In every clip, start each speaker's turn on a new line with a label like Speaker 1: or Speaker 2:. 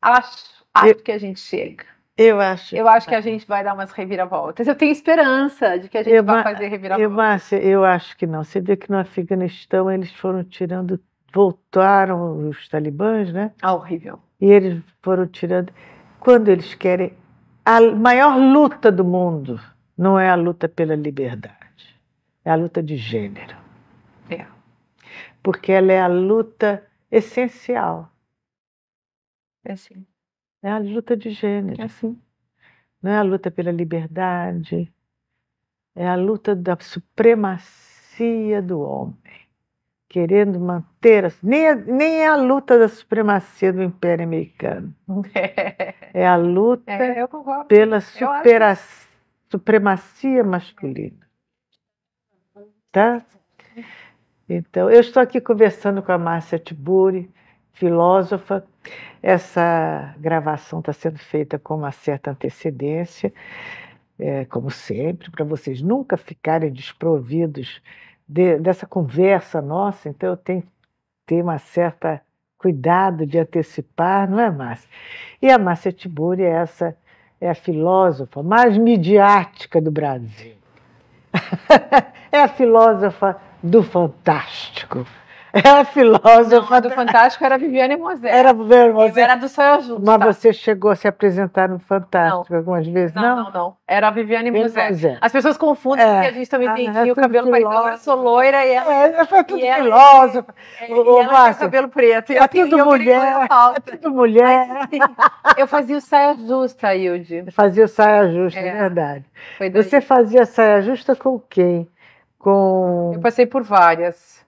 Speaker 1: Acho, acho eu,
Speaker 2: que a gente chega. Eu acho. Eu acho que a gente vai dar umas reviravoltas. Eu tenho esperança de que a
Speaker 1: gente eu, vai fazer reviravoltas. Eu, Márcia, eu acho que não. Você vê que no Afeganistão eles foram tirando, voltaram os talibãs, né? Ah, horrível. E eles foram tirando. Quando eles querem. A maior luta do mundo não é a luta pela liberdade, é a luta de gênero. É. Porque ela é a luta essencial é assim. É a luta de gênero. É assim. Não é a luta pela liberdade, é a luta da supremacia do homem, querendo manter. as. nem, é, nem é a luta da supremacia do Império Americano.
Speaker 2: É,
Speaker 1: é a luta é, pela supera, supremacia masculina. Tá? Então, eu estou aqui conversando com a Márcia Tiburi filósofa. Essa gravação está sendo feita com uma certa antecedência, é, como sempre, para vocês nunca ficarem desprovidos de, dessa conversa nossa. Então, eu tenho que ter uma certa cuidado de antecipar, não é, Márcia? E a Márcia Tiburi é essa é a filósofa mais midiática do Brasil. é a filósofa do fantástico. Era é filósofa. Não, do Fantástico era Viviane Mosé. Era Viviane Mosé. Era do Sonho Justa. Mas tá. você chegou a se apresentar no Fantástico não. algumas vezes, não? Não, não,
Speaker 2: não. Era a Viviane Mosé.
Speaker 1: As pessoas confundem, é. porque a gente também ah, tem aqui é o cabelo preto. Eu sou loira e ela...
Speaker 2: É, foi é tudo e filósofa. o, e ela Márcio, tem cabelo preto. É tudo mulher. Eu é tudo mulher. Mas, eu fazia o saia justa, Hilde.
Speaker 1: Fazia o saia justa, é, é verdade. Você fazia saia justa com quem? Com... Eu passei
Speaker 2: por várias.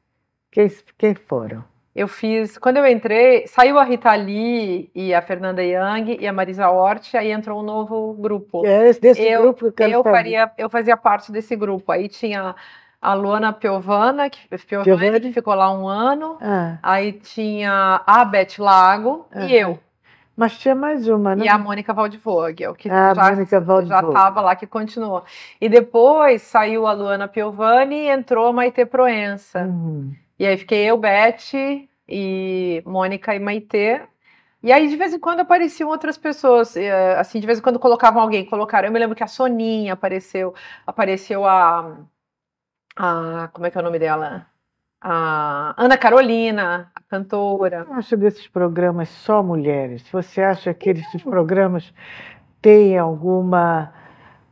Speaker 1: Quem, quem foram?
Speaker 2: Eu fiz, quando eu entrei, saiu a Rita Lee e a Fernanda Young e a Marisa Hort, aí entrou um novo grupo. É esse, desse eu, grupo que eu, eu faria, eu fazia parte desse grupo. Aí tinha a Luana Piovana, que, Piovani, Piovani? que ficou lá um ano. Ah. Aí tinha a Beth Lago ah. e eu. Mas tinha mais uma, né? E a Mônica Waldvogel, que ah, já estava lá, que continuou. E depois saiu a Luana Piovani e entrou a Maite Proença. Uhum. E aí fiquei eu, Beth e Mônica e Maitê. E aí, de vez em quando, apareciam outras pessoas. Eh, assim, de vez em quando colocavam alguém, colocaram. Eu me lembro que a Soninha apareceu, apareceu a. a como é que é o nome dela? A Ana Carolina,
Speaker 1: a cantora. O acha desses programas só mulheres? Você acha que então. esses programas têm alguma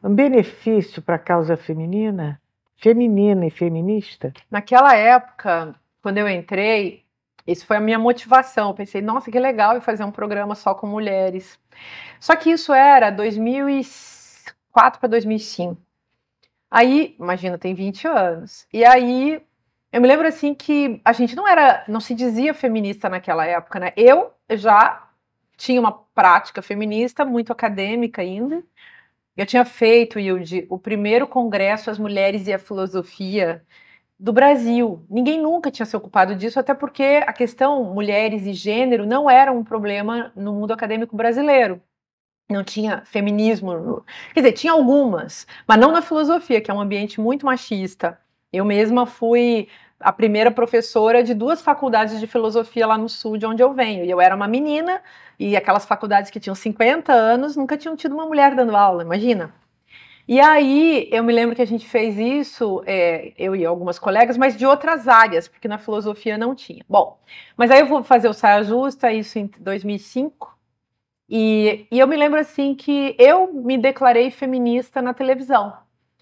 Speaker 1: benefício para a causa feminina? feminina e feminista?
Speaker 2: Naquela época, quando eu entrei, isso foi a minha motivação. Eu pensei, nossa, que legal eu fazer um programa só com mulheres. Só que isso era 2004 para 2005. Aí, imagina, tem 20 anos. E aí, eu me lembro assim que a gente não era, não se dizia feminista naquela época, né? Eu já tinha uma prática feminista muito acadêmica ainda, eu tinha feito, Yudi, o primeiro congresso As Mulheres e a Filosofia do Brasil. Ninguém nunca tinha se ocupado disso, até porque a questão mulheres e gênero não era um problema no mundo acadêmico brasileiro. Não tinha feminismo, quer dizer, tinha algumas, mas não na filosofia, que é um ambiente muito machista. Eu mesma fui a primeira professora de duas faculdades de filosofia lá no sul, de onde eu venho. E eu era uma menina, e aquelas faculdades que tinham 50 anos nunca tinham tido uma mulher dando aula, imagina. E aí eu me lembro que a gente fez isso, é, eu e algumas colegas, mas de outras áreas, porque na filosofia não tinha. Bom, mas aí eu vou fazer o Saia Justa, isso em 2005. E, e eu me lembro assim que eu me declarei feminista na televisão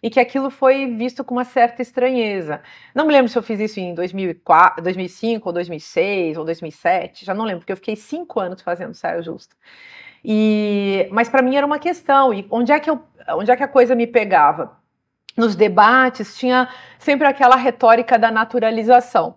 Speaker 2: e que aquilo foi visto com uma certa estranheza. Não me lembro se eu fiz isso em 2004, 2005, ou 2006, ou 2007, já não lembro, porque eu fiquei cinco anos fazendo saia justa. E, mas para mim era uma questão, e onde é, que eu, onde é que a coisa me pegava? Nos debates tinha sempre aquela retórica da naturalização.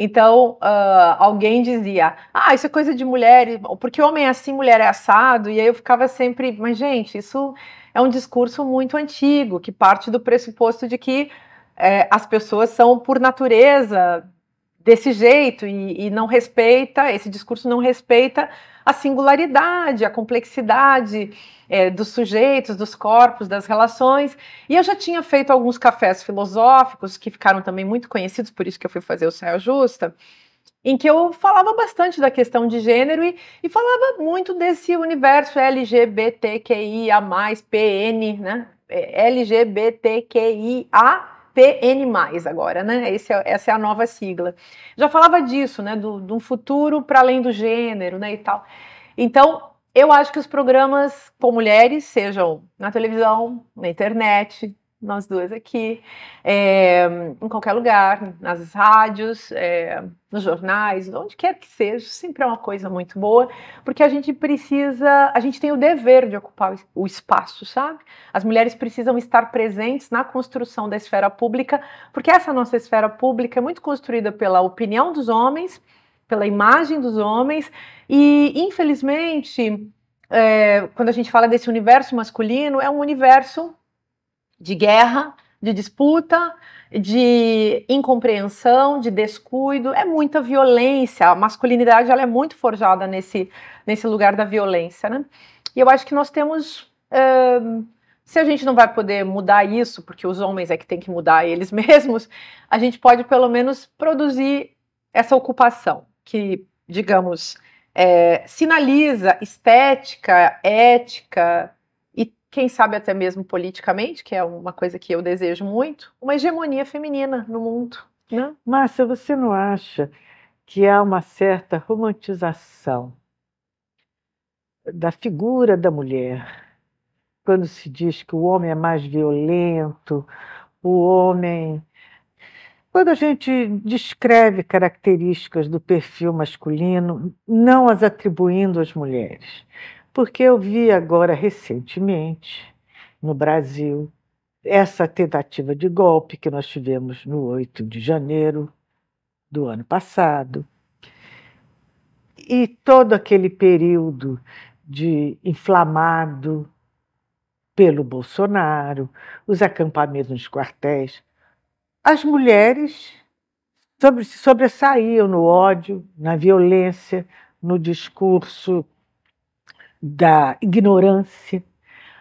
Speaker 2: Então, uh, alguém dizia, ah, isso é coisa de mulher, porque homem é assim, mulher é assado, e aí eu ficava sempre, mas gente, isso é um discurso muito antigo, que parte do pressuposto de que é, as pessoas são, por natureza, desse jeito e, e, não respeita, esse discurso não respeita a singularidade, a complexidade é, dos sujeitos, dos corpos, das relações. E eu já tinha feito alguns cafés filosóficos que ficaram também muito conhecidos, por isso que eu fui fazer o Céu Justa em que eu falava bastante da questão de gênero e, e falava muito desse universo LGBTQIA, PN, né? É, LGBTQIA. PN+, agora, né? Esse é, essa é a nova sigla. Já falava disso, né? Do, do futuro para além do gênero, né? E tal. Então, eu acho que os programas com mulheres, sejam na televisão, na internet, nós duas aqui, é, em qualquer lugar, nas rádios, é, nos jornais, onde quer que seja, sempre é uma coisa muito boa, porque a gente precisa, a gente tem o dever de ocupar o espaço, sabe? As mulheres precisam estar presentes na construção da esfera pública, porque essa nossa esfera pública é muito construída pela opinião dos homens, pela imagem dos homens, e infelizmente. É, quando a gente fala desse universo masculino, é um universo de guerra, de disputa, de incompreensão, de descuido, é muita violência. A masculinidade ela é muito forjada nesse, nesse lugar da violência, né? E eu acho que nós temos. se a gente não vai poder mudar isso, porque os homens é que tem que mudar eles mesmos, a gente pode pelo menos produzir essa ocupação que, digamos, é, sinaliza estética, ética, quem sabe até mesmo politicamente, que é uma coisa que eu desejo muito, uma hegemonia feminina no mundo.
Speaker 1: Né? Márcia, você não acha que há uma certa romantização da figura da mulher? Quando se diz que o homem é mais violento, o homem. Quando a gente descreve características do perfil masculino, não as atribuindo às mulheres porque eu vi agora recentemente no Brasil essa tentativa de golpe que nós tivemos no 8 de janeiro do ano passado. E todo aquele período de inflamado pelo Bolsonaro, os acampamentos nos quartéis, as mulheres sobre, sobressaíam no ódio, na violência, no discurso da ignorância.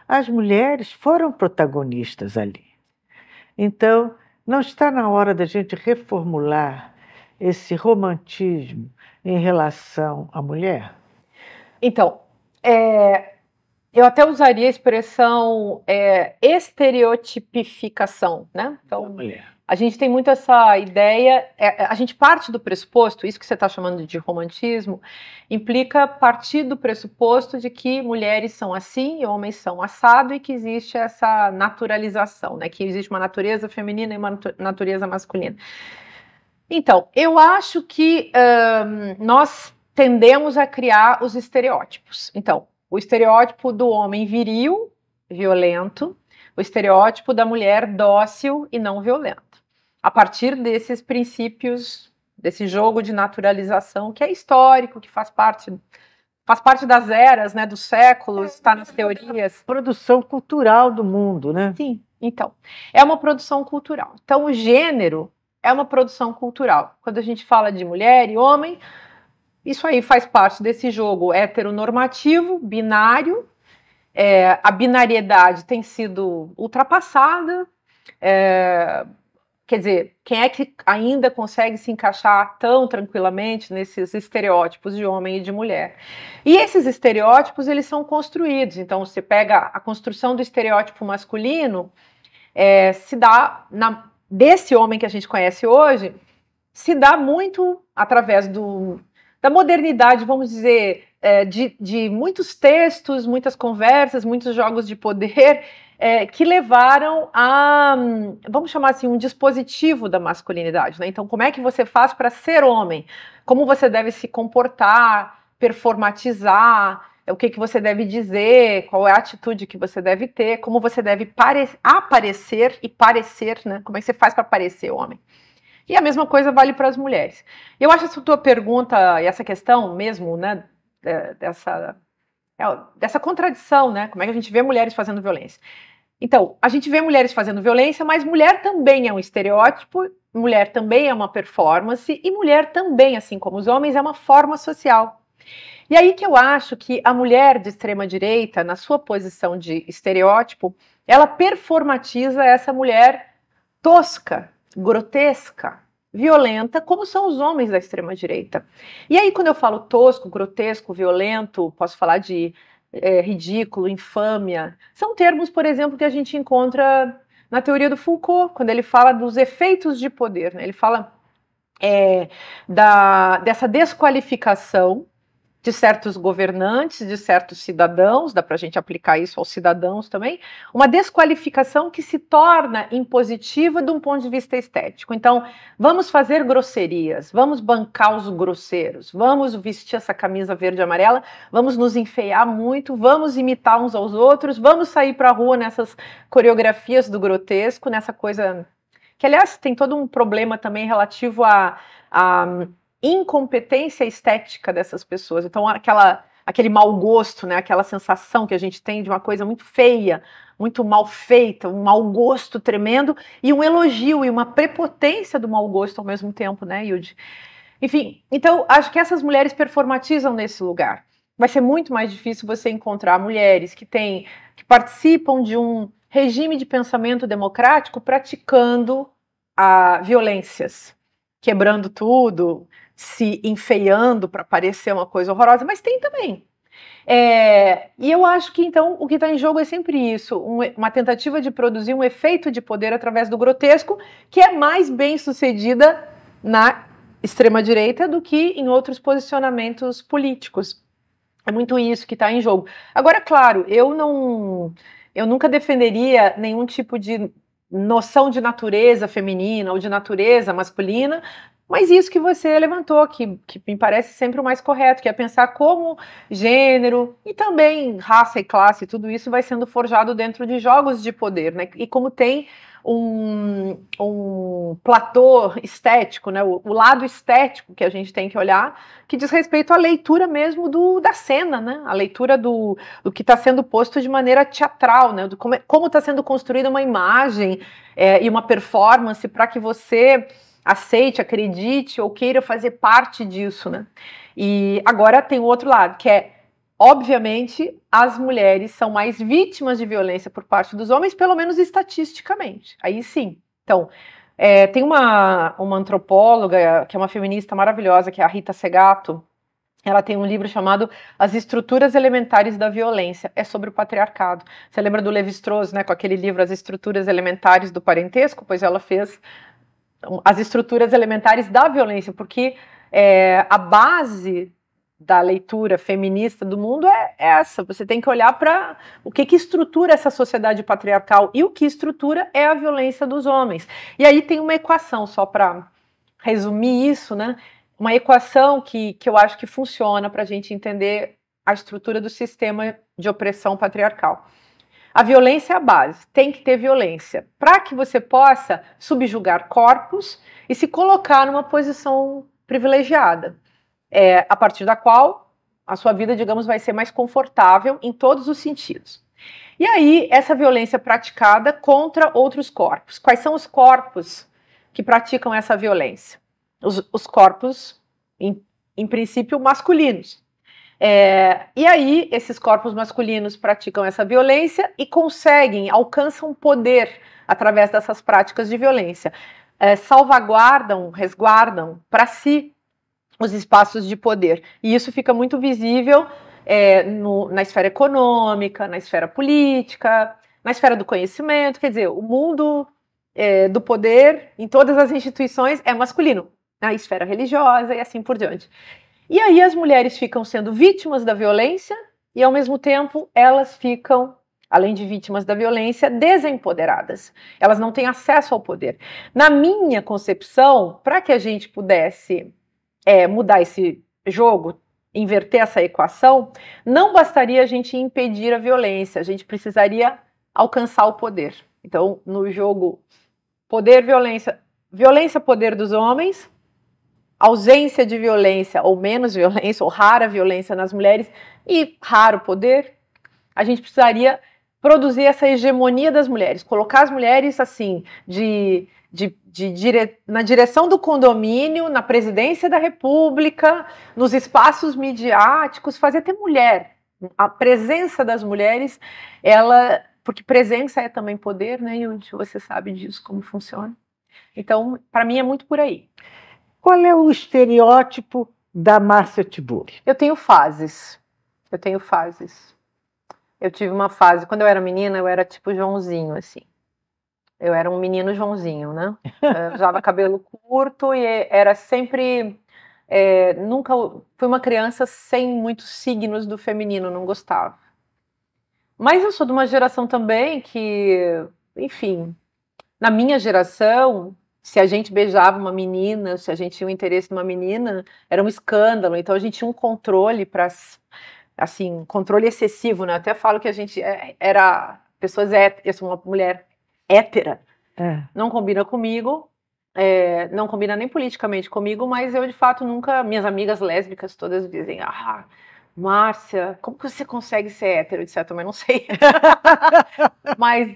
Speaker 1: As mulheres foram protagonistas ali. Então, não está na hora da gente reformular esse romantismo em relação à mulher? Então, é,
Speaker 2: eu até usaria a expressão é, estereotipificação, né? Então, da mulher. A gente tem muito essa ideia, é, é, a gente parte do pressuposto, isso que você está chamando de romantismo, implica partir do pressuposto de que mulheres são assim e homens são assado e que existe essa naturalização, né? Que existe uma natureza feminina e uma natureza masculina. Então, eu acho que nós tendemos a criar os estereótipos. Então, o estereótipo do homem viril, violento, o estereótipo da mulher dócil e não violenta. A partir desses princípios, desse jogo de naturalização que é histórico, que faz parte faz parte das eras, né, dos séculos, está nas teorias. Produção cultural do mundo, né? Sim. Então, é uma produção cultural. Então, o gênero é uma produção cultural. Quando a gente fala de mulher e homem, isso aí faz parte desse jogo heteronormativo, binário, é, a binariedade tem sido ultrapassada. É, quer dizer, quem é que ainda consegue se encaixar tão tranquilamente nesses estereótipos de homem e de mulher? E esses estereótipos eles são construídos. Então, você pega a construção do estereótipo masculino, é, se dá na, desse homem que a gente conhece hoje, se dá muito através do, da modernidade, vamos dizer, é, de, de, muitos textos, muitas conversas, muitos jogos de poder é, que levaram a, hum, vamos chamar assim, um dispositivo da masculinidade. Né? Então, como é que você faz para ser homem? Como você deve se comportar, performatizar? É, o que, que você deve dizer, qual é a atitude que você deve ter, como você deve aparecer e parecer, né? Como é que você faz para parecer homem? E a mesma coisa vale para as mulheres. Eu acho essa tua pergunta e essa questão mesmo, né, dessa, é, dessa contradição, né? Como é que a gente vê mulheres fazendo violência? Então, a gente vê mulheres fazendo violência, mas mulher também é um estereótipo, mulher também é uma performance, e mulher também, assim como os homens, é uma forma social. E aí que eu acho que a mulher de extrema direita, na sua posição de estereótipo, ela performatiza essa mulher tosca, grotesca, violenta, como são os homens da extrema-direita. E aí, quando eu falo tosco, grotesco, violento, posso falar de é, ridículo, infâmia, são termos, por exemplo, que a gente encontra na teoria do Foucault, quando ele fala dos efeitos de poder. Né? Ele fala é, da, dessa desqualificação de certos governantes, de certos cidadãos, dá para a gente aplicar isso aos cidadãos também, uma desqualificação que se torna impositiva de um ponto de vista estético. Então, vamos fazer grosserias, vamos bancar os grosseiros, vamos vestir essa camisa verde e amarela, vamos nos enfeiar muito, vamos imitar uns aos outros, vamos sair para a rua nessas coreografias do grotesco, nessa coisa. Que, aliás, tem todo um problema também relativo a, a incompetência estética dessas pessoas. Então, aquela, aquele mau gosto, né? aquela sensação que a gente tem de uma coisa muito feia, muito mal feita, um mau gosto tremendo e um elogio e uma prepotência do mau gosto ao mesmo tempo, né, Yudi? Enfim, então acho que essas mulheres performatizam nesse lugar. Vai ser muito mais difícil você encontrar mulheres que têm, que participam de um regime de pensamento democrático praticando a violências, quebrando tudo, se enfeiando para parecer uma coisa horrorosa, mas tem também. É, e eu acho que então o que está em jogo é sempre isso: um, uma tentativa de produzir um efeito de poder através do grotesco, que é mais bem sucedida na extrema-direita do que em outros posicionamentos políticos. É muito isso que está em jogo. Agora, claro, eu não. Eu nunca defenderia nenhum tipo de noção de natureza feminina ou de natureza masculina mas isso que você levantou, que, que me parece sempre o mais correto, que é pensar como gênero e também raça e classe, tudo isso vai sendo forjado dentro de jogos de poder, né? E como tem um, um platô estético, né? O, o, lado estético que a gente tem que olhar, que diz respeito à leitura mesmo do, da cena, né? A leitura do, do que está sendo posto de maneira teatral, né? Do como está é, sendo construída uma imagem é, e uma performance para que você aceite, acredite ou queira fazer parte disso, né? E agora tem o outro lado, que é Obviamente, as mulheres são mais vítimas de violência por parte dos homens, pelo menos estatisticamente. Aí sim. Então, é, tem uma, uma antropóloga, que é uma feminista maravilhosa, que é a Rita Segato. Ela tem um livro chamado As Estruturas Elementares da Violência. É sobre o patriarcado. Você lembra do Levi Strauss, né, com aquele livro As Estruturas Elementares do Parentesco? Pois ela fez então, as estruturas elementares da violência, porque é, a base da leitura feminista do mundo é, é essa. Você tem que olhar para o que, que estrutura essa sociedade patriarcal e o que estrutura é a violência dos homens. E aí tem uma equação, só para resumir isso, né? Uma equação que, que eu acho que funciona para a gente entender a estrutura do sistema de opressão patriarcal. A violência é a base, tem que ter violência, para que você possa subjugar corpos e se colocar numa posição privilegiada, é, a partir da qual a sua vida, digamos, vai ser mais confortável em todos os sentidos. E aí, essa violência praticada contra outros corpos. Quais são os corpos que praticam essa violência? Os, os corpos, em, em princípio, masculinos. É, e aí, esses corpos masculinos praticam essa violência e conseguem, alcançam poder através dessas práticas de violência. É, salvaguardam, resguardam para si os espaços de poder. E isso fica muito visível é, no, na esfera econômica, na esfera política, na esfera do conhecimento. Quer dizer, o mundo é, do poder em todas as instituições é masculino, na esfera religiosa e assim por diante. E aí as mulheres ficam sendo vítimas da violência e, ao mesmo tempo, elas ficam, além de vítimas da violência, desempoderadas. Elas não têm acesso ao poder. Na minha concepção, para que a gente pudesse é, mudar esse jogo, inverter essa equação, não bastaria a gente impedir a violência, a gente precisaria alcançar o poder. Então, no jogo poder-violência, violência-poder dos homens, ausência de violência, ou menos violência, ou rara violência nas mulheres e raro poder, a gente precisaria produzir essa hegemonia das mulheres, colocar as mulheres assim, de, de, de dire, na direção do condomínio, na presidência da república, nos espaços midiáticos, fazer ter mulher. A presença das mulheres, ela. Porque presença é também poder, né, Yudi? Você sabe disso, como funciona. Então, para mim é muito por aí.
Speaker 1: Qual é o estereótipo da Márcia Tiburi?
Speaker 2: Eu tenho fases. Eu tenho fases. Eu tive uma fase, quando eu era menina, eu era tipo Joãozinho, assim. Eu era um menino Joãozinho, né? Eu usava cabelo curto e era sempre. É, nunca. Fui uma criança sem muitos signos do feminino, não gostava. Mas eu sou de uma geração também que, enfim, na minha geração, se a gente beijava uma menina, se a gente tinha um interesse numa menina, era um escândalo. Então a gente tinha um controle para assim, controle excessivo, né? Eu até falo que a gente é, era pessoas héteras, eu sou uma mulher hétera. É. Não combina comigo, é, não combina nem politicamente comigo, mas eu de fato nunca, minhas amigas lésbicas todas dizem, ah, Márcia, como que você consegue ser hétero? Eu disse, eu também não sei. mas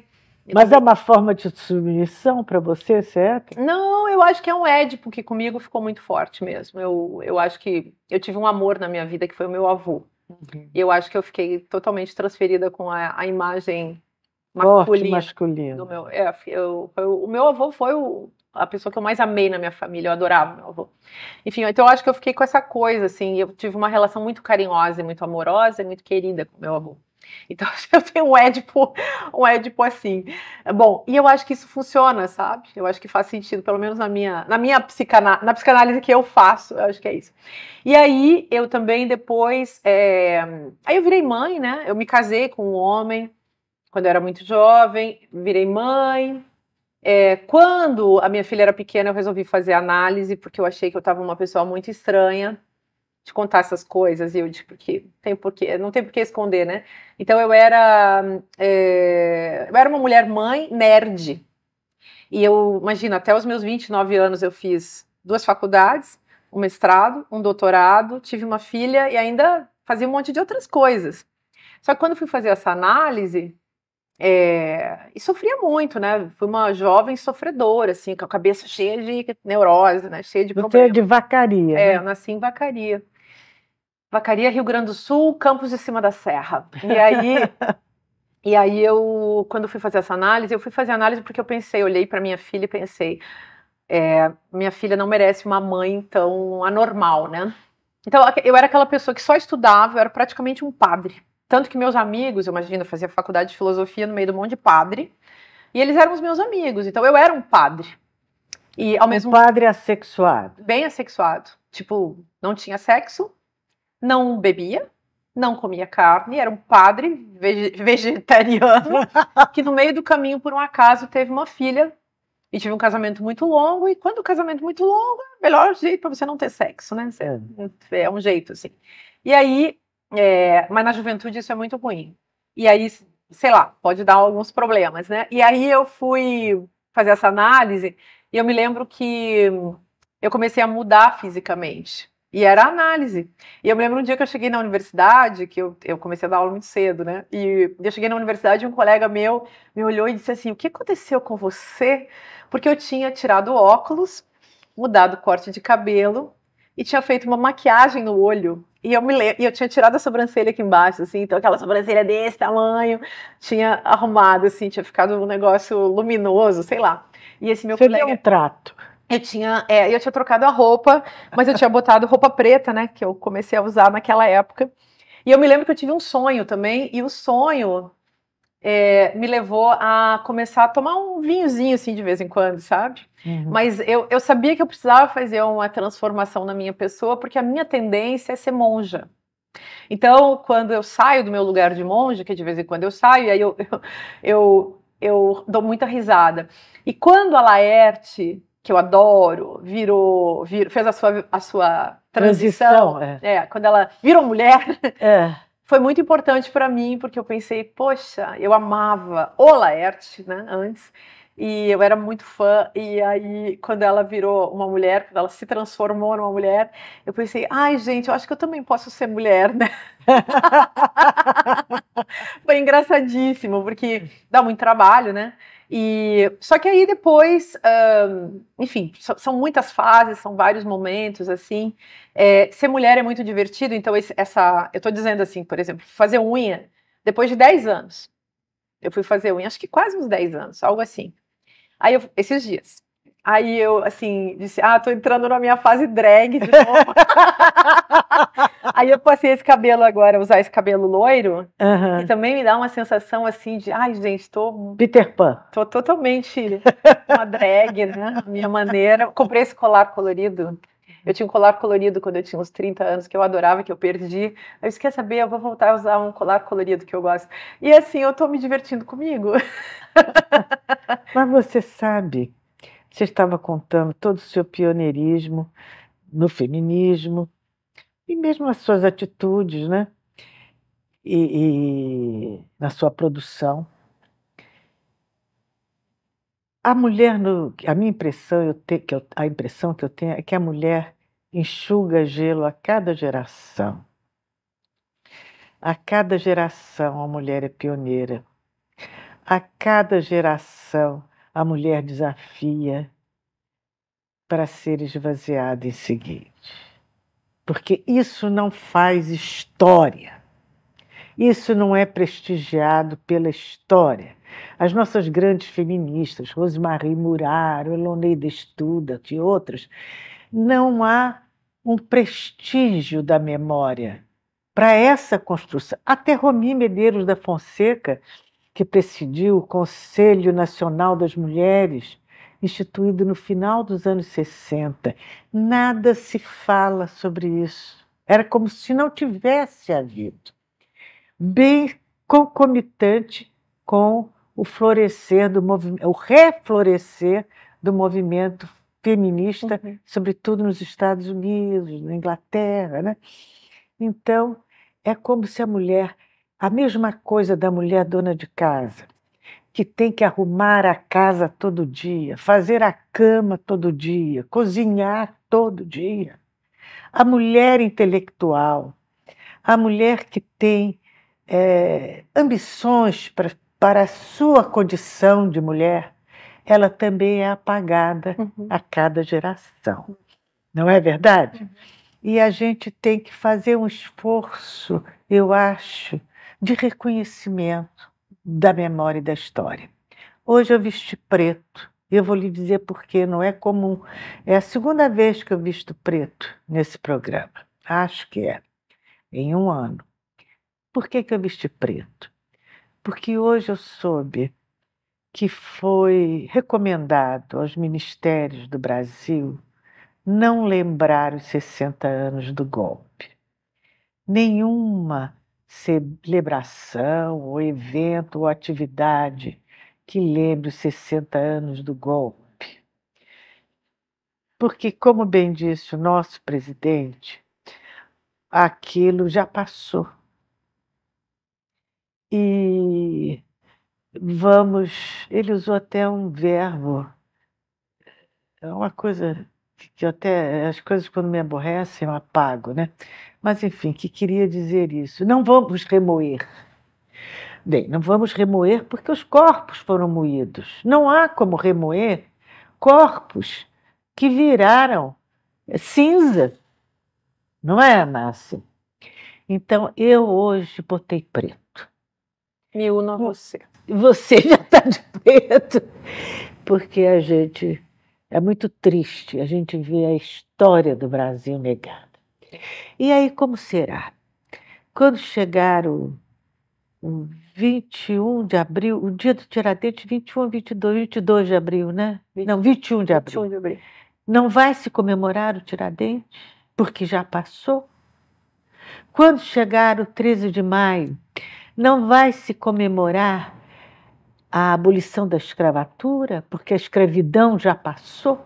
Speaker 1: mas é uma forma de submissão para você, certo?
Speaker 2: Não, eu acho que é um édipo que comigo ficou muito forte mesmo. Eu, eu acho que eu tive um amor na minha vida que foi o meu avô. Uhum. Eu acho que eu fiquei totalmente transferida com a, a imagem
Speaker 1: masculina. Forte, do
Speaker 2: Meu, é, eu, eu, o meu avô foi o, a pessoa que eu mais amei na minha família, eu adorava meu avô. Enfim, então eu acho que eu fiquei com essa coisa, assim, eu tive uma relação muito carinhosa, muito amorosa, muito querida com meu avô. Então eu tenho um Édipo, um Édipo assim. Bom, e eu acho que isso funciona, sabe? Eu acho que faz sentido, pelo menos na minha, na minha na psicanálise que eu faço, eu acho que é isso. E aí eu também depois, é... aí eu virei mãe, né? Eu me casei com um homem quando eu era muito jovem, virei mãe. É, quando a minha filha era pequena, eu resolvi fazer análise porque eu achei que eu estava uma pessoa muito estranha de contar essas coisas, e eu de porque tem porquê, não tem por que esconder, né? Então eu era é, eu era uma mulher mãe nerd. E eu imagino, até os meus 29 anos eu fiz duas faculdades, um mestrado, um doutorado, tive uma filha e ainda fazia um monte de outras coisas. Só que quando fui fazer essa análise, é, e sofria muito, né? Fui uma jovem sofredora, assim, com a cabeça cheia de neurose, né? Cheia de problemas.
Speaker 1: É de vacaria. É, né? eu
Speaker 2: nasci em vacaria. Vacaria, Rio Grande do Sul, Campos de Cima da Serra. E aí, e aí eu, quando fui fazer essa análise, eu fui fazer análise porque eu pensei, olhei para minha filha e pensei, é, minha filha não merece uma mãe tão anormal, né? Então eu era aquela pessoa que só estudava, eu era praticamente um padre. Tanto que meus amigos, eu imagino, eu fazia faculdade de filosofia no meio do monte de padre, e eles eram os meus amigos, então eu era um padre. E ao um mesmo
Speaker 1: padre assexuado.
Speaker 2: Bem assexuado. Tipo, não tinha sexo, não bebia, não comia carne, era um padre vegetariano que no meio do caminho, por um acaso, teve uma filha e tive um casamento muito longo. E quando o casamento é muito longo, é o melhor jeito para você não ter sexo, né? É. é um jeito assim. E aí, é... mas na juventude isso é muito ruim. E aí, sei lá, pode dar alguns problemas, né? E aí eu fui fazer essa análise e eu me lembro que eu comecei a mudar fisicamente. E era análise. E eu me lembro um dia que eu cheguei na universidade, que eu, eu comecei a dar aula muito cedo, né? E eu cheguei na universidade e um colega meu me olhou e disse assim: O que aconteceu com você? Porque eu tinha tirado óculos, mudado o corte de cabelo e tinha feito uma maquiagem no olho. E eu, me e eu tinha tirado a sobrancelha aqui embaixo, assim, então aquela sobrancelha desse tamanho, tinha arrumado, assim, tinha ficado um negócio luminoso, sei lá. E esse meu Você colega. um trato. Eu tinha, é, eu tinha trocado a roupa, mas eu tinha botado roupa preta, né? Que eu comecei a usar naquela época. E eu me lembro que eu tive um sonho também, e o sonho é, me levou a começar a tomar um vinhozinho assim de vez em quando, sabe? Uhum. Mas eu, eu sabia que eu precisava fazer uma transformação na minha pessoa, porque a minha tendência é ser monja. Então, quando eu saio do meu lugar de monja, que de vez em quando eu saio, aí eu, eu, eu, eu dou muita risada. E quando a Laerte que eu adoro, virou, virou fez a sua, a sua transição. transição é. é. quando ela virou mulher. É. Foi muito importante para mim, porque eu pensei, poxa, eu amava o Laerte, né, antes, e eu era muito fã, e aí quando ela virou uma mulher, quando ela se transformou numa mulher, eu pensei, ai gente, eu acho que eu também posso ser mulher, né? Foi engraçadíssimo, porque dá muito trabalho, né? E só que aí depois, enfim, são muitas fases, são vários momentos assim. É, ser mulher é muito divertido, então esse, essa, eu estou dizendo assim, por exemplo, fazer unha depois de 10 anos. Eu fui fazer unha, acho que quase uns 10 anos, algo assim. Aí eu, esses dias. Aí eu, assim, disse, ah, tô entrando na minha fase drag de novo. Aí eu passei esse cabelo agora, usar esse cabelo loiro, uhum. que também me dá uma sensação assim de, ai, gente, tô.
Speaker 1: Peter Pan.
Speaker 2: Tô totalmente uma drag, né? Minha maneira. Comprei esse colar colorido. Eu tinha um colar colorido quando eu tinha uns 30 anos, que eu adorava, que eu perdi. Eu esqueci quer saber, eu vou voltar a usar um colar colorido que eu gosto. E assim, eu tô me divertindo comigo.
Speaker 1: Mas você sabe, você estava contando todo o seu pioneirismo no feminismo, e mesmo nas suas atitudes, né? E, e na sua produção. A mulher, no, a minha impressão, eu te, que eu, a impressão que eu tenho é que a mulher enxuga gelo a cada geração. A cada geração a mulher é pioneira. A cada geração a mulher desafia para ser esvaziada em seguida porque isso não faz história. Isso não é prestigiado pela história. As nossas grandes feministas, Rosemarie Murar, Eloneida Studa e outras, não há um prestígio da memória para essa construção. Até Romi Medeiros da Fonseca, que presidiu o Conselho Nacional das Mulheres, instituído no final dos anos 60. Nada se fala sobre isso. Era como se não tivesse havido. Bem concomitante com o florescer do movimento, o reflorescer do movimento feminista, uhum. sobretudo nos Estados Unidos, na Inglaterra, né? Então, é como se a mulher, a mesma coisa da mulher dona de casa, que tem que arrumar a casa todo dia, fazer a cama todo dia, cozinhar todo dia. A mulher intelectual, a mulher que tem é, ambições pra, para a sua condição de mulher, ela também é apagada uhum. a cada geração. Não é verdade? Uhum. E a gente tem que fazer um esforço, eu acho, de reconhecimento da memória e da história. Hoje eu vesti preto. Eu vou lhe dizer porque não é comum. É a segunda vez que eu visto preto nesse programa. Acho que é. Em um ano. Por que, que eu vesti preto? Porque hoje eu soube que foi recomendado aos ministérios do Brasil não lembrar os 60 anos do golpe. Nenhuma celebração, ou evento, ou atividade que lembre os 60 anos do golpe. Porque, como bem disse o nosso presidente, aquilo já passou. E vamos. Ele usou até um verbo, é uma coisa que eu até. As coisas, quando me aborrecem, eu apago, né? Mas, enfim, que queria dizer isso? Não vamos remoer. Bem, não vamos remoer porque os corpos foram moídos. Não há como remoer corpos que viraram cinza. Não é, Márcia? Então, eu hoje botei preto. Me uno a você. Você já está de preto. Porque a gente. É muito triste a gente ver a história do Brasil negada. E aí, como será? Quando chegar o, 21 de abril, o dia do Tiradentes, 21, 22, 22 de abril, né? 20, Não, 21 de abril. 21 de abril. Não vai se comemorar o Tiradentes, porque já passou? Quando chegar o 13 de maio, não vai se comemorar a abolição da escravatura, porque a escravidão já passou?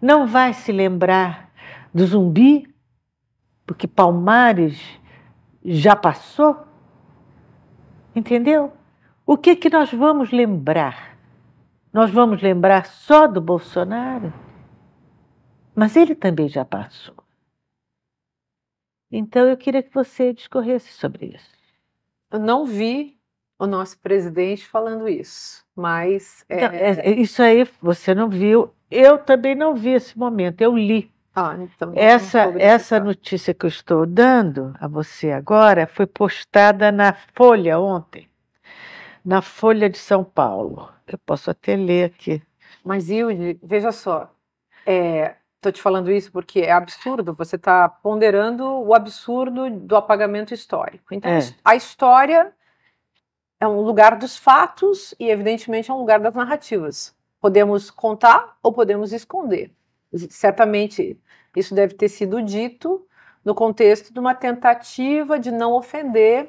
Speaker 1: Não vai se lembrar do zumbi, porque Palmares já passou. Entendeu? O que que nós vamos lembrar? Nós vamos lembrar só do Bolsonaro? Mas ele também já passou. Então eu queria que você discorresse sobre isso. Eu não vi o
Speaker 2: nosso presidente falando isso, mas. Então, é... Não,
Speaker 1: é, isso aí você não viu. Eu também não vi esse momento, eu li. Ah, então, essa, essa notícia que eu estou dando a você agora foi postada na Folha ontem, na Folha de São Paulo. Eu posso até ler aqui.
Speaker 2: Mas, Hilde, veja só, estou é, te falando isso porque é absurdo, você está ponderando o absurdo do apagamento histórico. Então, é. a história é um lugar dos fatos e, evidentemente, é um lugar das narrativas. Podemos contar ou podemos esconder. Certamente isso deve ter sido dito no contexto de uma tentativa de não ofender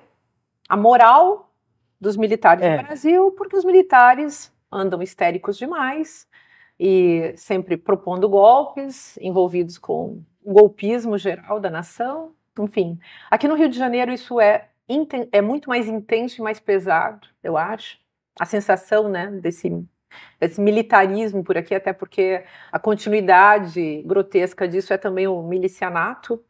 Speaker 2: a moral dos militares é. do Brasil, porque os militares andam histéricos demais e sempre propondo golpes, envolvidos com o golpismo geral da nação. Enfim, aqui no Rio de Janeiro isso é, é muito mais intenso e mais pesado, eu acho. A sensação né, desse esse militarismo por aqui, até porque a continuidade grotesca disso é também o milicianato,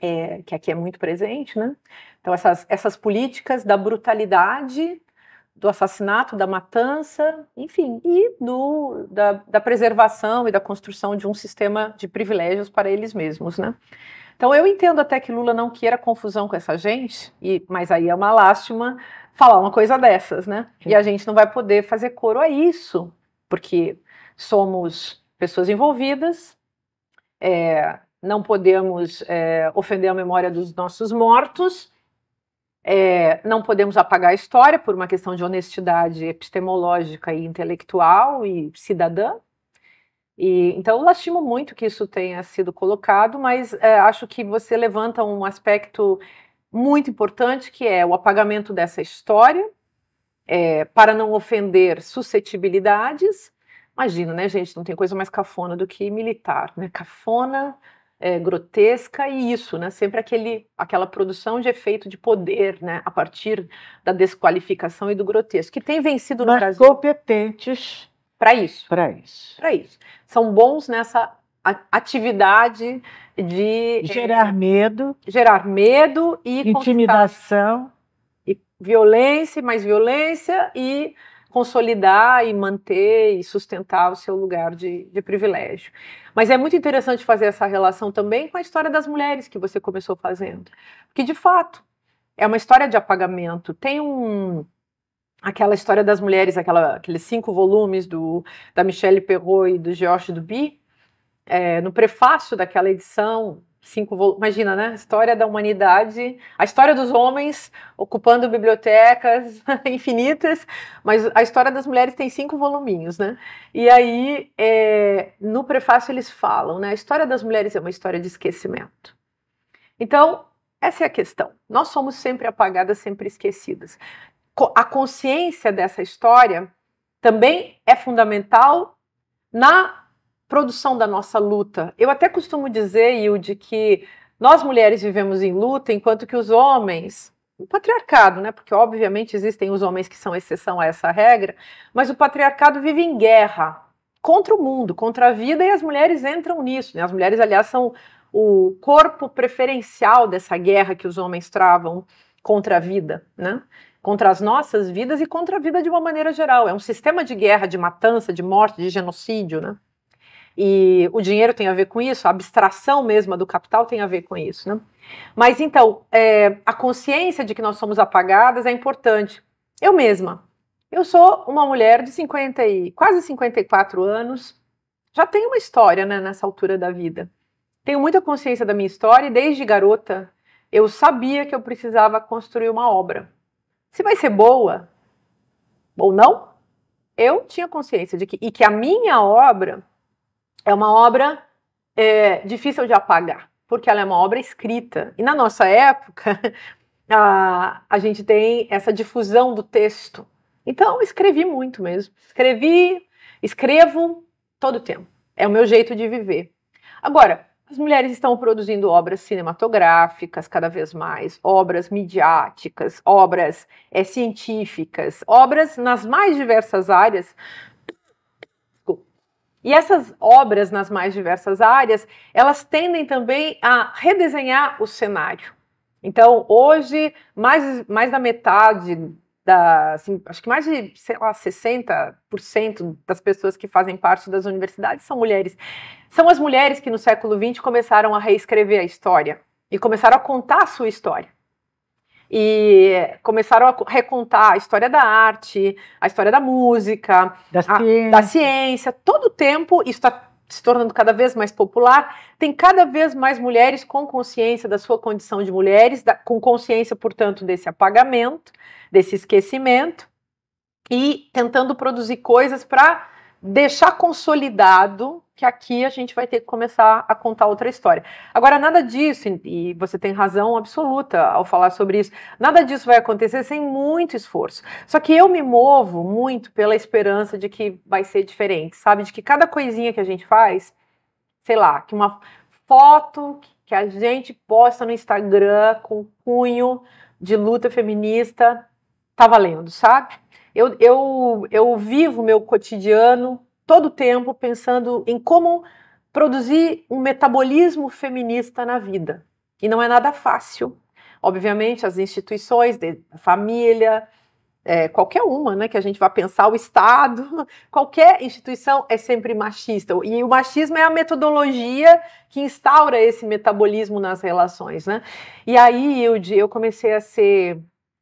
Speaker 2: é, que aqui é muito presente, né? Então, essas, essas políticas da brutalidade, do assassinato, da matança, enfim, e do, da, da preservação e da construção de um sistema de privilégios para eles mesmos, né? Então, eu entendo até que Lula não queira confusão com essa gente, e, mas aí é uma lástima falar uma coisa dessas, né? E a gente não vai poder fazer coro a isso, porque somos pessoas envolvidas, é, não podemos é, ofender a memória dos nossos mortos, é, não podemos apagar a história por uma questão de honestidade epistemológica e intelectual e cidadã. E, então, eu lastimo muito que isso tenha sido colocado, mas é, acho que você levanta um aspecto muito importante, que é o apagamento dessa história, é, para não ofender suscetibilidades. Imagina, né, gente? Não tem coisa mais cafona do que militar, né? Cafona, é, grotesca e isso, né? Sempre aquele, aquela produção de efeito de poder, né? A partir da desqualificação e do grotesco, que tem vencido no Mas Brasil. competentes para isso. Para isso. Para isso. São bons nessa atividade de eh, gerar é, medo, gerar medo e intimidação e violência, mais violência e consolidar e manter e sustentar o seu lugar de, de, privilégio. Mas é muito interessante fazer essa relação também com a história das mulheres que você começou fazendo, porque de fato é uma história de apagamento. Tem um aquela história das mulheres, aquela, aqueles cinco volumes do da Michelle Perrault e do Georges Duby, é, no prefácio daquela edição, cinco volumes. Imagina, né? História da humanidade, a história dos homens ocupando bibliotecas infinitas, mas a história das mulheres tem cinco voluminhos, né? E aí, é, no prefácio, eles falam, né? A história das mulheres é uma história de esquecimento. Então, essa é a questão. Nós somos sempre apagadas, sempre esquecidas. A consciência dessa história também é fundamental na produção da nossa luta. Eu até costumo dizer, Hilde, que nós mulheres vivemos em luta, enquanto que os homens, o patriarcado, né? Porque obviamente existem os homens que são exceção a essa regra, mas o patriarcado vive em guerra contra o mundo, contra a vida, e as mulheres entram nisso. Né? As mulheres, aliás, são o corpo preferencial dessa guerra que os homens travam contra a vida, né? Contra as nossas vidas e contra a vida de uma maneira geral. É um sistema de guerra, de matança, de morte, de genocídio, né? E o dinheiro tem a ver com isso, a abstração mesmo do capital tem a ver com isso, né? Mas então, é, a consciência de que nós somos apagadas é importante. Eu mesma, eu sou uma mulher de 50 e quase 54 anos, já tenho uma história né, nessa altura da vida. Tenho muita consciência da minha história e desde garota eu sabia que eu precisava construir uma obra. Se vai ser boa ou não, eu tinha consciência de que e que a minha obra é uma obra é, difícil de apagar, porque ela é uma obra escrita. E na nossa época, a, a gente tem essa difusão do texto. Então, escrevi muito mesmo. Escrevi, escrevo todo o tempo. É o meu jeito de viver. Agora, as mulheres estão produzindo obras cinematográficas cada vez mais, obras midiáticas, obras é, científicas, obras nas mais diversas áreas e essas obras nas mais diversas áreas, elas tendem também a redesenhar o cenário. Então, hoje, mais, mais da metade da, assim, acho que mais de, sei lá, 60% das pessoas que fazem parte das universidades são mulheres. São as mulheres que no século XX começaram a reescrever a história e começaram a contar a sua história e começaram a recontar a história da arte, a história da música, da ciência. da ciência. Todo o tempo isso está se tornando cada vez mais popular. Tem cada vez mais mulheres com consciência da sua condição de mulheres, da, com consciência, portanto, desse apagamento, desse esquecimento e tentando produzir coisas para deixar consolidado que aqui a gente vai ter que começar a contar outra história. Agora, nada disso, e você tem razão absoluta ao falar sobre isso, nada disso vai acontecer sem muito esforço. Só que eu me movo muito pela esperança de que vai ser diferente, sabe? De que cada coisinha que a gente faz, sei lá, que uma foto que a gente posta no Instagram com cunho de luta feminista tá valendo, sabe? Eu, eu, eu vivo meu cotidiano todo tempo pensando em como produzir um metabolismo feminista na vida. E não é nada fácil. Obviamente, as instituições, a família, é, qualquer uma, né, que a gente vá pensar, o Estado, qualquer instituição é sempre machista. E o machismo é a metodologia que instaura esse metabolismo nas relações, né? E aí, Hilde, eu comecei a ser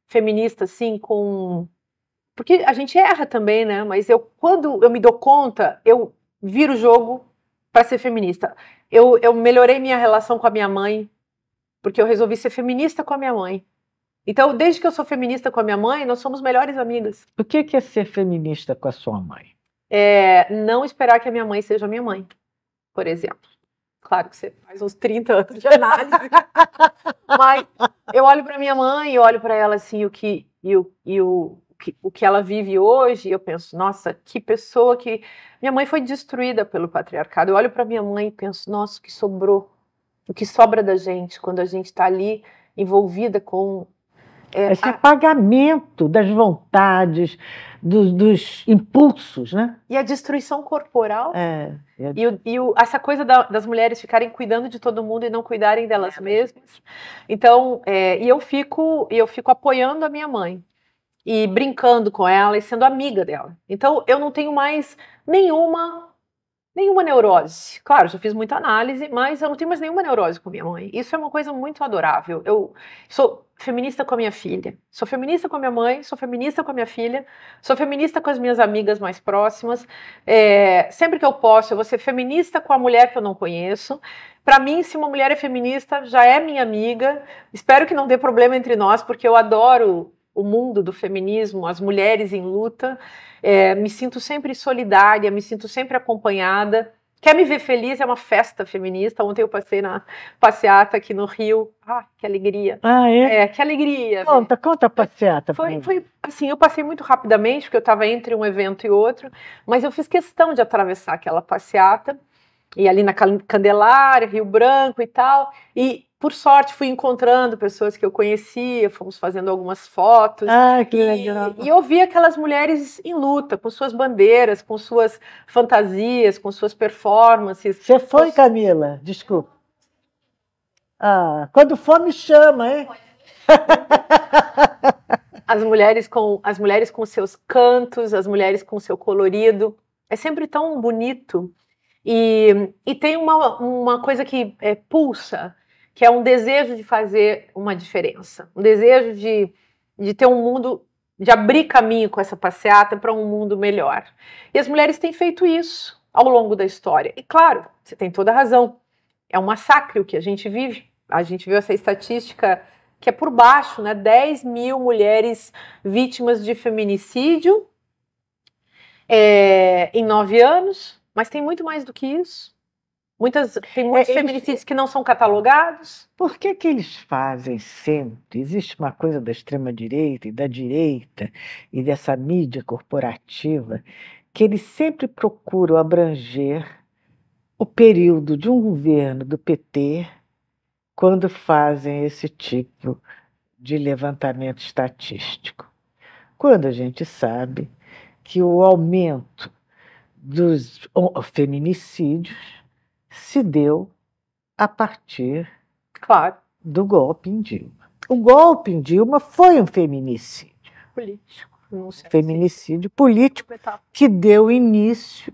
Speaker 2: feminista, assim, com porque a gente erra também, né? Mas eu, quando eu me dou conta, eu viro o jogo para ser feminista. Eu, eu melhorei minha relação com a minha mãe, porque eu resolvi ser feminista com a minha mãe. Então, desde que eu sou feminista com a minha mãe, nós somos melhores amigas.
Speaker 1: O que é ser feminista com a sua mãe?
Speaker 2: É não esperar que a minha mãe seja minha mãe, por exemplo. Claro que você faz uns 30 anos de análise. Mas eu olho para minha mãe e olho para ela assim, o que e o, e o o que ela vive hoje, eu penso, nossa, que pessoa que. Minha mãe foi destruída pelo patriarcado. Eu olho para minha mãe e penso, nossa, o que sobrou, o que sobra da gente quando a gente está ali envolvida com. É, Esse
Speaker 1: a... apagamento das vontades, dos impulsos, né?
Speaker 2: E a destruição corporal. É, e, e, o, essa coisa da, das mulheres ficarem cuidando de todo mundo e não cuidarem delas é, mesmas. Então, é, e eu fico, eu fico apoiando a minha mãe e brincando com ela e sendo amiga dela. Então eu não tenho mais nenhuma nenhuma neurose. Claro, já fiz muita análise, mas eu não tenho mais nenhuma neurose com minha mãe. Isso é uma coisa muito adorável. Eu sou feminista com a minha filha, sou feminista com a minha mãe, sou feminista com a minha filha, sou feminista com as minhas amigas mais próximas. É, sempre que eu posso, eu vou ser feminista com a mulher que eu não conheço. Para mim, se uma mulher é feminista, já é minha amiga. Espero que não dê problema entre nós, porque eu adoro o mundo do feminismo, as mulheres em luta. É, me sinto sempre solidária, me sinto sempre acompanhada. Quer me ver feliz? É uma festa feminista. Ontem eu passei na passeata aqui no Rio. Ah, que alegria. Ah, é? É, que alegria.
Speaker 1: Conta, conta a passeata. Foi, foi
Speaker 2: assim, eu passei muito rapidamente, porque eu estava entre um evento e outro, mas eu fiz questão de atravessar aquela passeata, e ali na Candelária, Rio Branco e tal, e por sorte, fui encontrando pessoas que eu conhecia, fomos fazendo algumas fotos. Ah, que legal. E, e eu vi aquelas mulheres em luta, com suas bandeiras, com suas fantasias, com suas
Speaker 1: performances. Você foi, com... Camila? Desculpa. Ah, quando for, me chama, hein? As mulheres com as mulheres
Speaker 2: com seus cantos, as mulheres com seu colorido. É sempre tão bonito. E, e tem uma, uma coisa que é, pulsa que é um desejo de fazer uma diferença, um desejo de, de ter um mundo, de abrir caminho com essa passeata para um mundo melhor. E as mulheres têm feito isso ao longo da história. E claro, você tem toda a razão, é um massacre o que a gente vive. A gente viu essa estatística que é por baixo, né? 10 mil mulheres vítimas de feminicídio é, em nove anos, mas tem muito mais do que isso. Muitas, tem muitos é, é feminicídios eles, que não são catalogados.
Speaker 1: Por que, que eles fazem sempre? Existe uma coisa da extrema-direita e da direita e dessa mídia corporativa que eles sempre procuram abranger o período de um governo do PT quando fazem esse tipo de levantamento estatístico. Quando a gente sabe que o aumento dos feminicídios se deu a partir claro. do golpe em Dilma. O golpe em Dilma foi um feminicídio.
Speaker 2: Político. Não
Speaker 1: sei feminicídio assim. político que deu início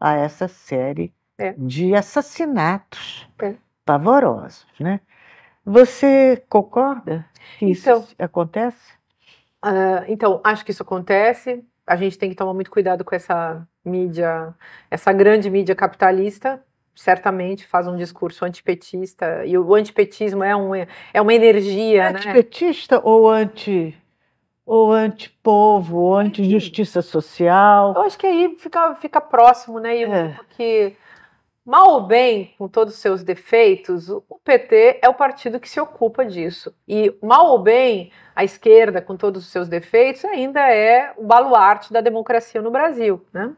Speaker 1: a essa série é. de assassinatos é. pavorosos, né? Você concorda que então, isso acontece?
Speaker 2: Uh, então, acho que isso acontece. A gente tem que tomar muito cuidado com essa mídia, essa grande mídia capitalista, certamente faz um discurso antipetista, e o antipetismo é, um, é uma energia. É né?
Speaker 1: Antipetista ou anti ou antipovo, ou anti-justiça social. Eu acho que aí fica, fica próximo, né? E é.
Speaker 2: que, mal ou bem, com todos os seus defeitos, o PT é o partido que se ocupa disso. E, mal ou bem, a esquerda, com todos os seus defeitos, ainda é o baluarte da democracia no Brasil, né?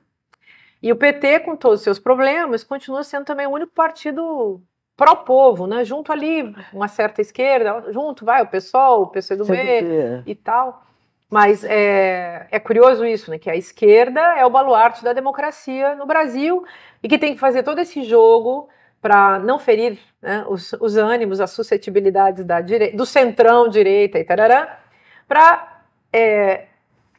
Speaker 2: E o PT, com todos os seus problemas, continua sendo também o único partido pró-povo, né? Junto ali, uma certa esquerda, junto vai o PSOL, o PCdoB é. e tal. Mas é, é, curioso isso, né? Que a esquerda é o baluarte da democracia no Brasil e que tem que fazer todo esse jogo para não ferir né, os, os, ânimos, as suscetibilidades da dire, do centrão direita e tarará, para é,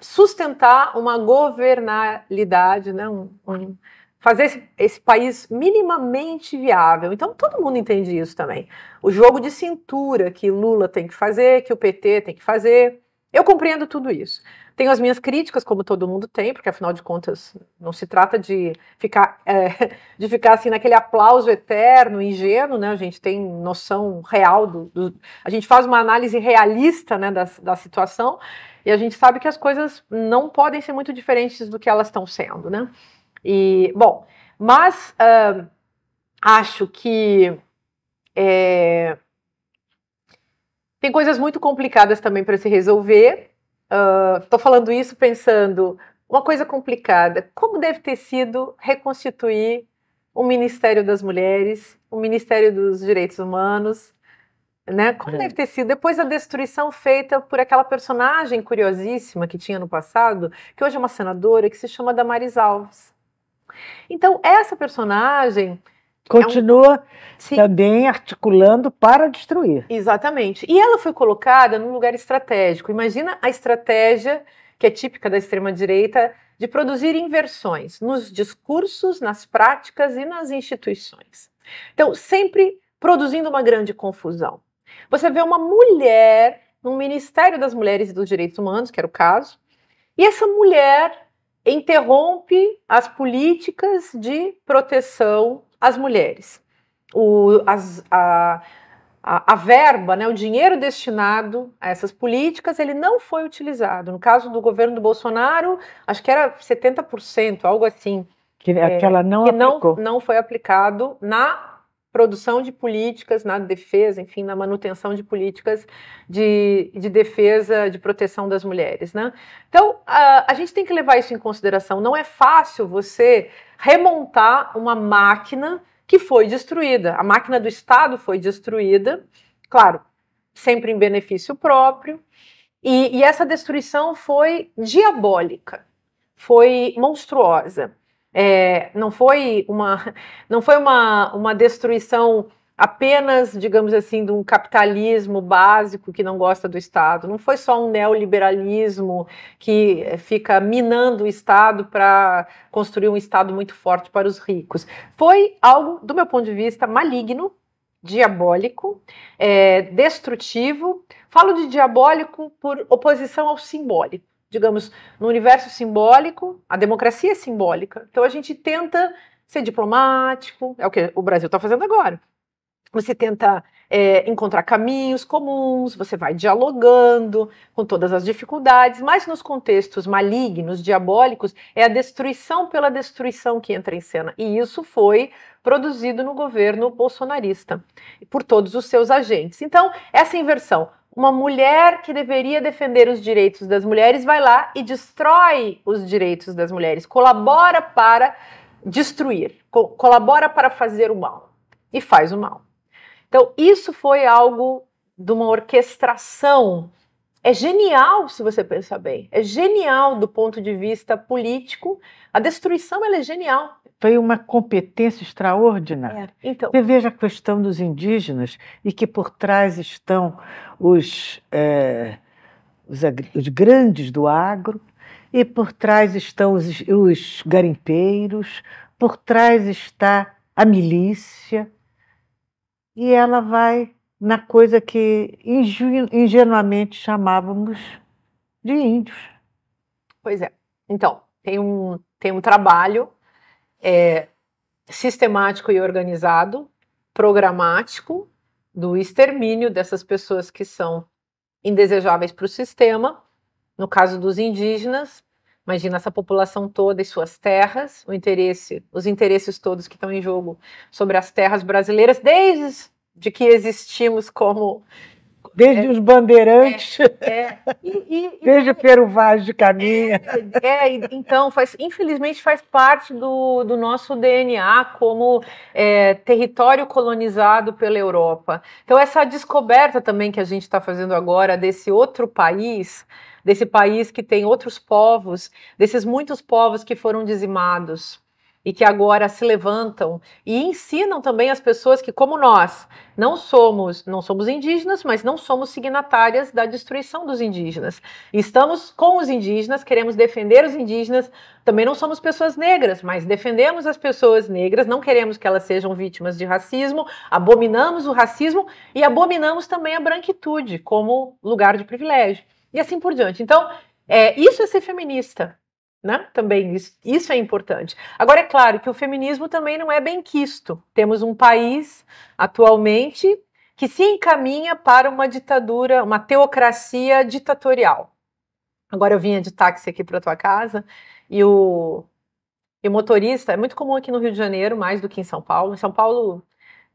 Speaker 2: sustentar uma governalidade, né? Um, um, fazer esse, esse, país minimamente viável. Então, todo mundo entende isso também. O jogo de cintura que Lula tem que fazer, que o PT tem que fazer. Eu compreendo tudo isso. Tenho as minhas críticas, como todo mundo tem, porque afinal de contas não se trata de ficar, é, de ficar assim naquele aplauso eterno, ingênuo, né? A gente tem noção real do, do a gente faz uma análise realista, né, da, da situação e a gente sabe que as coisas não podem ser muito diferentes do que elas estão sendo, né? E bom, mas uh, acho que é, tem coisas muito complicadas também para se resolver Estou uh, ah, falando isso pensando uma coisa complicada. Como deve ter sido reconstituir o Ministério das Mulheres, o Ministério dos Direitos Humanos, né? Como é. deve ter sido depois da destruição feita por aquela personagem curiosíssima que tinha no passado, que hoje é uma senadora, que se chama Damaris Alves. Então, essa personagem Continua
Speaker 1: é um... também articulando para destruir.
Speaker 2: Exatamente. E ela foi colocada num lugar estratégico. Imagina a estratégia que é típica da extrema-direita de produzir inversões nos discursos, nas práticas e nas instituições. Então, sempre produzindo uma grande confusão. Você vê uma mulher no Ministério das Mulheres e dos Direitos Humanos, que era o caso, e essa mulher interrompe as políticas de proteção as mulheres. O, as, a, a, a, verba, né, o dinheiro destinado a essas políticas, ele não foi utilizado. No caso do governo do Bolsonaro, acho que era 70%, algo assim.
Speaker 1: Que, é, que ela não que aplicou. Não,
Speaker 2: não foi aplicado na produção de políticas na defesa, enfim, na manutenção de políticas de, de defesa, de proteção das mulheres. Né? Então, a, a gente tem que levar isso em consideração. Não é fácil você remontar uma máquina que foi destruída. A máquina do Estado foi destruída, claro, sempre em benefício próprio, e, e essa destruição foi diabólica, foi monstruosa. É, não foi uma, não foi uma, uma destruição apenas, digamos assim, de um capitalismo básico que não gosta do Estado. Não foi só um neoliberalismo que eh, fica minando o Estado para construir um Estado muito forte para os ricos. Foi algo, do meu ponto de vista, maligno, diabólico, é, destrutivo. Falo de diabólico por oposição ao simbólico digamos, no universo simbólico, a democracia é simbólica. Então a gente tenta ser diplomático, é o que o Brasil está fazendo agora. Você tenta é, encontrar caminhos comuns, você vai dialogando com todas as dificuldades, mas nos contextos malignos, diabólicos, é a destruição pela destruição que entra em cena. E isso foi produzido no governo bolsonarista por todos os seus agentes. Então, essa inversão, uma mulher que deveria defender os direitos das mulheres vai lá e destrói os direitos das mulheres, colabora para destruir, co colabora para fazer o mal e faz o mal. Então, isso foi algo de uma orquestração. É genial, se você pensar bem. É genial do ponto de vista político. A destruição é genial
Speaker 1: foi uma competência extraordinária. É, então... Você veja a questão dos indígenas e que por trás estão os, é, os, os, grandes do agro, e por trás estão os, os garimpeiros, por trás está a milícia, e ela vai na coisa que ingenu ingenuamente chamávamos de índios. Pois é. Então, tem um, tem um trabalho é,
Speaker 2: sistemático e organizado, programático, do extermínio dessas pessoas que são indesejáveis para o sistema. No caso dos indígenas, imagina essa população toda e suas terras, o interesse, os interesses todos que estão em jogo sobre as terras brasileiras, desde de que existimos como Desde é, os bandeirantes, é, é. e, e, desde e, Pero Vaz de Caminha. É, é, é então, faz, infelizmente faz parte do, do nosso DNA como território colonizado pela Europa. Então, essa descoberta também que a gente está fazendo agora desse outro país, desse país que tem outros povos, desses muitos povos que foram dizimados e que agora se levantam e ensinam também as pessoas que, como nós, não somos, não somos indígenas, mas não somos signatárias da destruição dos indígenas. Estamos com os indígenas, queremos defender os indígenas, também não somos pessoas negras, mas defendemos as pessoas negras, não queremos que elas sejam vítimas de racismo, abominamos o racismo e abominamos também a branquitude como lugar de privilégio. E assim por diante. Então, é, isso é ser feminista. Né? Também isso, isso é importante. Agora, é claro que o feminismo também não é bem quisto. Temos um país atualmente que se encaminha para uma ditadura, uma teocracia ditatorial. Agora eu vinha de táxi aqui para tua casa e o, e o motorista é muito comum aqui no Rio de Janeiro, mais do que em São Paulo. Em São Paulo,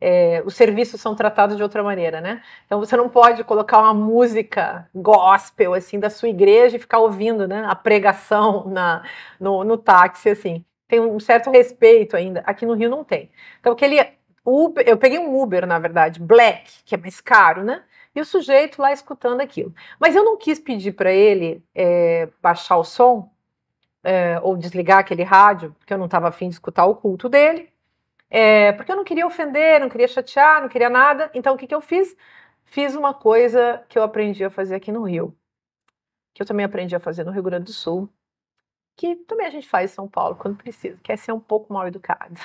Speaker 2: é, os serviços são tratados de outra maneira, né? Então você não pode colocar uma música gospel assim da sua igreja e ficar ouvindo, né? A pregação na, no, no táxi assim. Tem um certo respeito ainda. Aqui no Rio não tem. Então aquele Uber, eu peguei um Uber na verdade, Black, que é mais caro, né? E o sujeito lá escutando aquilo. Mas eu não quis pedir para ele é, baixar o som é, ou desligar aquele rádio, porque eu não estava afim de escutar o culto dele. É, porque eu não queria ofender, não queria chatear, não queria nada. Então, o que, que eu fiz? Fiz uma coisa que eu aprendi a fazer aqui no Rio, que eu também aprendi a fazer no Rio Grande do Sul, que também a gente faz em São Paulo quando precisa, quer é ser um pouco mal educado.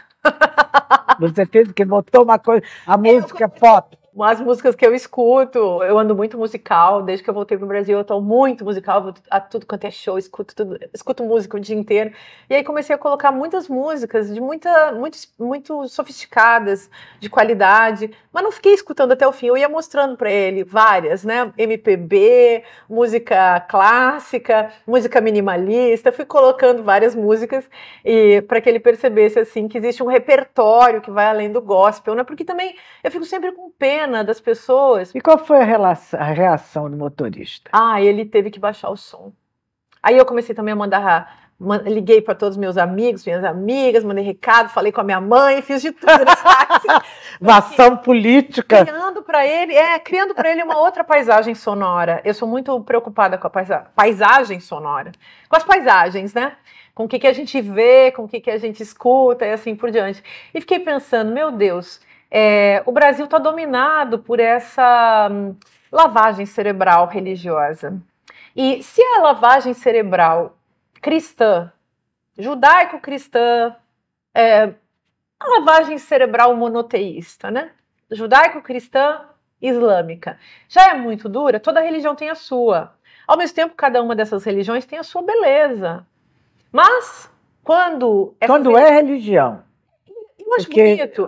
Speaker 1: Você fez que botou uma coisa, a música eu, pop as músicas que eu escuto,
Speaker 2: eu ando muito musical, desde que eu voltei pro Brasil eu tô muito musical, vou a tudo quanto é show, escuto tudo, escuto música o dia inteiro. E aí comecei a colocar muitas músicas de muita muito, muito sofisticadas, de qualidade, mas não fiquei escutando até o fim. Eu ia mostrando para ele várias, né? MPB, música clássica, música minimalista, fui colocando várias músicas e para que ele percebesse assim que existe um repertório que vai além do gospel, né? Porque também eu fico sempre com pena das pessoas. E qual
Speaker 1: foi a, relação, a reação do motorista?
Speaker 2: Ah, ele teve que baixar o som. Aí eu comecei também a mandar liguei para todos meus amigos, minhas amigas, mandei recado, falei com a minha mãe, fiz de tudo nesse táxi.
Speaker 1: Vação política.
Speaker 2: Criando para ele, é, criando para ele uma outra paisagem sonora. Eu sou muito preocupada com a paisa paisagem sonora, com as paisagens, né? Com o que, que a gente vê, com o que, que a gente escuta e assim por diante. E fiquei pensando, meu Deus, é, o Brasil está dominado por essa hum, lavagem cerebral religiosa. E se a lavagem cerebral cristã, judaico-cristã, é, a lavagem cerebral monoteísta, né? Judaico-cristã, islâmica, já é muito dura, toda religião tem a sua. Ao mesmo tempo, cada uma dessas religiões tem a sua beleza. Mas quando. Quando é
Speaker 1: religião
Speaker 2: mas porque, bonito.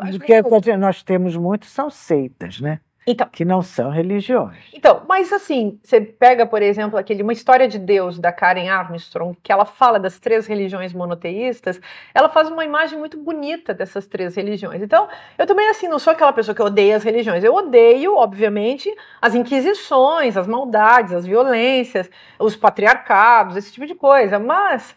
Speaker 2: Porque é
Speaker 1: nós temos muitos são seitas, né? Então, que não são religiões.
Speaker 2: Então, mas assim, você pega, por exemplo, aquele uma história de Deus da Karen Armstrong, que ela fala das três religiões monoteístas, ela faz uma imagem muito bonita dessas três religiões. Então, eu também assim não sou aquela pessoa que odeia as religiões. Eu odeio, obviamente, as inquisições, as maldades, as violências, os patriarcados, esse tipo de coisa. Mas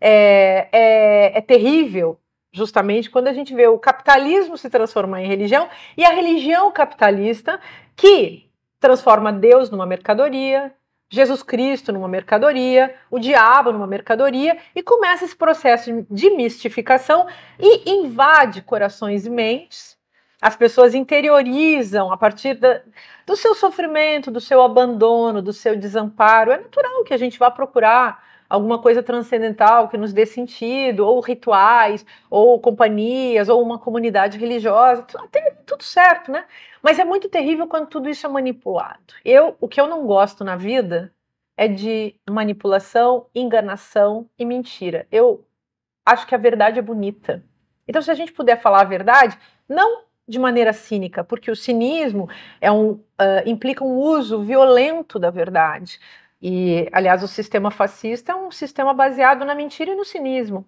Speaker 2: é, é, é terrível justamente quando a gente vê o capitalismo se transformar em religião e a religião capitalista que transforma Deus numa mercadoria, Jesus Cristo numa mercadoria, o diabo numa mercadoria e começa esse processo de mistificação e invade corações e mentes. As pessoas interiorizam a partir da, do seu sofrimento, do seu abandono, do seu desamparo. É natural que a gente vá procurar alguma coisa transcendental que nos dê sentido, ou rituais, ou companhias, ou uma comunidade religiosa, tudo certo, né? Mas é muito terrível quando tudo isso é manipulado. Eu, o que eu não gosto na vida é de manipulação, enganação e mentira. Eu acho que a verdade é bonita. Então, se a gente puder falar a verdade, não de maneira cínica, porque o cinismo é um, uh, implica um uso violento da verdade. E, aliás, o sistema fascista é um sistema baseado na mentira e no cinismo.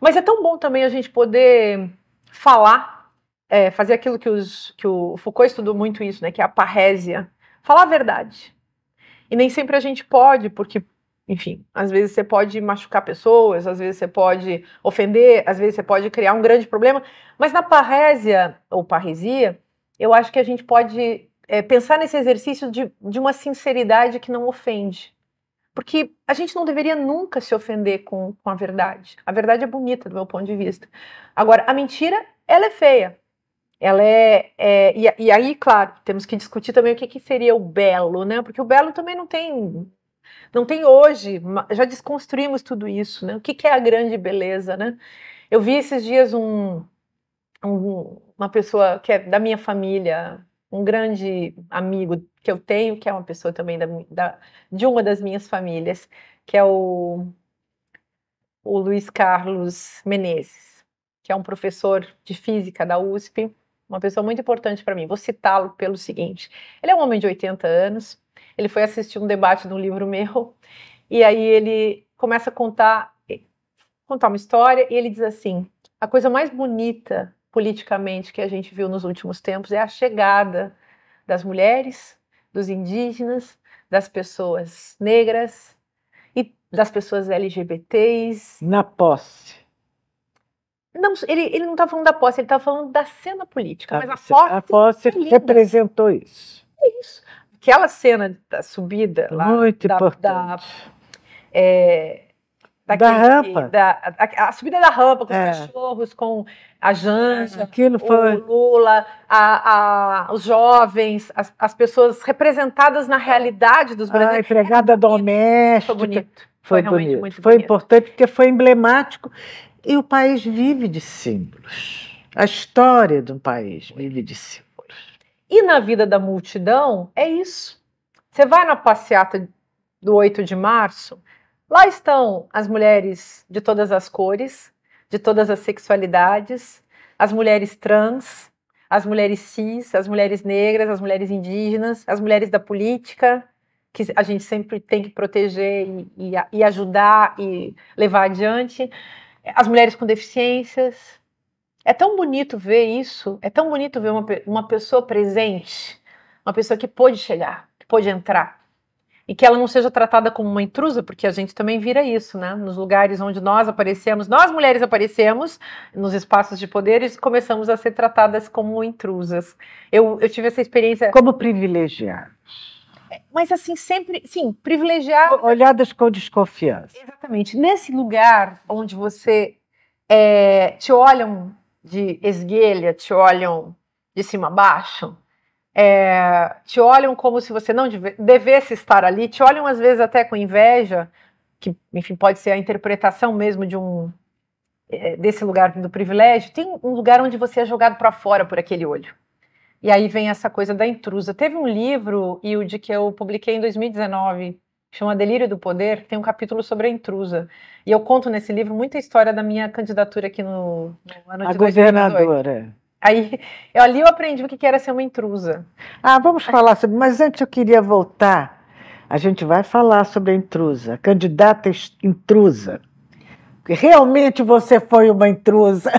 Speaker 2: Mas é tão bom também a gente poder falar, é, fazer aquilo que, os, que o Foucault estudou muito isso, né, que é a parrésia, falar a verdade. E nem sempre a gente pode, porque, enfim, às vezes você pode machucar pessoas, às vezes você pode ofender, às vezes você pode criar um grande problema, mas na parrésia ou parresia, eu acho que a gente pode é, pensar nesse exercício de, de uma sinceridade que não ofende. Porque a gente não deveria nunca se ofender com, com a verdade. A verdade é bonita, do meu ponto de vista. Agora, a mentira, ela é feia. Ela é. é e, e, aí, claro, temos que discutir também o que, que seria o belo, né? Porque o belo também não tem. Não tem hoje, já desconstruímos tudo isso, né? O que, que é a grande beleza, né? Eu vi esses dias um, um uma pessoa que é da minha família, um grande amigo que eu tenho, que é uma pessoa também da, da, de uma das minhas famílias, que é o, o Luiz Carlos Menezes, que é um professor de física da USP, uma pessoa muito importante para mim. Vou citá-lo pelo seguinte: ele é um homem de 80 anos, ele foi assistir um debate de um livro meu, e aí ele começa a contar, contar uma história, e ele diz assim: a coisa mais bonita politicamente que a gente viu nos últimos tempos é a chegada das mulheres, dos indígenas, das pessoas negras e das pessoas LGBTs.
Speaker 1: Na posse.
Speaker 2: Não, ele, ele não está falando da posse, ele está falando da cena política. A, mas a posse,
Speaker 1: a posse é representou isso.
Speaker 2: É isso. Aquela cena da subida lá. Muito da, importante. Da, é, da rampa. Da, a, a, subida da rampa com os é. cachorros, com a Janja, Aquilo foi... o Lula, a, a, os jovens, as, as, pessoas
Speaker 1: representadas na realidade dos brasileiros. A empregada doméstica. Foi bonito. Foi, foi bonito. Muito foi importante porque foi emblemático. E o país vive de símbolos. A história do país vive de símbolos. E na vida da
Speaker 2: multidão, é isso. Você vai na passeata do 8 de março, lá estão as mulheres de todas as cores, de todas as sexualidades, as mulheres trans, as mulheres cis, as mulheres negras, as mulheres indígenas, as mulheres da política, que a gente sempre tem que proteger e, e, e ajudar e levar adiante, as mulheres com deficiências. É tão bonito ver isso, é tão bonito ver uma, uma pessoa presente, uma pessoa que pôde chegar, que pôde entrar, e que ela não seja tratada como uma intrusa, porque a gente também vira isso, né? Nos lugares onde nós aparecemos, nós mulheres aparecemos nos espaços de poderes, começamos a ser tratadas como intrusas. Eu, eu tive essa experiência. Como
Speaker 1: privilegiadas.
Speaker 2: É, mas assim, sempre, sim,
Speaker 1: privilegiar Olhadas com desconfiança. Exatamente.
Speaker 2: Nesse lugar onde você é, te olham de esguelha, te olham de cima a baixo, é, te olham como se você não devesse estar ali, te olham às vezes até com inveja, que enfim pode ser a interpretação mesmo de um é, desse lugar do privilégio. Tem um lugar onde você é jogado para fora por aquele olho. E aí vem essa coisa da intrusa. Teve um livro e o de que eu publiquei em 2019 chama Delírio do Poder, tem um capítulo sobre a intrusa. E eu conto nesse livro muita história da minha candidatura aqui no, no ano a de governadora. Aí, ali eu aprendi o que era ser uma intrusa.
Speaker 1: Ah, vamos falar sobre. Mas antes eu queria voltar. A gente vai falar sobre a intrusa, candidata intrusa. Realmente você foi uma intrusa.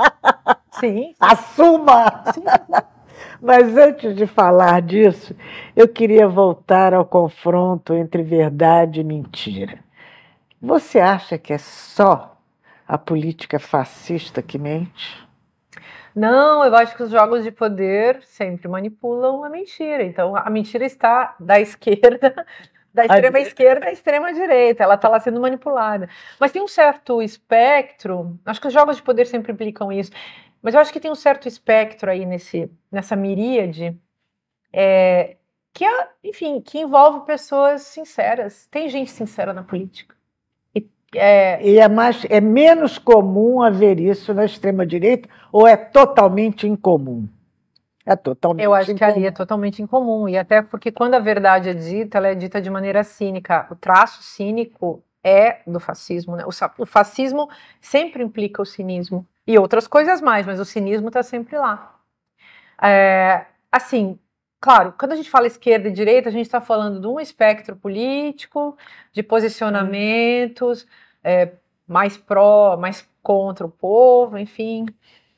Speaker 1: Sim. Assuma! Sim. Mas antes de falar disso, eu queria voltar ao confronto entre verdade e mentira. Você acha que é só a política fascista que mente?
Speaker 2: Não, eu acho que os jogos de poder sempre manipulam a mentira. Então, a mentira está da esquerda, da extrema a... esquerda à extrema direita. Ela está lá sendo manipulada. Mas tem um certo espectro. Acho que os jogos de poder sempre implicam isso. Mas eu acho que tem um certo espectro aí nesse, nessa miríade. É, que, é, enfim, que envolve pessoas sinceras. Tem gente sincera na política.
Speaker 1: É... E é, mais, é menos comum haver isso na extrema-direita, ou é totalmente incomum? É totalmente Eu acho incomum. que ali é
Speaker 2: totalmente incomum, e até porque quando a verdade é dita, ela é dita de maneira cínica. O traço cínico é do fascismo. Né? O, o fascismo sempre implica o cinismo e outras coisas mais, mas o cinismo está sempre lá. É, assim, claro, quando a gente fala esquerda e direita, a gente está falando de um espectro político, de posicionamentos. Hum é, mais pró, mais contra o povo, enfim.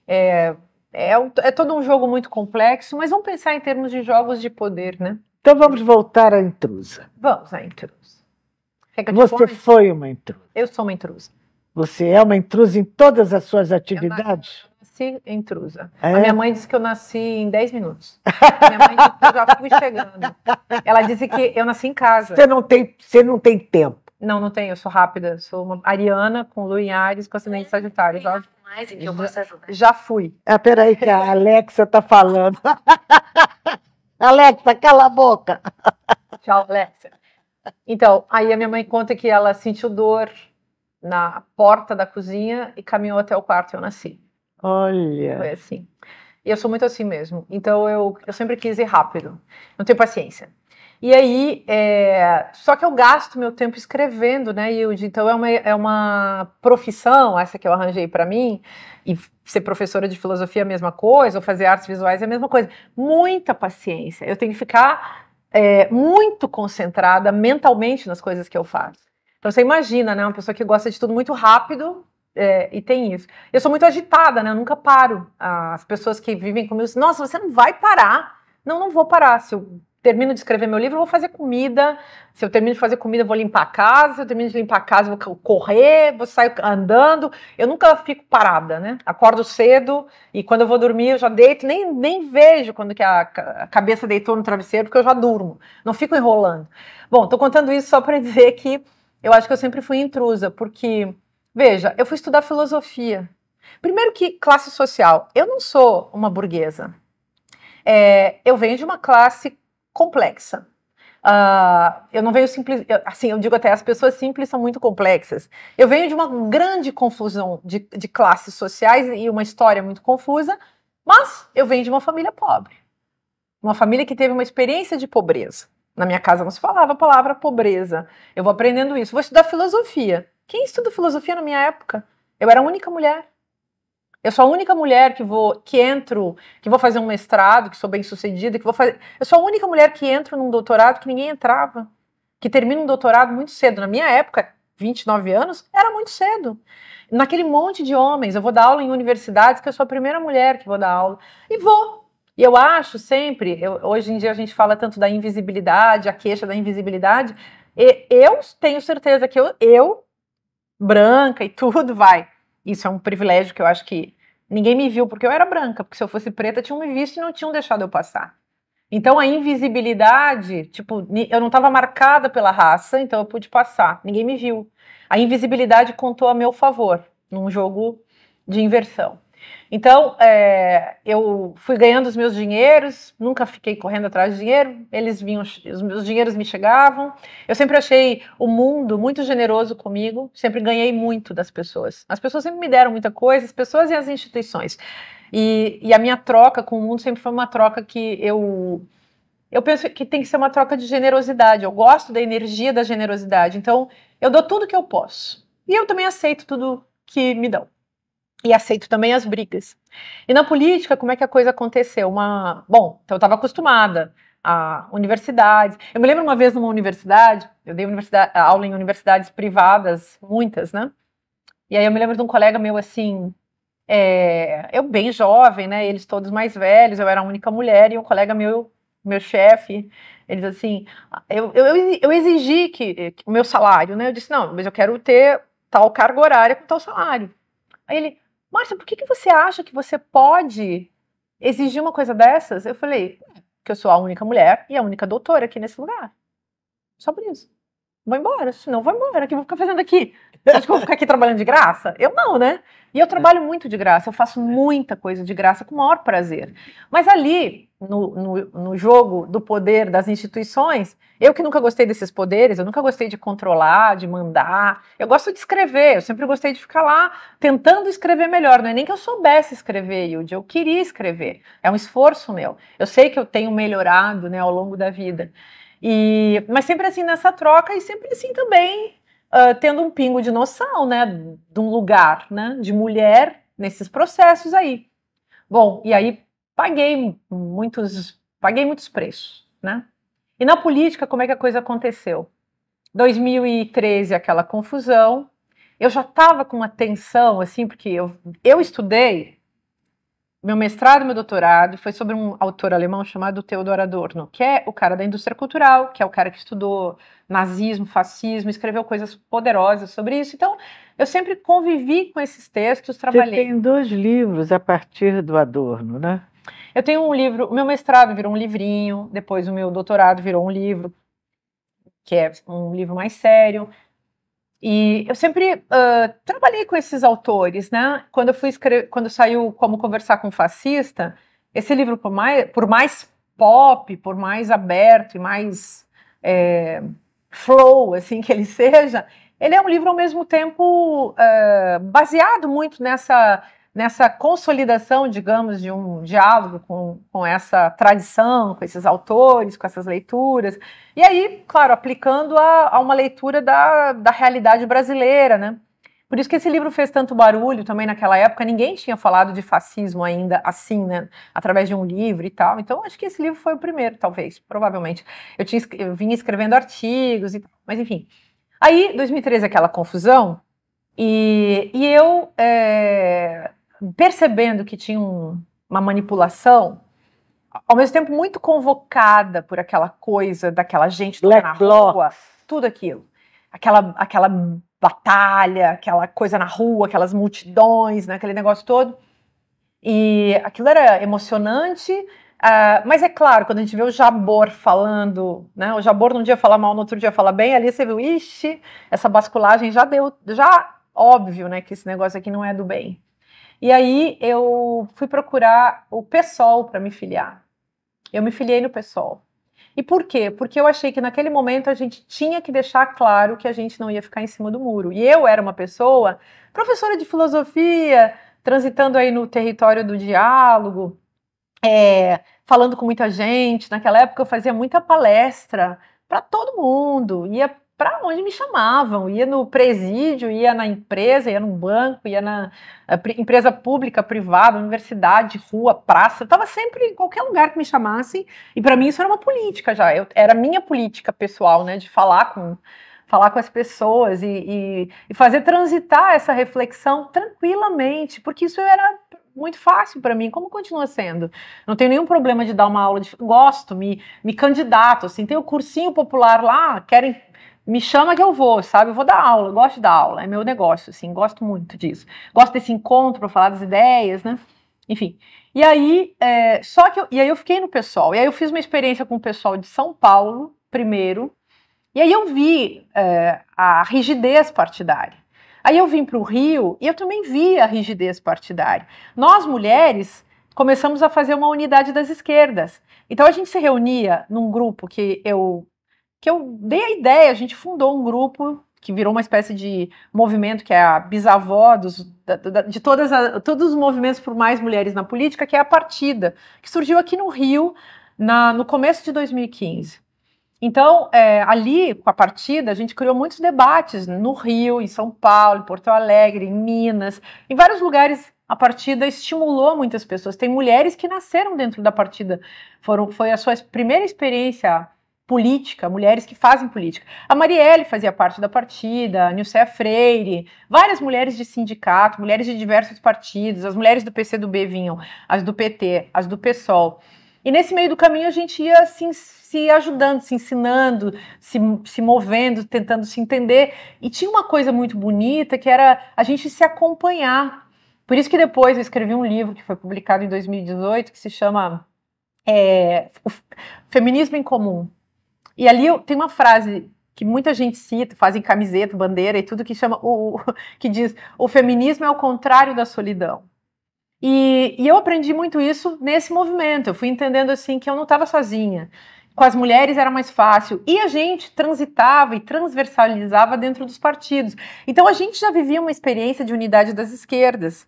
Speaker 2: É, é, é todo um jogo muito complexo, mas vamos pensar em termos de jogos de poder, né?
Speaker 1: Então vamos voltar à intrusa.
Speaker 2: Vamos à intrusa. Você
Speaker 1: foi uma intrusa. Eu sou uma intrusa. Você é uma intrusa em todas as suas atividades? Eu
Speaker 2: nasci intrusa. É? A minha mãe disse que eu nasci em 10 minutos. minha mãe disse que eu já fui chegando. Ela disse que eu nasci em casa. Você não
Speaker 1: tem, você não tem tempo.
Speaker 2: Não, não tenho, eu sou rápida. Sou uma ariana com lua em Ares, com ascendente é, sagitário. Já, mais, que eu já, já fui.
Speaker 1: Ah, peraí que a Alexa tá falando.
Speaker 2: Alexa, cala a boca. Tchau, Alexa. Então, aí a minha mãe conta que ela sentiu dor na porta da cozinha e caminhou até o quarto e eu nasci.
Speaker 1: Olha. Foi
Speaker 2: assim. E eu sou muito assim mesmo. Então eu, eu sempre quis ir rápido. Não tenho paciência. E aí, é... só que eu gasto meu tempo escrevendo, né, Yildi? Então é uma, é uma profissão, essa que eu arranjei para mim, e ser professora de filosofia é a mesma coisa, ou fazer artes visuais é a mesma coisa. Muita paciência. Eu tenho que ficar é, muito concentrada mentalmente nas coisas que eu faço. Então você imagina, né, uma pessoa que gosta de tudo muito rápido, é, e tem isso. Eu sou muito agitada, né? Eu nunca paro. As pessoas que vivem comigo dizem, nossa, você não vai parar. Não, não vou parar. Se eu termino de escrever meu livro, eu vou fazer comida. Se eu termino de fazer comida, eu vou limpar a casa. Se eu termino de limpar a casa, eu vou correr, vou sair andando. Eu nunca fico parada, né? Acordo cedo e quando eu vou dormir, eu já deito. Nem, nem vejo quando que a, a cabeça deitou no travesseiro, porque eu já durmo. Não fico enrolando. Bom, estou contando isso só para dizer que eu acho que eu sempre fui intrusa, porque, veja, eu fui estudar filosofia. Primeiro que classe social. Eu não sou uma burguesa. É, eu venho de uma classe complexa. Uh, eu não venho simples, assim, eu digo até, as pessoas simples são muito complexas. Eu venho de uma grande confusão de, de classes sociais e uma história muito confusa, mas eu venho de uma família pobre. Uma família que teve uma experiência de pobreza. Na minha casa não se falava a palavra pobreza. Eu vou aprendendo isso. Vou estudar filosofia. Quem estuda filosofia na minha época? Eu era a única mulher. Eu sou a única mulher que vou que entro, que vou fazer um mestrado, que sou bem sucedida, que vou fazer. Eu sou a única mulher que entro num doutorado que ninguém entrava, que termina um doutorado muito cedo. Na minha época, 29 anos, era muito cedo. Naquele monte de homens, eu vou dar aula em universidades que eu sou a primeira mulher que vou dar aula e vou. E eu acho sempre, eu, hoje em dia a gente fala tanto da invisibilidade, a queixa da invisibilidade. E eu tenho certeza que eu, eu branca e tudo vai isso é um privilégio que eu acho que ninguém me viu, porque eu era branca, porque se eu fosse preta, tinham me visto e não tinham deixado eu passar. Então a invisibilidade, tipo, eu não estava marcada pela raça, então eu pude passar, ninguém me viu. A invisibilidade contou a meu favor num jogo de inversão. Então, é, eu fui ganhando os meus dinheiros, nunca fiquei correndo atrás de dinheiro, eles vinham, os meus dinheiros me chegavam. Eu sempre achei o mundo muito generoso comigo, sempre ganhei muito das pessoas. As pessoas sempre me deram muita coisa, as pessoas e as instituições. E, e a minha troca com o mundo sempre foi uma troca que eu. Eu penso que tem que ser uma troca de generosidade. Eu gosto da energia da generosidade. Então, eu dou tudo que eu posso. E eu também aceito tudo que me dão e aceito também as brigas. E na política, como é que a coisa aconteceu? Uma, bom, então eu estava acostumada a universidades. Eu me lembro uma vez numa universidade, eu dei universidade, aula em universidades privadas, muitas, né? E aí eu me lembro de um colega meu assim, é, eu bem jovem, né? Eles todos mais velhos, eu era a única mulher e um colega meu, meu chefe, eles assim, eu, eu, eu exigi que, que o meu salário, né? Eu disse não, mas eu quero ter tal cargo horária com tal salário. Aí ele, Márcia, por que, que você acha que você pode exigir uma coisa dessas? Eu falei, que eu sou a única mulher e a única doutora aqui nesse lugar. Só por isso. Vou embora, senão vou embora. O que eu vou ficar fazendo aqui? Você acha que eu vou ficar aqui trabalhando de graça? Eu não, né? E eu trabalho muito de graça, eu faço muita coisa de graça com o maior prazer. Mas ali, no, no, no, jogo do poder das instituições. Eu que nunca gostei desses poderes, eu nunca gostei de controlar, de mandar. Eu gosto de escrever, eu sempre gostei de ficar lá tentando escrever melhor. Não é nem que eu soubesse escrever, Yudi, eu queria escrever. É um esforço meu. Eu sei que eu tenho melhorado né, ao longo da vida. E, mas sempre assim nessa troca e sempre assim também uh, tendo um pingo de noção, né, de um lugar, né, de mulher nesses processos aí. Bom, e aí paguei muitos, paguei muitos preços, né? E na política, como é que a coisa aconteceu? 2013, aquela confusão. Eu já estava com uma tensão, assim, porque eu, eu estudei, meu mestrado, meu doutorado, foi sobre um autor alemão chamado Theodor Adorno, que é o cara da indústria cultural, que é o cara que estudou nazismo, fascismo, escreveu coisas poderosas sobre isso. Então, eu sempre convivi com esses textos, trabalhei. Você
Speaker 1: tem dois livros a partir do Adorno, né?
Speaker 2: Eu tenho um livro, o meu mestrado virou um livrinho, depois o meu doutorado virou um livro, que é um livro mais sério. E eu sempre uh, trabalhei com esses autores, né? Quando eu fui escrever, quando saiu Como Conversar com um Fascista, esse livro, por mais, por mais pop, por mais aberto e mais é, flow, assim que ele seja, ele é um livro ao mesmo tempo uh, baseado muito nessa nessa consolidação, digamos, de um diálogo com, com essa tradição, com esses autores, com essas leituras. E aí, claro, aplicando a, a uma leitura da, da realidade brasileira, né? Por isso que esse livro fez tanto barulho também naquela época, ninguém tinha falado de fascismo ainda assim, né? Através de um livro e tal. Então, acho que esse livro foi o primeiro, talvez, provavelmente. Eu, tinha, eu vinha escrevendo artigos e tal, mas enfim. Aí, 2013, aquela confusão, e, e eu é, percebendo que tinha um, uma manipulação, ao mesmo tempo muito convocada por aquela coisa daquela gente Black na blocks. rua, tudo aquilo. Aquela, aquela batalha, aquela coisa na rua, aquelas multidões, né, aquele negócio todo. E aquilo era emocionante, uh, mas é claro, quando a gente vê o Jabor falando, né, o Jabor num dia fala mal, no outro dia fala bem, ali você viu, ixi, essa basculagem já deu, já óbvio, né, que esse negócio aqui não é do bem. E aí eu fui procurar o PSOL para me filiar. Eu me filiei no PSOL. E por quê? Porque eu achei que naquele momento a gente tinha que deixar claro que a gente não ia ficar em cima do muro. E eu era uma pessoa, professora de filosofia, transitando aí no território do diálogo, é, falando com muita gente. Naquela época eu fazia muita palestra para todo mundo, ia para onde me chamavam. Ia no presídio, ia na empresa, ia no banco, ia na eh, empresa pública, privada, universidade, rua, praça. Eu estava sempre em qualquer lugar que me chamassem. E para mim isso era uma política já. Eu, era minha política pessoal, né? De falar com falar com as pessoas e, e, e fazer transitar essa reflexão tranquilamente, porque isso era muito fácil para mim, como continua sendo. Não tenho nenhum problema de dar uma aula, de, gosto, me, me candidato, assim, tem o cursinho popular lá, querem me chama que eu vou, sabe? Eu vou dar aula, gosto de dar aula, é meu negócio, assim, gosto muito disso. Gosto desse encontro para falar das ideias, né? Enfim. E aí, é, só que eu, e aí eu fiquei no pessoal. E aí eu fiz uma experiência com o pessoal de São Paulo primeiro. E aí eu vi é, a rigidez partidária. Aí eu vim para o Rio e eu também vi a rigidez partidária. Nós mulheres começamos a fazer uma unidade das esquerdas. Então a gente se reunia num grupo que eu que eu dei a ideia, a gente fundou um grupo que virou uma espécie de movimento que é a bisavó dos, da, da, de todas a, todos os movimentos por mais mulheres na política, que é a Partida, que surgiu aqui no Rio na, no começo de 2015. Então, é, ali, com a partida, a gente criou muitos debates no Rio, em São Paulo, em Porto Alegre, em Minas, em vários lugares. A partida estimulou muitas pessoas. Tem mulheres que nasceram dentro da partida, foram, foi a sua primeira experiência política, mulheres que fazem política. A Marielle fazia parte da partida, a Nilceia Freire, várias mulheres de sindicato, mulheres de diversos partidos, as mulheres do PCdoB vinham, as do PT, as do PSOL. E nesse meio do caminho a gente ia se, se ajudando, se ensinando, se, se movendo, tentando se entender. E tinha uma coisa muito bonita que era a gente se acompanhar. Por isso que depois eu escrevi um livro que foi publicado em 2018 que se chama é, Feminismo em Comum e ali tem uma frase que muita gente cita, fazem camiseta, bandeira e tudo que chama o que diz o feminismo é o contrário da solidão. E, e eu aprendi muito isso nesse movimento. Eu fui entendendo assim que eu não estava sozinha. Com as mulheres era mais fácil e a gente transitava e transversalizava dentro dos partidos. Então a gente já vivia uma experiência de unidade das esquerdas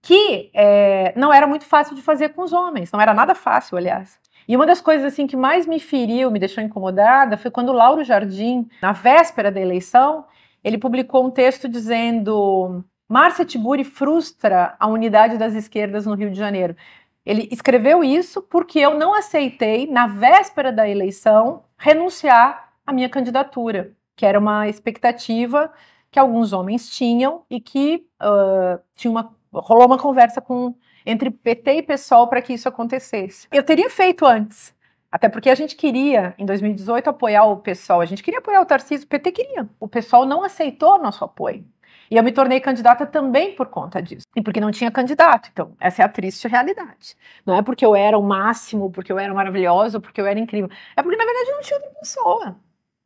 Speaker 2: que é, não era muito fácil de fazer com os homens. Não era nada fácil, aliás. E uma das coisas assim que mais me feriu, me deixou incomodada, foi quando o Lauro Jardim, na véspera da eleição, ele publicou um texto dizendo: Márcia Tiburi frustra a unidade das esquerdas no Rio de Janeiro. Ele escreveu isso porque eu não aceitei, na véspera da eleição, renunciar à minha candidatura, que era uma expectativa que alguns homens tinham e que uh, tinha uma, rolou uma conversa com entre PT e PSOL para que isso acontecesse. Eu teria feito antes. Até porque a gente queria, em 2018, apoiar o PSOL. A gente queria apoiar o Tarcísio, o PT queria. O PSOL não aceitou nosso apoio. E eu me tornei candidata também por conta disso. E porque não tinha candidato. Então, essa é a triste realidade. Não é porque eu era o máximo, porque eu era maravilhosa, porque eu era incrível. É porque, na verdade, não tinha outra pessoa.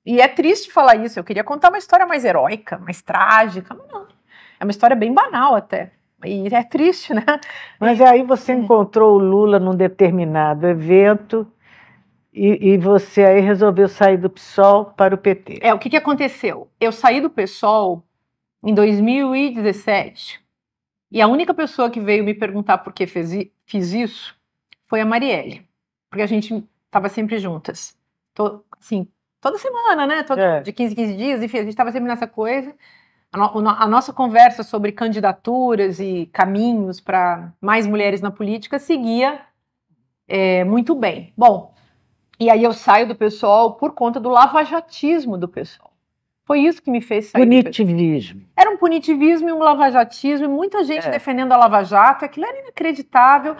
Speaker 2: E é triste falar isso. Eu queria contar uma história mais heróica, mais trágica, mas não. É uma história bem banal até.
Speaker 1: E é triste, né? Mas aí você é. encontrou o Lula num determinado evento e, e, você aí resolveu sair do PSOL para o PT.
Speaker 2: É, o que, que aconteceu? Eu saí do PSOL em 2017 e a única pessoa que veio me perguntar por que fez, fiz isso foi a Marielle, porque a gente estava sempre juntas. Tô, assim, toda semana, né? Todo, é. De 15 15 dias, enfim, a gente estava sempre nessa coisa a, nossa conversa sobre candidaturas e caminhos para mais mulheres na política seguia é, muito bem. Bom, e aí eu saio do pessoal por conta do lavajatismo do pessoal. Foi isso que me fez sair. Punitivismo. Era um punitivismo e um lavajatismo, e muita gente é. defendendo a Lava Jato, aquilo era inacreditável.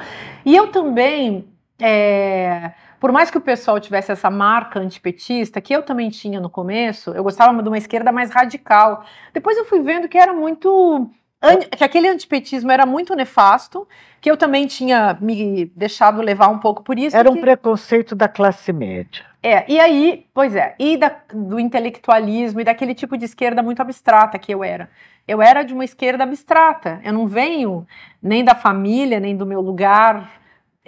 Speaker 2: E eu também. É, por mais que o pessoal tivesse essa marca antipetista, que eu também tinha no começo, eu gostava de uma esquerda mais radical. Depois eu fui vendo que era muito que aquele antipetismo era muito nefasto, que eu também tinha
Speaker 1: me deixado levar um pouco por isso. Era um que... preconceito da classe média.
Speaker 2: É, e aí, pois é, e da, do intelectualismo e daquele tipo de esquerda muito abstrata que eu era. Eu era de uma esquerda abstrata. Eu não venho nem da família, nem do meu lugar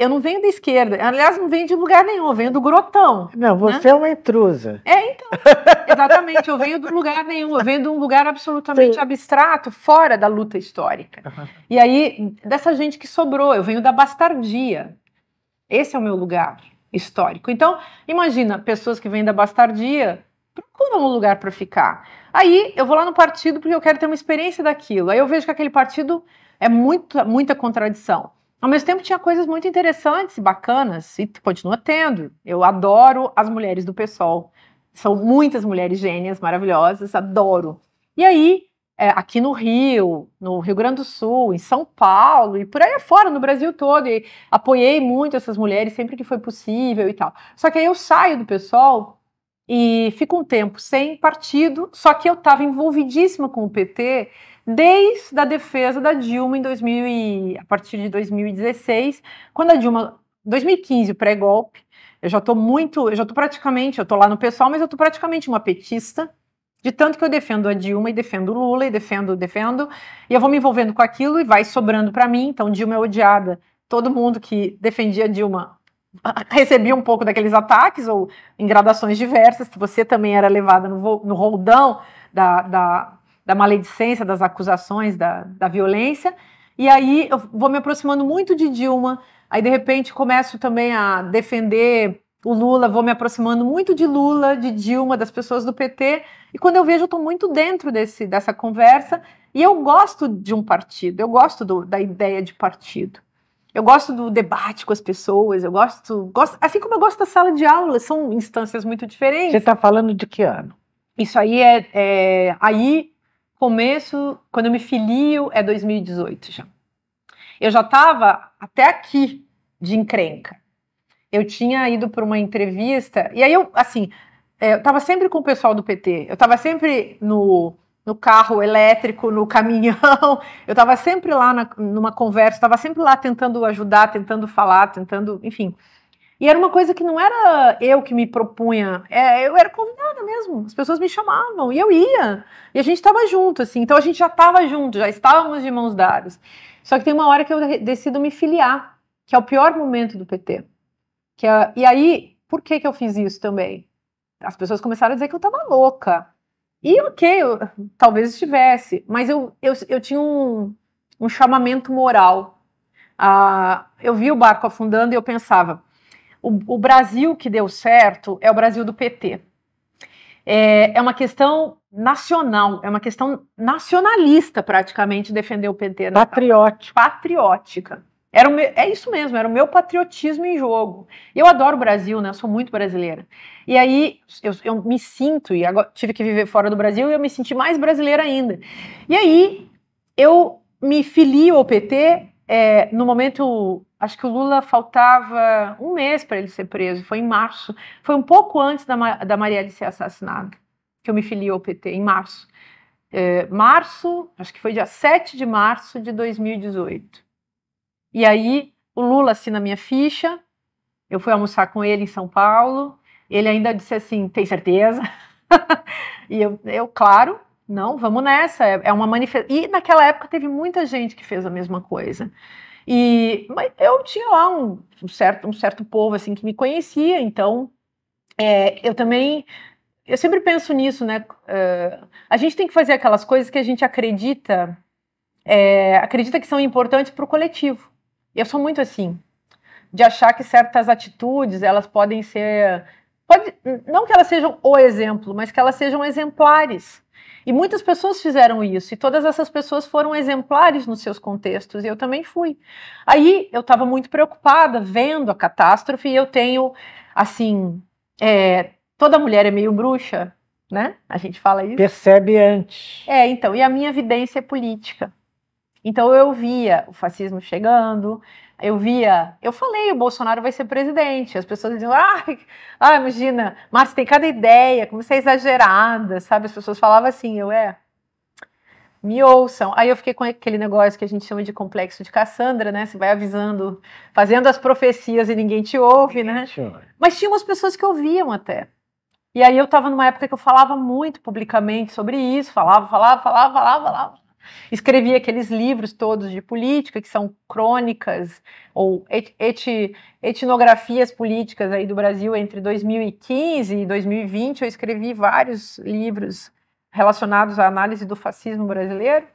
Speaker 2: eu não venho da esquerda. Aliás, não venho de lugar nenhum, venho do grotão. Não, né? você né? é uma
Speaker 1: intrusa.
Speaker 2: É, então. Exatamente, eu venho do lugar nenhum, eu venho de um lugar absolutamente Sim. abstrato, fora da luta histórica. Uhum. E aí, dessa gente que sobrou, eu venho da bastardia. Esse é o meu lugar histórico. Então, imagina, pessoas que vêm da bastardia procuram um lugar para ficar. Aí eu vou lá no partido porque eu quero ter uma experiência daquilo. Aí eu vejo que aquele partido é muito, muita contradição. Ao mesmo tempo, tinha coisas muito interessantes e bacanas, e continua tendo. Eu adoro as mulheres do PSOL. São muitas mulheres gênias, maravilhosas, adoro. E aí, é, aqui no Rio, no Rio Grande do Sul, em São Paulo e por aí afora, no Brasil todo, e apoiei muito essas mulheres sempre que foi possível e tal. Só que aí eu saio do PSOL e fico um tempo sem partido, só que eu estava envolvidíssima com o PT desde a defesa da Dilma em 2000 e, a partir de 2016, quando a Dilma 2015 pré-golpe, eu já estou muito, eu já estou praticamente, eu estou lá no pessoal, mas eu estou praticamente uma petista, de tanto que eu defendo a Dilma e defendo o Lula e defendo, defendo, e eu vou me envolvendo com aquilo e vai sobrando para mim. Então, Dilma é odiada. Todo mundo que defendia Dilma recebia um pouco daqueles ataques ou em gradações diversas. Você também era levada no, no roldão da, da, da maledicência, das acusações, da, da violência. E aí eu vou me aproximando muito de Dilma. Aí, de repente, começo também a defender o Lula, vou me aproximando muito de Lula, de Dilma, das pessoas do PT, e quando eu vejo, eu estou muito dentro desse, dessa conversa, e eu gosto de um partido, eu gosto do, da ideia de partido. Eu gosto do debate com as pessoas, eu gosto, gosto. Assim como eu gosto da sala de aula, são instâncias muito diferentes. Você está
Speaker 1: falando de que ano?
Speaker 2: Isso aí é. é aí começo, quando eu me filio, é 2018 já. Eu já estava até aqui de encrenca. Eu tinha ido para uma entrevista, e aí eu, assim, é, eu estava sempre com o pessoal do PT, eu estava sempre no, no carro elétrico, no caminhão, eu estava sempre lá na, numa conversa, estava sempre lá tentando ajudar, tentando falar, tentando, enfim. E era uma coisa que não era eu que me propunha, é, eu era convidada mesmo. As pessoas me chamavam e eu ia. E a gente estava junto, assim. Então a gente já estava junto, já estávamos de mãos dadas. Só que tem uma hora que eu decido me filiar, que é o pior momento do PT. Que é, e aí, por que, que eu fiz isso também? As pessoas começaram a dizer que eu estava louca. E ok, eu, talvez estivesse, mas eu, eu, eu tinha um, um chamamento moral. Ah, eu vi o barco afundando e eu pensava, o, o Brasil que deu certo é o Brasil do PT. É, é uma questão nacional, é uma questão nacionalista praticamente defender o PT. Patriótica. Patriótica. Era meu, é isso mesmo, era o meu patriotismo em jogo. Eu adoro o Brasil, né? Eu sou muito brasileira. E aí eu, eu me sinto, e agora tive que viver fora do Brasil, e eu me senti mais brasileira ainda. E aí eu me filio ao PT é, no momento, acho que o Lula faltava um mês para ele ser preso, foi em março, foi um pouco antes da, da Marielle ser assassinada, que eu me filiei ao PT, em março. É, março, acho que foi dia 7 de março de 2018. E aí o Lula assina minha ficha, eu fui almoçar com ele em São Paulo, ele ainda disse assim, tem certeza? e eu, eu, claro, não, vamos nessa. É, é uma manifestação. E naquela época teve muita gente que fez a mesma coisa. E mas eu tinha lá um, um certo, um certo povo assim que me conhecia, então é, eu também eu sempre penso nisso, né? Uh, a gente tem que fazer aquelas coisas que a gente acredita, é, acredita que são importantes para o coletivo. Eu sou muito assim, de achar que certas atitudes elas podem ser, pode, não que elas sejam o exemplo, mas que elas sejam exemplares. E muitas pessoas fizeram isso, e todas essas pessoas foram exemplares nos seus contextos, e eu também fui. Aí eu estava muito preocupada vendo a catástrofe, e eu tenho, assim, é, toda mulher é meio bruxa, né? A gente fala isso.
Speaker 1: Percebe antes.
Speaker 2: É, então, e a minha evidência é política. Então eu via o fascismo chegando, eu via, eu falei, o Bolsonaro vai ser presidente. As pessoas diziam, ah, ah imagina, Márcio, tem cada ideia, como você é exagerada, sabe? As pessoas falavam assim, eu é. Me ouçam. Aí eu fiquei com aquele negócio que a gente chama de complexo de Cassandra, né? Você vai avisando, fazendo as profecias e ninguém te ouve, né? Mas tinha umas pessoas que ouviam até. E aí eu estava numa época que eu falava muito publicamente sobre isso, falava, falava, falava, falava, falava. Escrevi aqueles livros todos de política, que são crônicas ou et, et, etnografias políticas aí do Brasil entre 2015 e 2020. Eu escrevi vários livros relacionados à análise do fascismo brasileiro.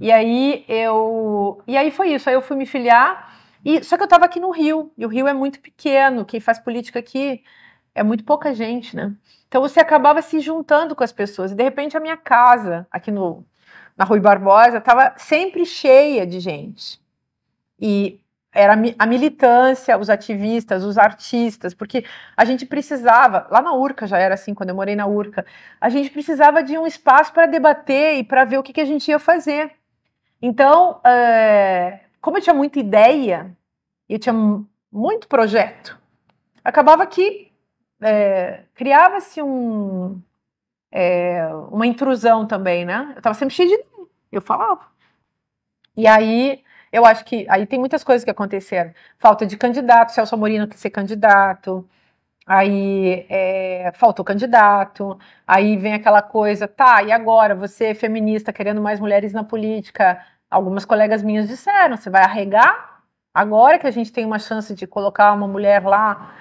Speaker 2: E aí eu, e aí foi isso. Aí eu fui me filiar. E só que eu estava aqui no Rio e o Rio é muito pequeno. Quem faz política aqui é muito pouca gente, né? Então você acabava se juntando com as pessoas. E de repente a minha casa, aqui no, na Rui Barbosa, estava sempre cheia de gente. E era a militância, os ativistas, os artistas, porque a gente precisava, lá na URCA já era assim, quando eu morei na URCA, a gente precisava de um espaço para debater e para ver o que, que, a gente ia fazer. Então, é, como eu tinha muita ideia, eu tinha muito projeto, acabava que é, criava-se um, é, uma intrusão também, né? Eu tava sempre cheia de. Eu falava. E aí, eu acho que aí tem muitas coisas que aconteceram. Falta de candidato, Celso Amorino não quis ser candidato, aí é, faltou candidato, aí vem aquela coisa, tá, e agora? Você é feminista querendo mais mulheres na política. Algumas colegas minhas disseram, você vai arregar? Agora que a gente tem uma chance de colocar uma mulher lá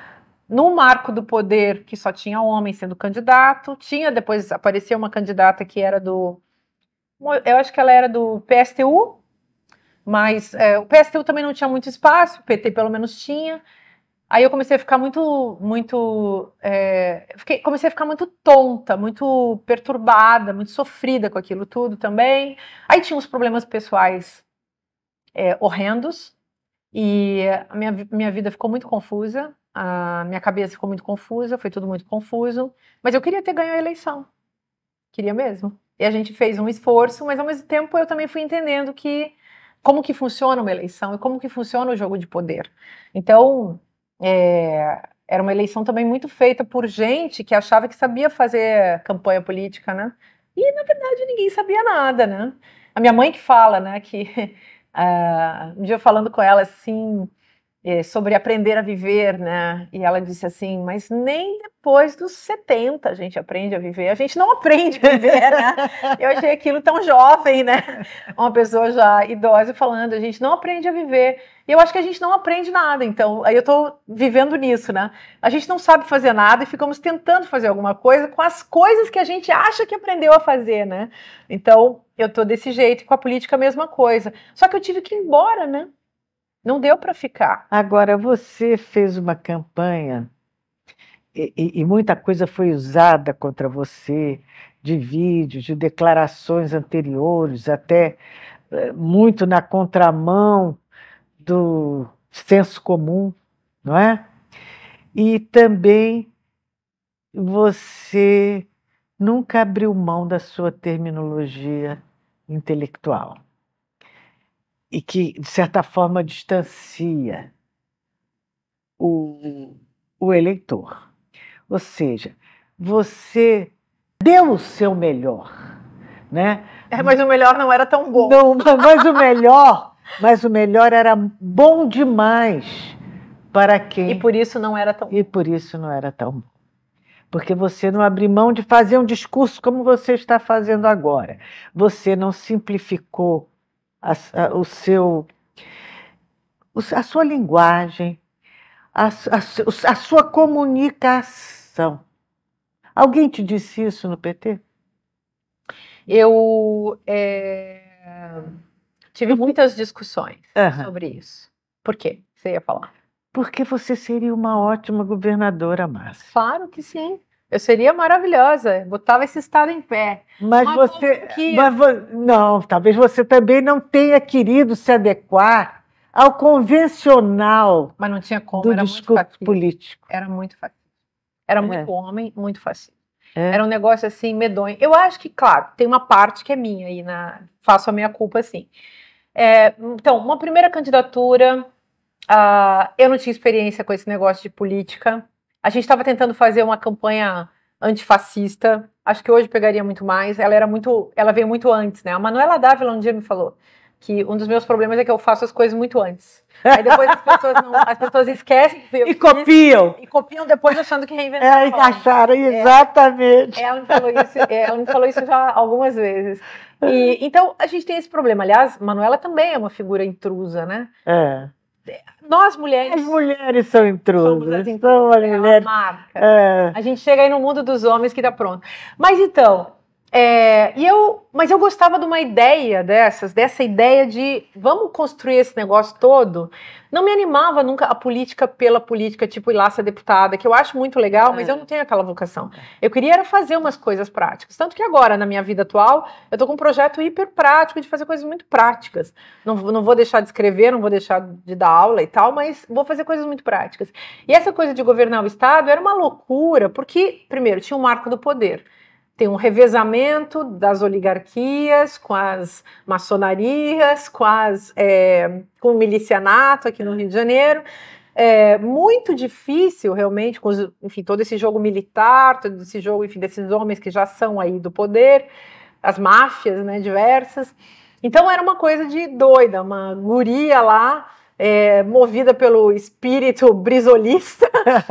Speaker 2: no marco do poder que só tinha homem sendo candidato, tinha depois apareceu uma candidata que era do eu acho que ela era do PSTU, mas é, o PSTU também não tinha muito espaço, o PT pelo menos tinha. Aí eu comecei a ficar muito, muito, é, fiquei, comecei a ficar muito tonta, muito perturbada, muito sofrida com aquilo tudo também. Aí tinha uns problemas pessoais é, horrendos e a minha, minha vida ficou muito confusa a minha cabeça ficou muito confusa, foi tudo muito confuso, mas eu queria ter ganho a eleição. Queria mesmo. E a gente fez um esforço, mas ao mesmo tempo eu também fui entendendo que como que funciona uma eleição e como que funciona o jogo de poder. Então, é, era uma eleição também muito feita por gente que achava que sabia fazer campanha política, né? E na verdade ninguém sabia nada, né? A minha mãe que fala, né, que uh, um dia falando com ela assim, eh, sobre aprender a viver, né? E ela disse assim: mas nem depois dos 70 a gente aprende a viver. A gente não aprende a viver, né? Eu achei aquilo tão jovem, né? Uma pessoa já idosa falando: a gente não aprende a viver. E eu acho que a gente não aprende nada. Então, aí eu estou vivendo nisso, né? A gente não sabe fazer nada e ficamos tentando fazer alguma coisa com as coisas que a gente acha que aprendeu a fazer, né? Então, eu estou desse jeito. Com a política, a mesma coisa. Só que eu tive que ir embora, né? Não deu para
Speaker 1: ficar. Agora, você fez uma campanha e, e, e, muita coisa foi usada contra você, de vídeos, de declarações anteriores, até eh, muito na contramão do senso comum, não é? E também você nunca abriu mão da sua terminologia intelectual e que, de certa forma, distancia o, o eleitor. Ou seja, você deu o seu melhor, né? É, mas o melhor não era tão bom. Não, mas o melhor, mas o melhor era bom demais para quem. E por isso não era tão. E por isso não era tão bom. Porque você não abriu mão de fazer um discurso como você está fazendo agora. Você não simplificou a, a, o seu, a sua linguagem, a, a, a sua comunicação. Alguém te disse isso no PT? Eu
Speaker 2: é, tive uhum. muitas discussões uhum. sobre isso. Por quê?
Speaker 1: Você ia falar? Porque você seria uma ótima governadora, Márcia.
Speaker 2: Claro que sim. Eu seria maravilhosa, botava esse estado em pé. Mas, mas
Speaker 1: você. Mas, não, talvez você também não tenha querido se adequar ao convencional. Mas não tinha como, do era discurso muito político. Era muito fácil.
Speaker 2: Era muito é. homem, muito fácil. É. Era um negócio assim, medonho. Eu acho que, claro, tem uma parte que é minha aí, na, faço a minha culpa assim. É, então, uma primeira candidatura, uh, eu não tinha experiência com esse negócio de política. A gente estava tentando fazer uma campanha antifascista. Acho que hoje pegaria muito mais. Ela era muito, ela veio muito antes, né? A Manuela Dávila um dia me falou que um dos meus problemas é que eu faço as coisas muito antes. Aí depois as pessoas, não, as pessoas esquecem que eu e copiam e copiam depois achando que reinventaram. É, acharam
Speaker 1: é. exatamente. É,
Speaker 2: ela me falou isso, é, ela me falou isso já algumas vezes. E, então a gente tem esse problema. Aliás, Manuela também é uma figura intrusa, né? É. Nós mulheres. As
Speaker 1: mulheres são intrusas. Somos as, é mulheres. É marca. É. A gente
Speaker 2: chega aí no mundo dos homens que dá tá pronto. Mas então, é, e eu, mas eu gostava de uma ideia dessas, dessa ideia de vamos construir esse negócio todo. Não me animava nunca a política pela política, tipo ir lá ser deputada, que eu acho muito legal, mas é. eu não tenho aquela vocação. É. Eu queria era fazer umas coisas práticas. Tanto que agora, na minha vida atual, eu tô com um projeto hiper prático de fazer coisas muito práticas. Não, não vou deixar de escrever, não vou deixar de dar aula e tal, mas vou fazer coisas muito práticas. E essa coisa de governar o Estado era uma loucura, porque, primeiro, tinha o um marco do poder tem um revezamento das oligarquias com as maçonarias, com, as, é, com o milicianato aqui no Rio de Janeiro. É muito difícil realmente com os, enfim, todo esse jogo militar, todo esse jogo enfim, desses homens que já são aí do poder, as máfias né, diversas. Então era uma coisa de doida, uma guria lá é, movida pelo espírito brisolista,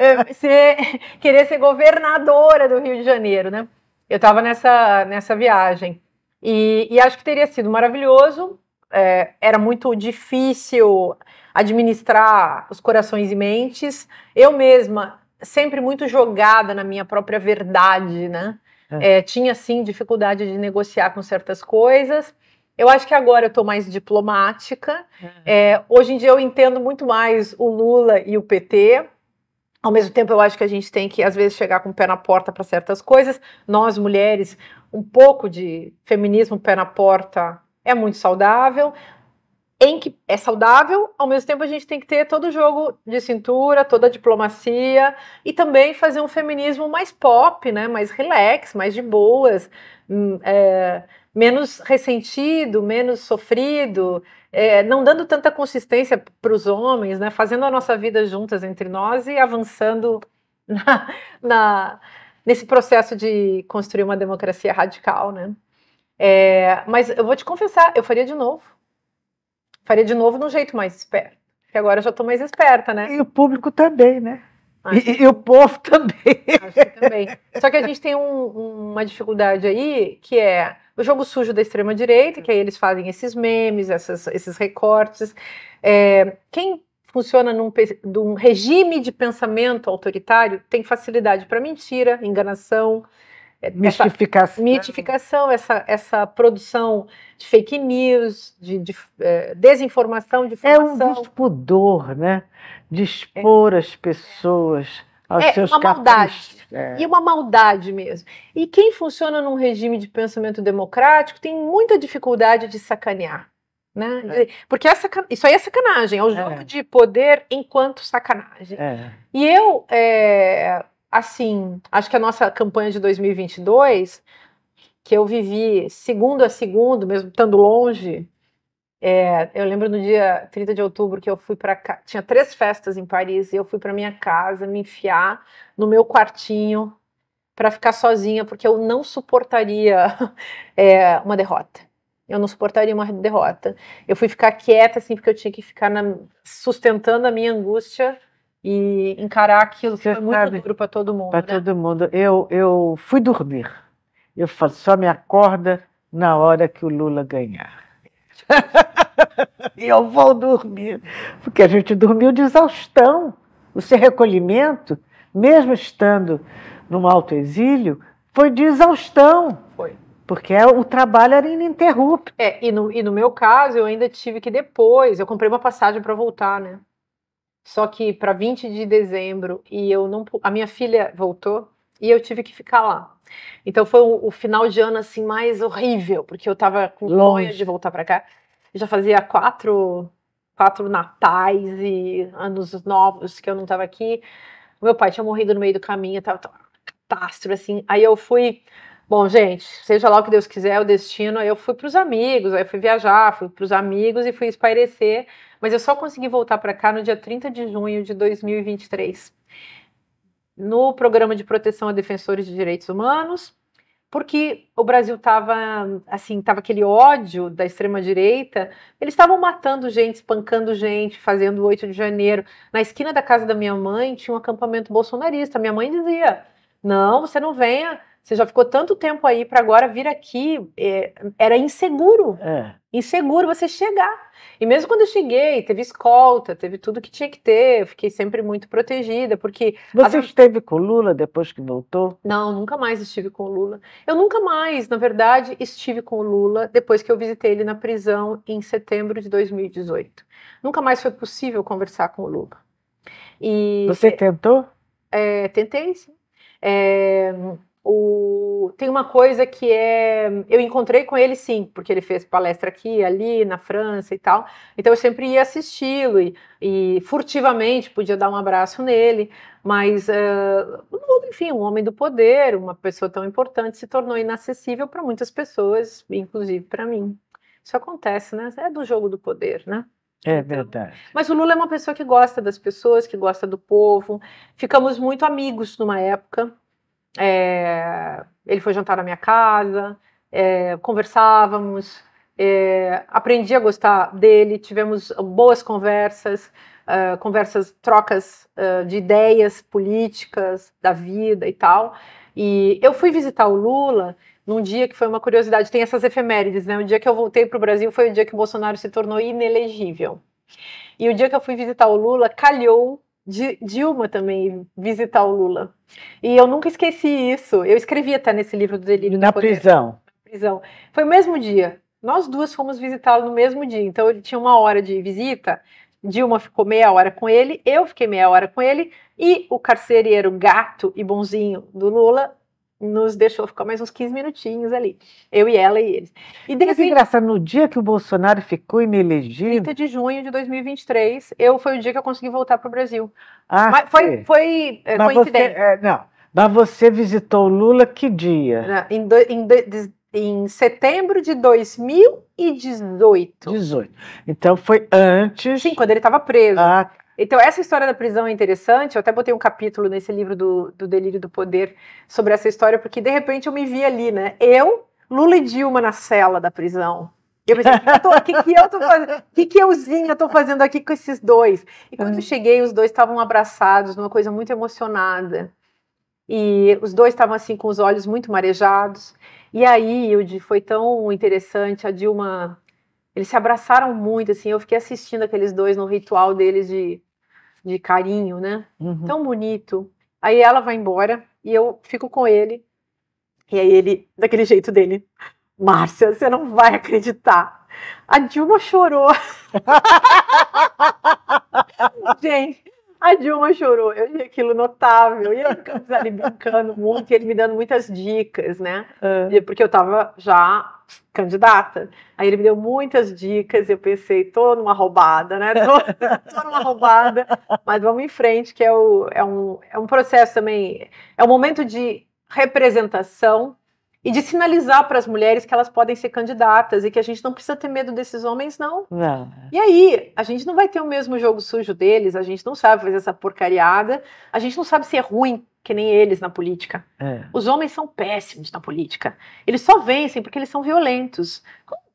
Speaker 2: é, ser, querer ser governadora do Rio de Janeiro, né? Eu estava nessa, nessa viagem e, e, acho que teria sido maravilhoso. É, era muito difícil administrar os corações e mentes. Eu mesma sempre muito jogada na minha própria verdade, né? É. É, tinha sim dificuldade de negociar com certas coisas. Eu acho que agora eu estou mais diplomática. Uhum. É, hoje em dia eu entendo muito mais o Lula e o PT. Ao mesmo tempo, eu acho que a gente tem que, às vezes, chegar com o pé na porta para certas coisas. Nós, mulheres, um pouco de feminismo, pé na porta, é muito saudável. Em que é saudável, ao mesmo tempo, a gente tem que ter todo o jogo de cintura, toda a diplomacia e também fazer um feminismo mais pop, né? mais relax, mais de boas. Hum, é menos ressentido, menos sofrido, é, não dando tanta consistência para os homens, né? Fazendo a nossa vida juntas entre nós e avançando na, na, nesse processo de construir uma democracia radical, né? É, mas eu vou te confessar, eu faria de novo. Faria de novo de um jeito mais esperto. porque agora eu já estou mais esperta, né?
Speaker 1: E o público também, né? E, e, o povo também.
Speaker 2: também. Só que a gente tem um, uma dificuldade aí, que é o jogo sujo da extrema-direita, que aí eles fazem esses memes, essas, esses recortes. É, quem funciona num, num, regime de pensamento autoritário tem facilidade para mentira, enganação, é, mistificação, essa, mitificação, essa, essa produção de fake news, de, de é, desinformação, de É um despudor,
Speaker 1: né? Dispor é. as pessoas aos é, seus uma maldade. É. E é uma
Speaker 2: maldade mesmo. E quem funciona num regime de pensamento democrático tem muita dificuldade de sacanear. Né? É. Porque é sacan... isso aí é sacanagem, é o é. jogo de poder enquanto sacanagem. E eu, assim, acho que a nossa campanha de 2022, que eu vivi segundo a segundo, mesmo estando longe, é, eu lembro no dia 30 de outubro que eu fui para tinha três festas em Paris e eu fui para minha casa me enfiar no meu quartinho para ficar sozinha porque eu não suportaria é, uma derrota. Eu não suportaria uma derrota. Eu fui ficar quieta assim porque eu tinha que ficar na, sustentando a minha angústia e encarar aquilo que foi muito duro para todo mundo. Para né? todo
Speaker 1: mundo. Eu eu fui dormir. Eu só me acorda na hora que o Lula ganhar. e eu vou dormir. Porque a gente dormiu de exaustão. O seu recolhimento, mesmo estando num exílio foi de exaustão. Foi. Porque é, o trabalho era ininterrupto.
Speaker 2: É, e no, e no meu caso, eu ainda tive que depois. Eu comprei uma passagem para voltar, né? Só que para 20 de dezembro e eu não. A minha filha voltou e eu tive que ficar lá. Então foi o, o final de ano assim mais horrível, porque eu estava com longe de voltar para cá. já fazia quatro, quatro natais e anos novos que eu não estava aqui. meu pai tinha morrido no meio do caminho, tava, tava catástrofe assim. Aí eu fui, bom, gente, seja lá o que Deus quiser, o destino. Aí eu fui para os amigos, aí fui viajar, fui para os amigos e fui espairecer, mas eu só consegui voltar para cá no dia 30 de junho de 2023 no programa de proteção a defensores de direitos humanos, porque o Brasil estava assim, tava aquele ódio da extrema direita. Eles estavam matando gente, espancando gente, fazendo 8 de janeiro. Na esquina da casa da minha mãe tinha um acampamento bolsonarista. Minha mãe dizia: "Não, você não venha você já ficou tanto tempo aí para agora vir aqui. É, era inseguro. É. Inseguro você chegar. E mesmo quando eu cheguei, teve escolta, teve tudo que tinha que ter. Eu fiquei sempre muito protegida, porque. Você as...
Speaker 1: esteve com Lula depois que voltou?
Speaker 2: Não, nunca mais estive com Lula. Eu nunca mais, na verdade, estive com Lula depois que eu visitei ele na prisão em setembro de 2018. Nunca mais foi possível conversar com o Lula. E,
Speaker 1: você tentou?
Speaker 2: É, tentei, sim. É, tem uma coisa que é. Eu encontrei com ele sim, porque ele fez palestra aqui, ali, na França e tal. Então eu sempre ia assisti-lo e, e, furtivamente podia dar um abraço nele. Mas, uh, enfim, um homem do poder, uma pessoa tão importante, se tornou inacessível para muitas pessoas, inclusive para mim. Isso acontece, né? É do jogo do poder, né?
Speaker 1: É então, verdade.
Speaker 2: Mas o Lula é uma pessoa que gosta das pessoas, que gosta do povo. Ficamos muito amigos numa época. É, ele foi jantar na minha casa, é, conversávamos, é, aprendi a gostar dele, tivemos boas conversas, uh, conversas, trocas uh, de ideias políticas, da vida e tal. E eu fui visitar o Lula num dia que foi uma curiosidade, tem essas efemérides, né? O dia que eu voltei para o Brasil foi o dia que o Bolsonaro se tornou inelegível. E o dia que eu fui visitar o Lula, calhou Dilma também visitar o Lula. E eu nunca esqueci isso. Eu escrevi até nesse livro do Delírio Na prisão. Na prisão. Foi o mesmo dia. Nós duas fomos visitá-lo no mesmo dia. Então ele tinha uma hora de visita. Dilma ficou meia hora com ele, eu fiquei meia hora com ele, e o carcereiro gato e bonzinho do Lula nos deixou ficar mais uns 15 minutinhos ali. Eu e ela e eles.
Speaker 1: E de Mas é repente, engraçado, no dia que o Bolsonaro ficou inelegível... 30
Speaker 2: de junho de 2023, eu, foi o dia que eu consegui voltar para o Brasil.
Speaker 1: Ah, Mas foi,
Speaker 2: foi eh, Mas coincidente. Você, é,
Speaker 1: não. Mas você visitou Lula que dia?
Speaker 2: Em, do, em, de, em setembro de 2018. 18.
Speaker 1: Então foi antes. Sim, quando ele
Speaker 2: estava preso. Ah, então, essa história da prisão é interessante. Eu até botei um capítulo nesse livro do, do Delírio do Poder sobre essa história, porque de repente eu me vi ali, né? Eu, Lula e Dilma na cela da prisão. Eu pensei, o que, que, eu tô fazendo? que, que euzinha estou fazendo aqui com esses dois? E quando eu é. cheguei, os dois estavam abraçados, numa coisa muito emocionada. E os dois estavam assim, com os olhos muito marejados. E aí, Yudi, foi tão interessante. A Dilma eles se abraçaram muito, assim. Eu fiquei assistindo aqueles dois no ritual deles de, de carinho, né? Uhum. Tão bonito. Aí ela vai embora e eu fico com ele. E aí ele, daquele jeito dele, Márcia, você não vai acreditar. A Dilma chorou. Gente, a Dilma chorou. Eu vi aquilo notável. E ele ficamos brincando muito, e ele me dando muitas dicas, né? É. Porque eu tava já candidata. Aí ele me deu muitas dicas, eu pensei, tô numa roubada, né? Tô, tô numa roubada, mas vamos em frente, que é, o, é, um, é um processo também, é um momento de representação e de sinalizar para as mulheres que elas podem ser candidatas e que a gente não precisa ter medo desses homens, não. não. É. E aí, a gente não vai ter o mesmo jogo sujo deles, a gente não sabe fazer essa porcariada, a gente não sabe se é ruim que nem eles na política. É. Os homens são péssimos na política. Eles só vencem porque eles são violentos.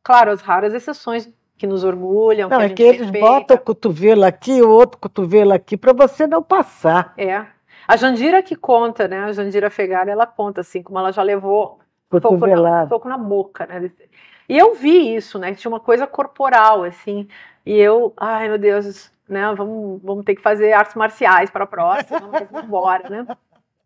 Speaker 2: Claro, as raras exceções
Speaker 1: que nos orgulham. Não, que é que eles respeita. botam o cotovelo aqui, o outro cotovelo aqui, para você não passar.
Speaker 2: É. A Jandira que conta, né? A Jandira Fegar, ela conta assim, como ela já levou toco na, na boca, né? E eu vi isso, né? Tinha uma coisa corporal, assim. E eu, ai meu Deus, né? Vamos, vamos ter que fazer artes marciais para a próxima, vamos embora, né?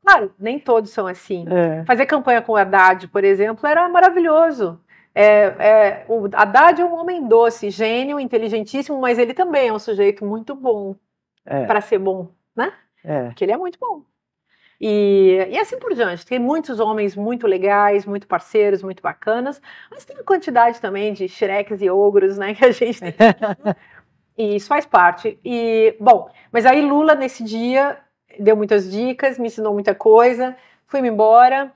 Speaker 2: Claro, nem todos são assim. É. Fazer campanha com o Haddad, por exemplo, era maravilhoso. É, é, o Haddad é um homem doce, gênio, inteligentíssimo, mas ele também é um sujeito muito bom é. para ser bom, né? É. Porque ele é muito bom. E, e, assim por diante. Tem muitos homens muito legais, muito parceiros, muito bacanas, mas tem uma quantidade também de xereques e ogros, né? Que a gente tem. e isso faz parte. E, bom, mas aí Lula, nesse dia, deu muitas dicas, me ensinou muita coisa, fui-me embora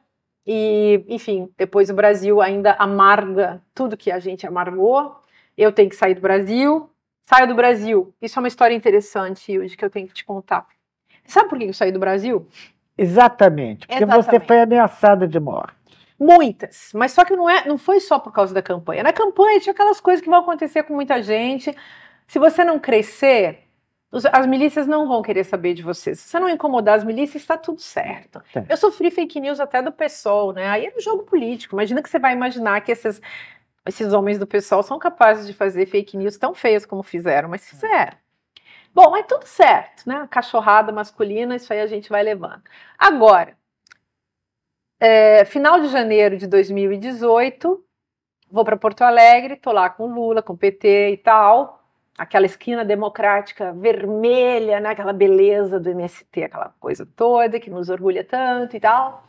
Speaker 2: e, enfim, depois o Brasil ainda amarga tudo que a gente amargou. Eu tenho que sair do Brasil, saio do Brasil. Isso é uma história interessante hoje que eu tenho que te contar. Sabe por que eu saí do Brasil?
Speaker 1: Exatamente, porque Exatamente. você foi ameaçada de morte.
Speaker 2: Muitas, mas só que não, é, não foi só por causa da campanha. Na campanha tinha aquelas coisas que vão acontecer com muita gente. Se você não crescer, as milícias não vão querer saber de você. Se você não incomodar as milícias, está tudo certo. Tá. Eu sofri fake news até do pessoal, né? Aí era é um jogo político. Imagina que você vai imaginar que esses, esses homens do pessoal são capazes de fazer fake news tão feias como fizeram, mas fizeram. Bom, é tudo certo, né? cachorrada masculina, isso aí a gente vai levando. Agora, é, final de janeiro de 2018, vou para Porto Alegre, tô lá com Lula, com o PT e tal, aquela esquina democrática vermelha, né? aquela beleza do MST, aquela coisa toda que nos orgulha tanto e tal.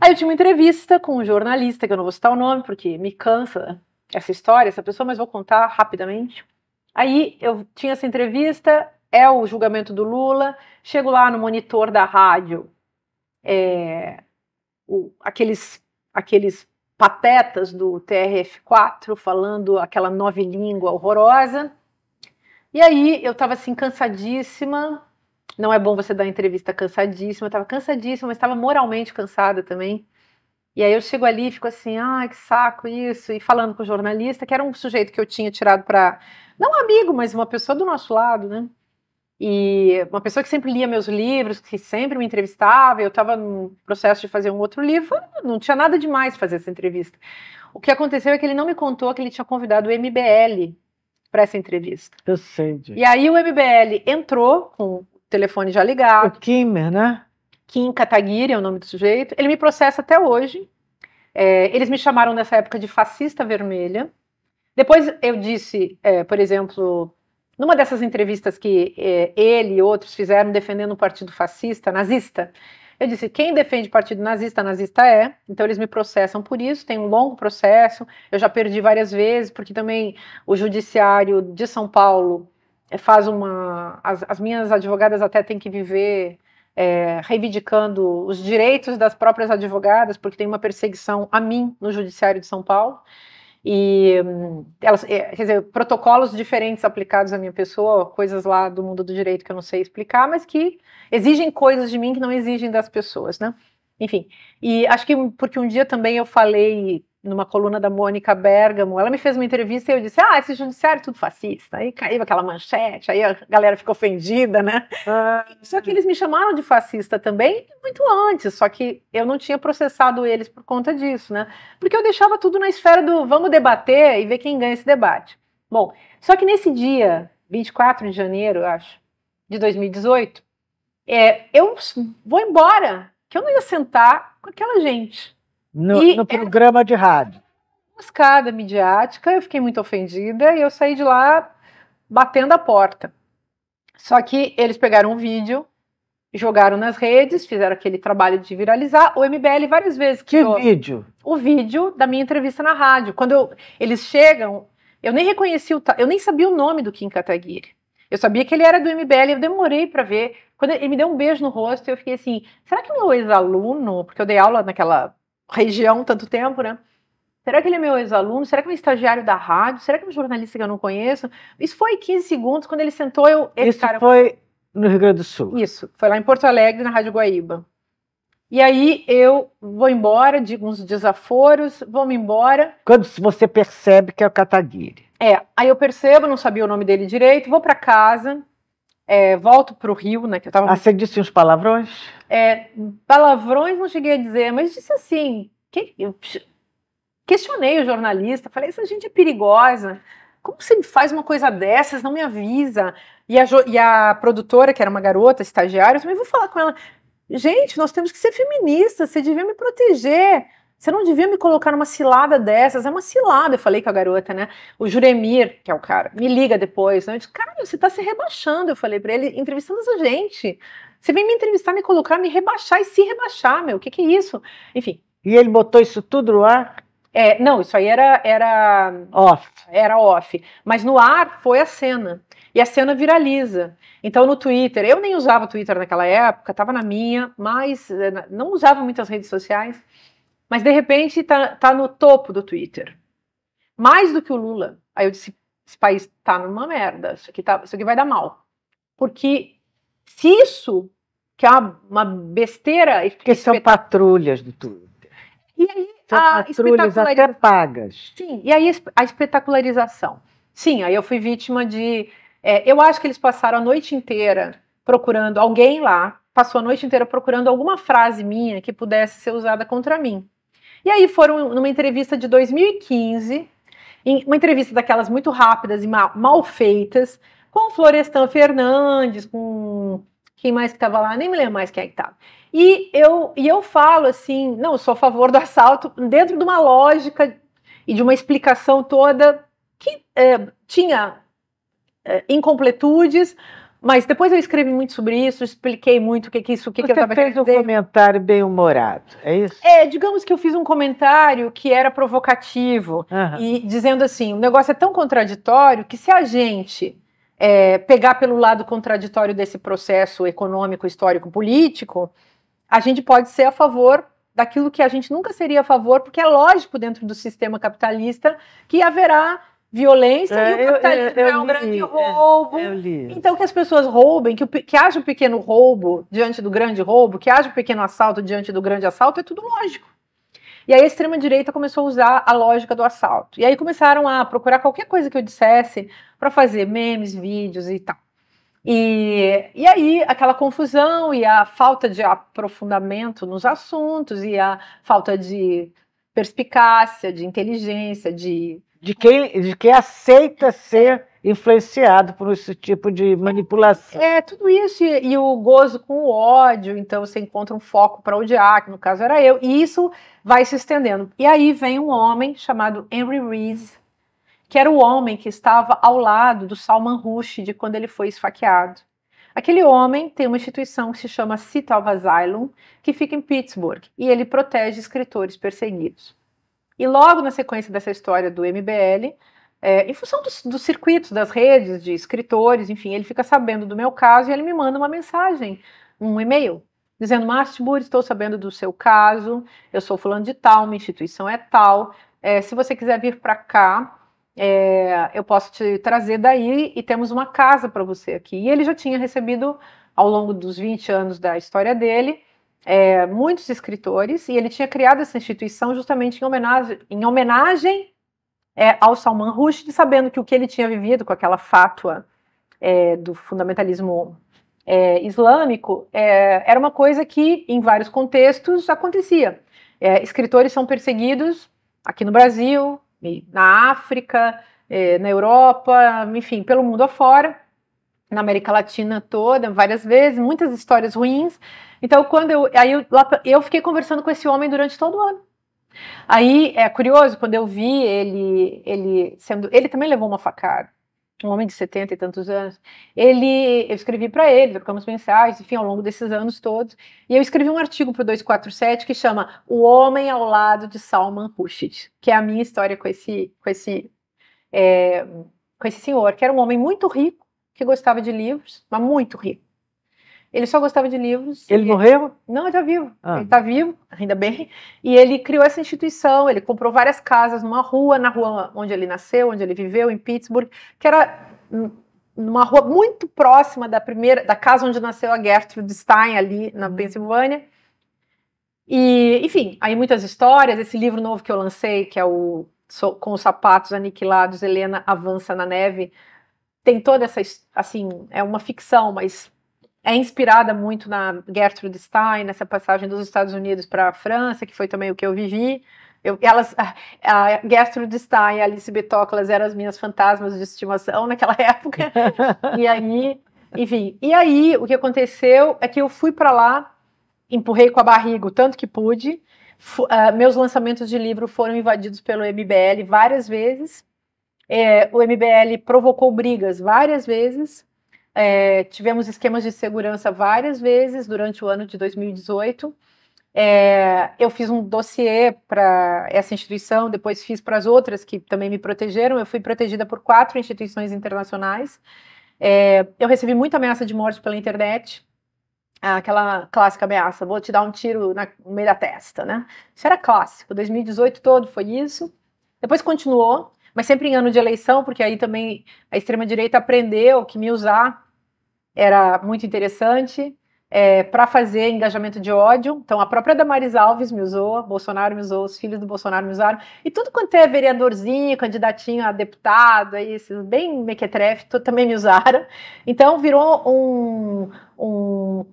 Speaker 2: Aí eu tinha uma entrevista com um jornalista, que eu não vou citar o nome, porque me cansa essa história, essa pessoa, mas vou contar rapidamente. Aí eu tinha essa entrevista, é o julgamento do Lula, chego lá no monitor da rádio, é, o, aqueles, aqueles patetas do TRF4 falando aquela nova língua horrorosa. E aí eu tava assim, cansadíssima. Não é bom você dar entrevista cansadíssima. Eu tava cansadíssima, mas estava moralmente cansada também. E aí eu chego ali e fico assim, ah, que saco isso. E falando com o jornalista, que era um sujeito que eu tinha tirado para. Não amigo, mas uma pessoa do nosso lado, né? E uma pessoa que sempre lia meus livros, que sempre me entrevistava, eu estava no processo de fazer um outro livro, não tinha nada demais fazer essa entrevista. O que aconteceu é que ele não me contou que ele tinha convidado o MBL para essa entrevista. Eu sei. E aí o MBL entrou com o telefone já ligado. O Kimmer, né? Kim Kataguiri é o nome do sujeito. Ele me processa até hoje. É, eles me chamaram nessa época de fascista vermelha. Depois eu disse, é, por exemplo, numa dessas entrevistas que é, ele e outros fizeram defendendo o partido fascista, nazista, eu disse: quem defende partido nazista, nazista é. Então eles me processam por isso, tem um longo processo. Eu já perdi várias vezes, porque também o judiciário de São Paulo eh, faz uma. As, as minhas advogadas até têm que viver. É, reivindicando os direitos das próprias advogadas, porque tem uma perseguição a mim no Judiciário de São Paulo. E hum, elas, é, quer dizer, protocolos diferentes aplicados à minha pessoa, coisas lá do mundo do direito que eu não sei explicar, mas que exigem coisas de mim que não exigem das pessoas, né? Enfim, e acho que porque um dia também eu falei numa coluna da Mônica Bergamo, ela me fez uma entrevista e eu disse: Ah, esse judiciário é tudo fascista. Aí caiu aquela manchete, aí a galera ficou ofendida, né? Ah, só que eles me chamaram de fascista também muito antes, só que eu não tinha processado eles por conta disso, né? Porque eu deixava tudo na esfera do vamos debater e ver quem ganha esse debate. Bom, só que nesse dia, 24 de janeiro, eu acho, de 2018, é, eu vou embora, que eu não ia sentar com aquela gente no, no é programa de rádio. Buscada midiática, eu fiquei muito ofendida e eu saí de lá batendo a porta. Só que eles pegaram um vídeo, jogaram nas redes, fizeram aquele trabalho de viralizar. O MBL várias vezes. Que vídeo? O vídeo da minha entrevista na rádio. Quando eu, eles chegam, eu nem reconheci o. Eu nem sabia o nome do Kim Kataguiri. Eu sabia que ele era do MBL, eu demorei para ver. Quando ele me deu um beijo no rosto, eu fiquei assim: será que meu ex-aluno, porque eu dei aula naquela região tanto tempo, né? Será que ele é meu ex-aluno? Será que é um estagiário da rádio? Será que é um jornalista que eu não conheço? Isso foi 15 segundos quando ele sentou, eu. Isso cara... foi
Speaker 1: no Rio Grande do Sul.
Speaker 2: Isso, foi lá em Porto Alegre, na Rádio Guaíba. E aí eu vou embora, digo uns desaforos, vou-me embora.
Speaker 1: Quando você percebe que é o Kataguiri.
Speaker 2: É, aí eu percebo, não sabia o nome dele direito, vou para casa, é, volto para o Rio, né? Que eu tava... Ah, você
Speaker 1: disse uns palavrões?
Speaker 2: É, palavrões não cheguei a dizer, mas disse assim. Que, eu questionei o jornalista, falei: essa gente é perigosa. Como você faz uma coisa dessas? Não me avisa. E a, e a produtora, que era uma garota, estagiária, eu também vou falar com ela. Gente, nós temos que ser feministas, você devia me proteger. Você não devia me colocar numa cilada dessas, é uma cilada, eu falei com a garota, né? O Juremir, que é o cara, me liga depois, né? Eu disse, cara, você tá se rebaixando, eu falei para ele, entrevistando essa gente. Você vem me entrevistar, me colocar, me rebaixar e se rebaixar, meu. O que, que é isso? Enfim. E ele botou isso tudo no ar? É, não, isso aí era, era off. Era off. Mas no ar foi a cena. E a cena viraliza. Então no Twitter, eu nem usava Twitter naquela época, Tava na minha, mas eh, não usava muitas redes sociais. Mas de repente tá, tá no topo do Twitter. Mais do que o Lula. Aí eu disse: esse país tá numa merda, isso aqui, tá, isso aqui vai dar mal. Porque se isso que é uma, uma besteira. Porque
Speaker 1: são patrulhas do Twitter.
Speaker 2: E aí, são a patrulhas até
Speaker 1: pagas.
Speaker 2: Sim, e aí a espetacularização. Sim, aí eu fui vítima de. É, eu acho que eles passaram a noite inteira procurando alguém lá, passou a noite inteira procurando alguma frase minha que pudesse ser usada contra mim. E aí foram numa entrevista de 2015, uma entrevista daquelas muito rápidas e mal, mal feitas, com Florestan Fernandes, com quem mais que estava lá? Nem me lembro mais quem é que estava. E eu, e eu falo assim, não, eu sou a favor do assalto dentro de uma lógica e de uma explicação toda que é, tinha é, incompletudes, mas depois eu escrevi muito sobre isso, expliquei muito o que, que isso, o que, Você que eu estava fez um comentário bem humorado, é isso? É, digamos que eu fiz um comentário que era provocativo uhum. e dizendo assim, o negócio é tão contraditório que se a gente é, pegar pelo lado contraditório desse processo econômico, histórico, político, a gente pode ser a favor daquilo que a gente nunca seria a favor, porque é lógico dentro do sistema capitalista que haverá violência é, e o capitalismo eu, eu, eu é um li, grande
Speaker 1: roubo.
Speaker 2: Então que as pessoas roubem, que, o, que haja o um pequeno roubo diante do grande roubo, que haja o um pequeno assalto diante do grande assalto, é tudo lógico. E aí a extrema-direita começou a usar a lógica do assalto. E aí começaram a procurar qualquer coisa que eu dissesse para fazer memes, vídeos e tal. E, e aí, aquela confusão e a falta de aprofundamento nos assuntos e a falta de perspicácia, de inteligência,
Speaker 1: de. De quem, de quem aceita ser influenciado por esse tipo de manipulação. É, tudo isso e, e o gozo com o ódio, então você encontra um foco para odiar, que no
Speaker 2: caso era eu, e isso vai se estendendo. E aí vem um homem chamado Henry Reese que era o homem que estava ao lado do Salman Rushdie quando ele foi esfaqueado. Aquele homem tem uma instituição que se chama Cital Asylum, que fica em Pittsburgh, e ele protege escritores perseguidos. E logo na sequência dessa história do MBL, é, em função dos, dos circuitos, das redes, de escritores, enfim, ele fica sabendo do meu caso e ele me manda uma mensagem, um e-mail, dizendo: Márcio estou sabendo do seu caso, eu sou fulano de tal, minha instituição é tal. É, se você quiser vir para cá, é, eu posso te trazer daí e temos uma casa para você aqui. E ele já tinha recebido, ao longo dos 20 anos da história dele, é, muitos escritores, e ele tinha criado essa instituição justamente em homenagem, em homenagem é, ao Salman Rushdie, sabendo que o que ele tinha vivido com aquela fátua é, do fundamentalismo é, islâmico é, era uma coisa que, em vários contextos, acontecia. É, escritores são perseguidos aqui no Brasil, na África, é, na Europa, enfim, pelo mundo afora, na América Latina toda, várias vezes, muitas histórias ruins. Então, quando eu, aí eu, eu fiquei conversando com esse homem durante todo o ano Aí é curioso, quando eu vi ele, ele sendo. Ele também levou uma facada, um homem de 70 e tantos anos. Ele, eu escrevi para ele, trocamos mensagens, enfim, ao longo desses anos todos. E eu escrevi um artigo para o 247 que chama O Homem ao Lado de Salman Rushdie, que é a minha história com esse, com esse, é, com esse senhor, que era um homem muito rico, que gostava de livros, mas muito rico. Ele só gostava de livros. Ele morreu? Ele... Não, ele já tá vivo. Ah. Ele está vivo, ainda bem. E ele criou essa instituição. Ele comprou várias casas numa rua, na rua onde ele nasceu, onde ele viveu, em Pittsburgh, que era numa rua muito próxima da primeira, da casa onde nasceu a Gertrude Stein ali na uhum. Pensilvânia. E, enfim, aí muitas histórias. Esse livro novo que eu lancei, que é o com os sapatos aniquilados, Helena avança na neve. Tem toda essa, assim, é uma ficção, mas é inspirada muito na Gertrude Stein, nessa passagem dos Estados Unidos para a França, que foi também o que eu vivi. Eu, elas, ah, a Gertrude Stein e a Alice Betoclas eram as minhas fantasmas de estimação naquela época. e aí, enfim. E aí, o que aconteceu é que eu fui para lá, empurrei com a barriga o tanto que pude. Uh, meus lançamentos de livro foram invadidos pelo MBL várias vezes. É, o MBL provocou brigas várias vezes. É, tivemos esquemas de segurança várias vezes durante o ano de 2018. É, eu fiz um dossiê para essa instituição, depois fiz para as outras que também me protegeram. Eu fui protegida por quatro instituições internacionais. É, eu recebi muita ameaça de morte pela internet, aquela clássica ameaça: vou te dar um tiro na, no meio da testa, né? Isso era clássico. 2018 todo foi isso. Depois continuou, mas sempre em ano de eleição, porque aí também a extrema-direita aprendeu que me usar era muito interessante é, eh, para fazer engajamento de ódio. Então, a própria Damaris Alves me usou, Bolsonaro me usou, os filhos do Bolsonaro me usaram, e tudo quanto é vereadorzinho, candidatinho a deputado, aí, esses bem mequetrefe, também me usaram. Então, virou um. um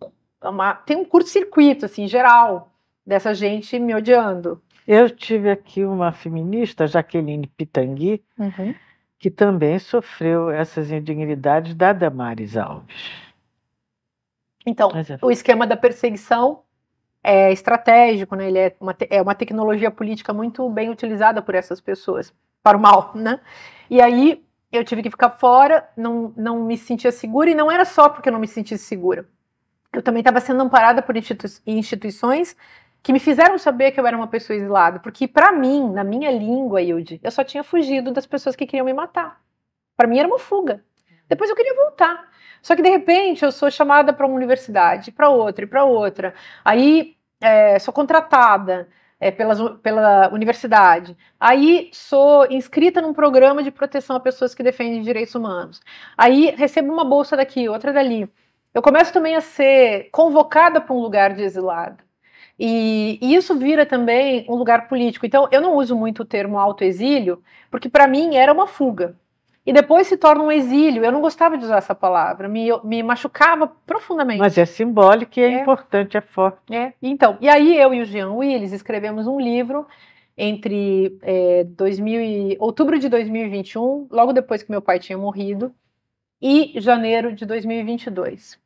Speaker 2: uma, tem um curto-circuito, assim, geral, dessa gente me odiando.
Speaker 1: Eu tive aqui uma feminista, Jaqueline Pitangui, uhum que também sofreu essas indignidades da Damares Alves.
Speaker 2: Então, é o esquema da perseguição é estratégico, né? Ele é uma, é uma tecnologia política muito bem utilizada por essas pessoas, para o mal, né? E aí eu tive que ficar fora, não, não me sentia segura, e não era só porque eu não me sentia segura. Eu também estava sendo amparada por institui instituições que me fizeram saber que eu era uma pessoa exilada, porque para mim, na minha língua, Yudi, eu só tinha fugido das pessoas que queriam me matar. Para mim era uma fuga. Depois eu queria voltar. Só que de repente eu sou chamada para uma universidade, para outra e para outra. Aí é, sou contratada é, pela universidade. Aí sou inscrita num programa de proteção a pessoas que defendem direitos humanos. Aí recebo uma bolsa daqui, outra dali. Eu começo também a ser convocada para um lugar de exilado. E, e, isso vira também um lugar político. Então, eu não uso muito o termo autoexílio, porque para mim era uma fuga. E depois se torna um exílio. Eu não gostava de usar essa palavra, me, me machucava profundamente. Mas é
Speaker 1: simbólico e é, é. importante, é forte.
Speaker 2: É. Então, e aí eu e o Jean Willis escrevemos um livro entre é, 2000 e, outubro de 2021, logo depois que meu pai tinha morrido, e janeiro de 2022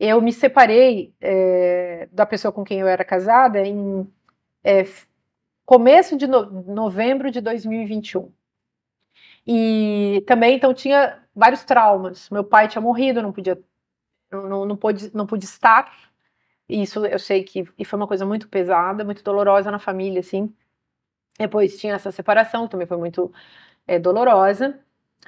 Speaker 2: eu me separei é, da pessoa com quem eu era casada em é, começo de no, novembro de 2021. E também, então, tinha vários traumas. Meu pai tinha morrido, não podia, não, não, pôde, não pude estar. Isso eu sei que e foi uma coisa muito pesada, muito dolorosa na família, assim. Depois tinha essa separação, também foi muito é, dolorosa.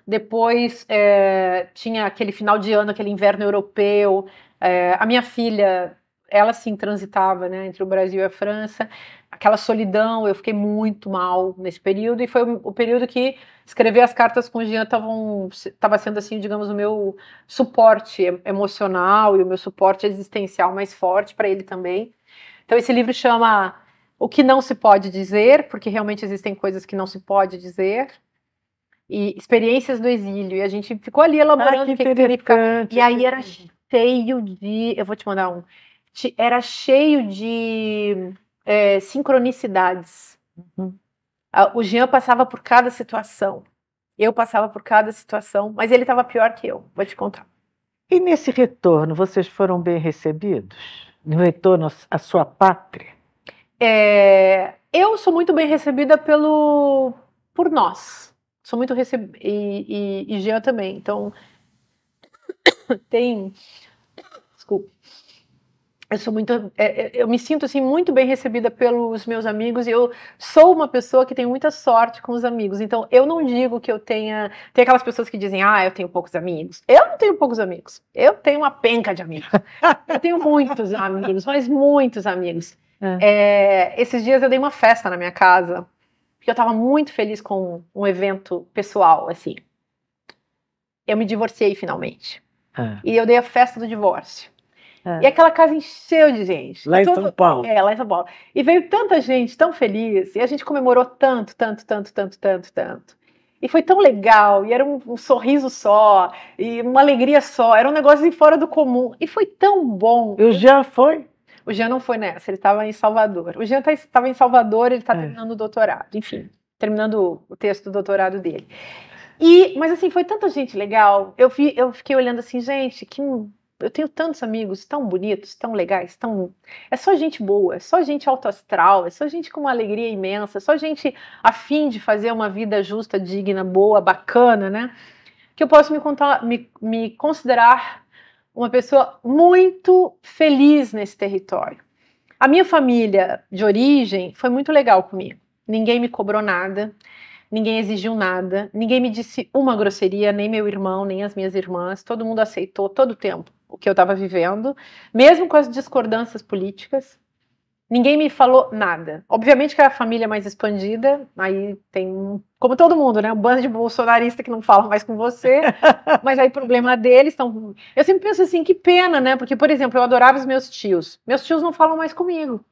Speaker 2: Depois é, tinha aquele final de ano, aquele inverno europeu, é, a minha filha, ela sim transitava né, entre o Brasil e a França. Aquela solidão, eu fiquei muito mal nesse período, e foi o período que escrever as cartas com o Jean estava sendo, assim, digamos, o meu suporte emocional e o meu suporte existencial mais forte para ele também. Então, esse livro chama O que Não Se Pode Dizer, porque realmente existem coisas que não se pode dizer, e experiências do exílio. E a gente ficou ali elaborando ah, que o que, que E aí era cheio de. Eu vou te mandar um. Era cheio de é, sincronicidades. Uhum. O Jean passava por cada situação. Eu passava por cada situação, mas ele estava pior que eu, vou te contar.
Speaker 1: E nesse retorno, vocês foram bem recebidos? No retorno à sua pátria?
Speaker 2: É, eu sou muito bem recebida pelo por nós. Sou muito recebida. E, e, e Jean também. Então, tem. Desculpe. Eu sou muito. É, é, eu me sinto assim muito bem recebida pelos meus amigos e eu sou uma pessoa que tem muita sorte com os amigos. Então eu não digo que eu tenha. Tem aquelas pessoas que dizem, ah, eu tenho poucos amigos. Eu não tenho poucos amigos. Eu tenho uma penca de amigos. eu tenho muitos amigos, mas muitos amigos. É. É, esses dias eu dei uma festa na minha casa porque eu estava muito feliz com um evento pessoal assim. Eu me divorciei finalmente. É. E eu dei a festa do divórcio. É. E aquela casa encheu de gente. Lá em São Paulo. É, lá em São Paulo. E veio tanta gente tão feliz, e a gente comemorou tanto, tanto, tanto, tanto, tanto, tanto. E foi tão legal, e era um, um sorriso só, e uma alegria só, era um negócio de assim fora do comum. E foi tão bom. E o Jean foi? O Jean não foi nessa, ele estava em Salvador. O Jean estava tá, em Salvador, ele está é. terminando o doutorado, enfim, terminando o texto do doutorado dele. E, mas assim, foi tanta gente legal. Eu, vi, eu fiquei olhando assim, gente, que eu tenho tantos amigos tão bonitos, tão legais, tão. É só gente boa, é só gente alto astral, é só gente com uma alegria imensa, é só gente afim de fazer uma vida justa, digna, boa, bacana, né? Que eu posso me, contar, me, me considerar uma pessoa muito feliz nesse território. A minha família de origem foi muito legal comigo. Ninguém me cobrou nada ninguém exigiu nada, ninguém me disse uma grosseria, nem meu irmão, nem as minhas irmãs, todo mundo aceitou todo o tempo o que eu estava vivendo, mesmo com as discordâncias políticas, ninguém me falou nada. Obviamente que a família mais expandida, aí tem, como todo mundo, né, um bando de bolsonarista que não fala mais com você, mas aí problema deles, então, eu sempre penso assim, que pena, né, porque, por exemplo, eu adorava os meus tios, meus tios não falam mais comigo,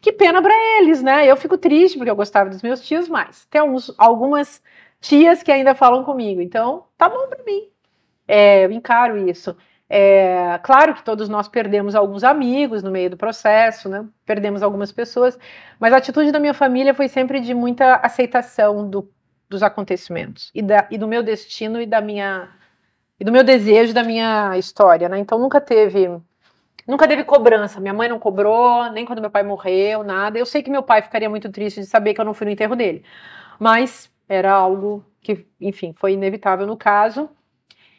Speaker 2: que pena para eles, né? Eu fico triste porque eu gostava dos meus tios, mais. tem alguns, algumas tias que ainda falam comigo. Então, tá bom para mim. É, eu encaro isso. É, claro que todos nós perdemos alguns amigos no meio do processo, né? Perdemos algumas pessoas, mas a atitude da minha família foi sempre de muita aceitação do, dos acontecimentos e, da, e do meu destino e da minha e do meu desejo da minha história, né? Então nunca teve Nunca teve cobrança. Minha mãe não cobrou, nem quando meu pai morreu, nada. Eu sei que meu pai ficaria muito triste de saber que eu não fui no enterro dele. Mas era algo que, enfim, foi inevitável no caso.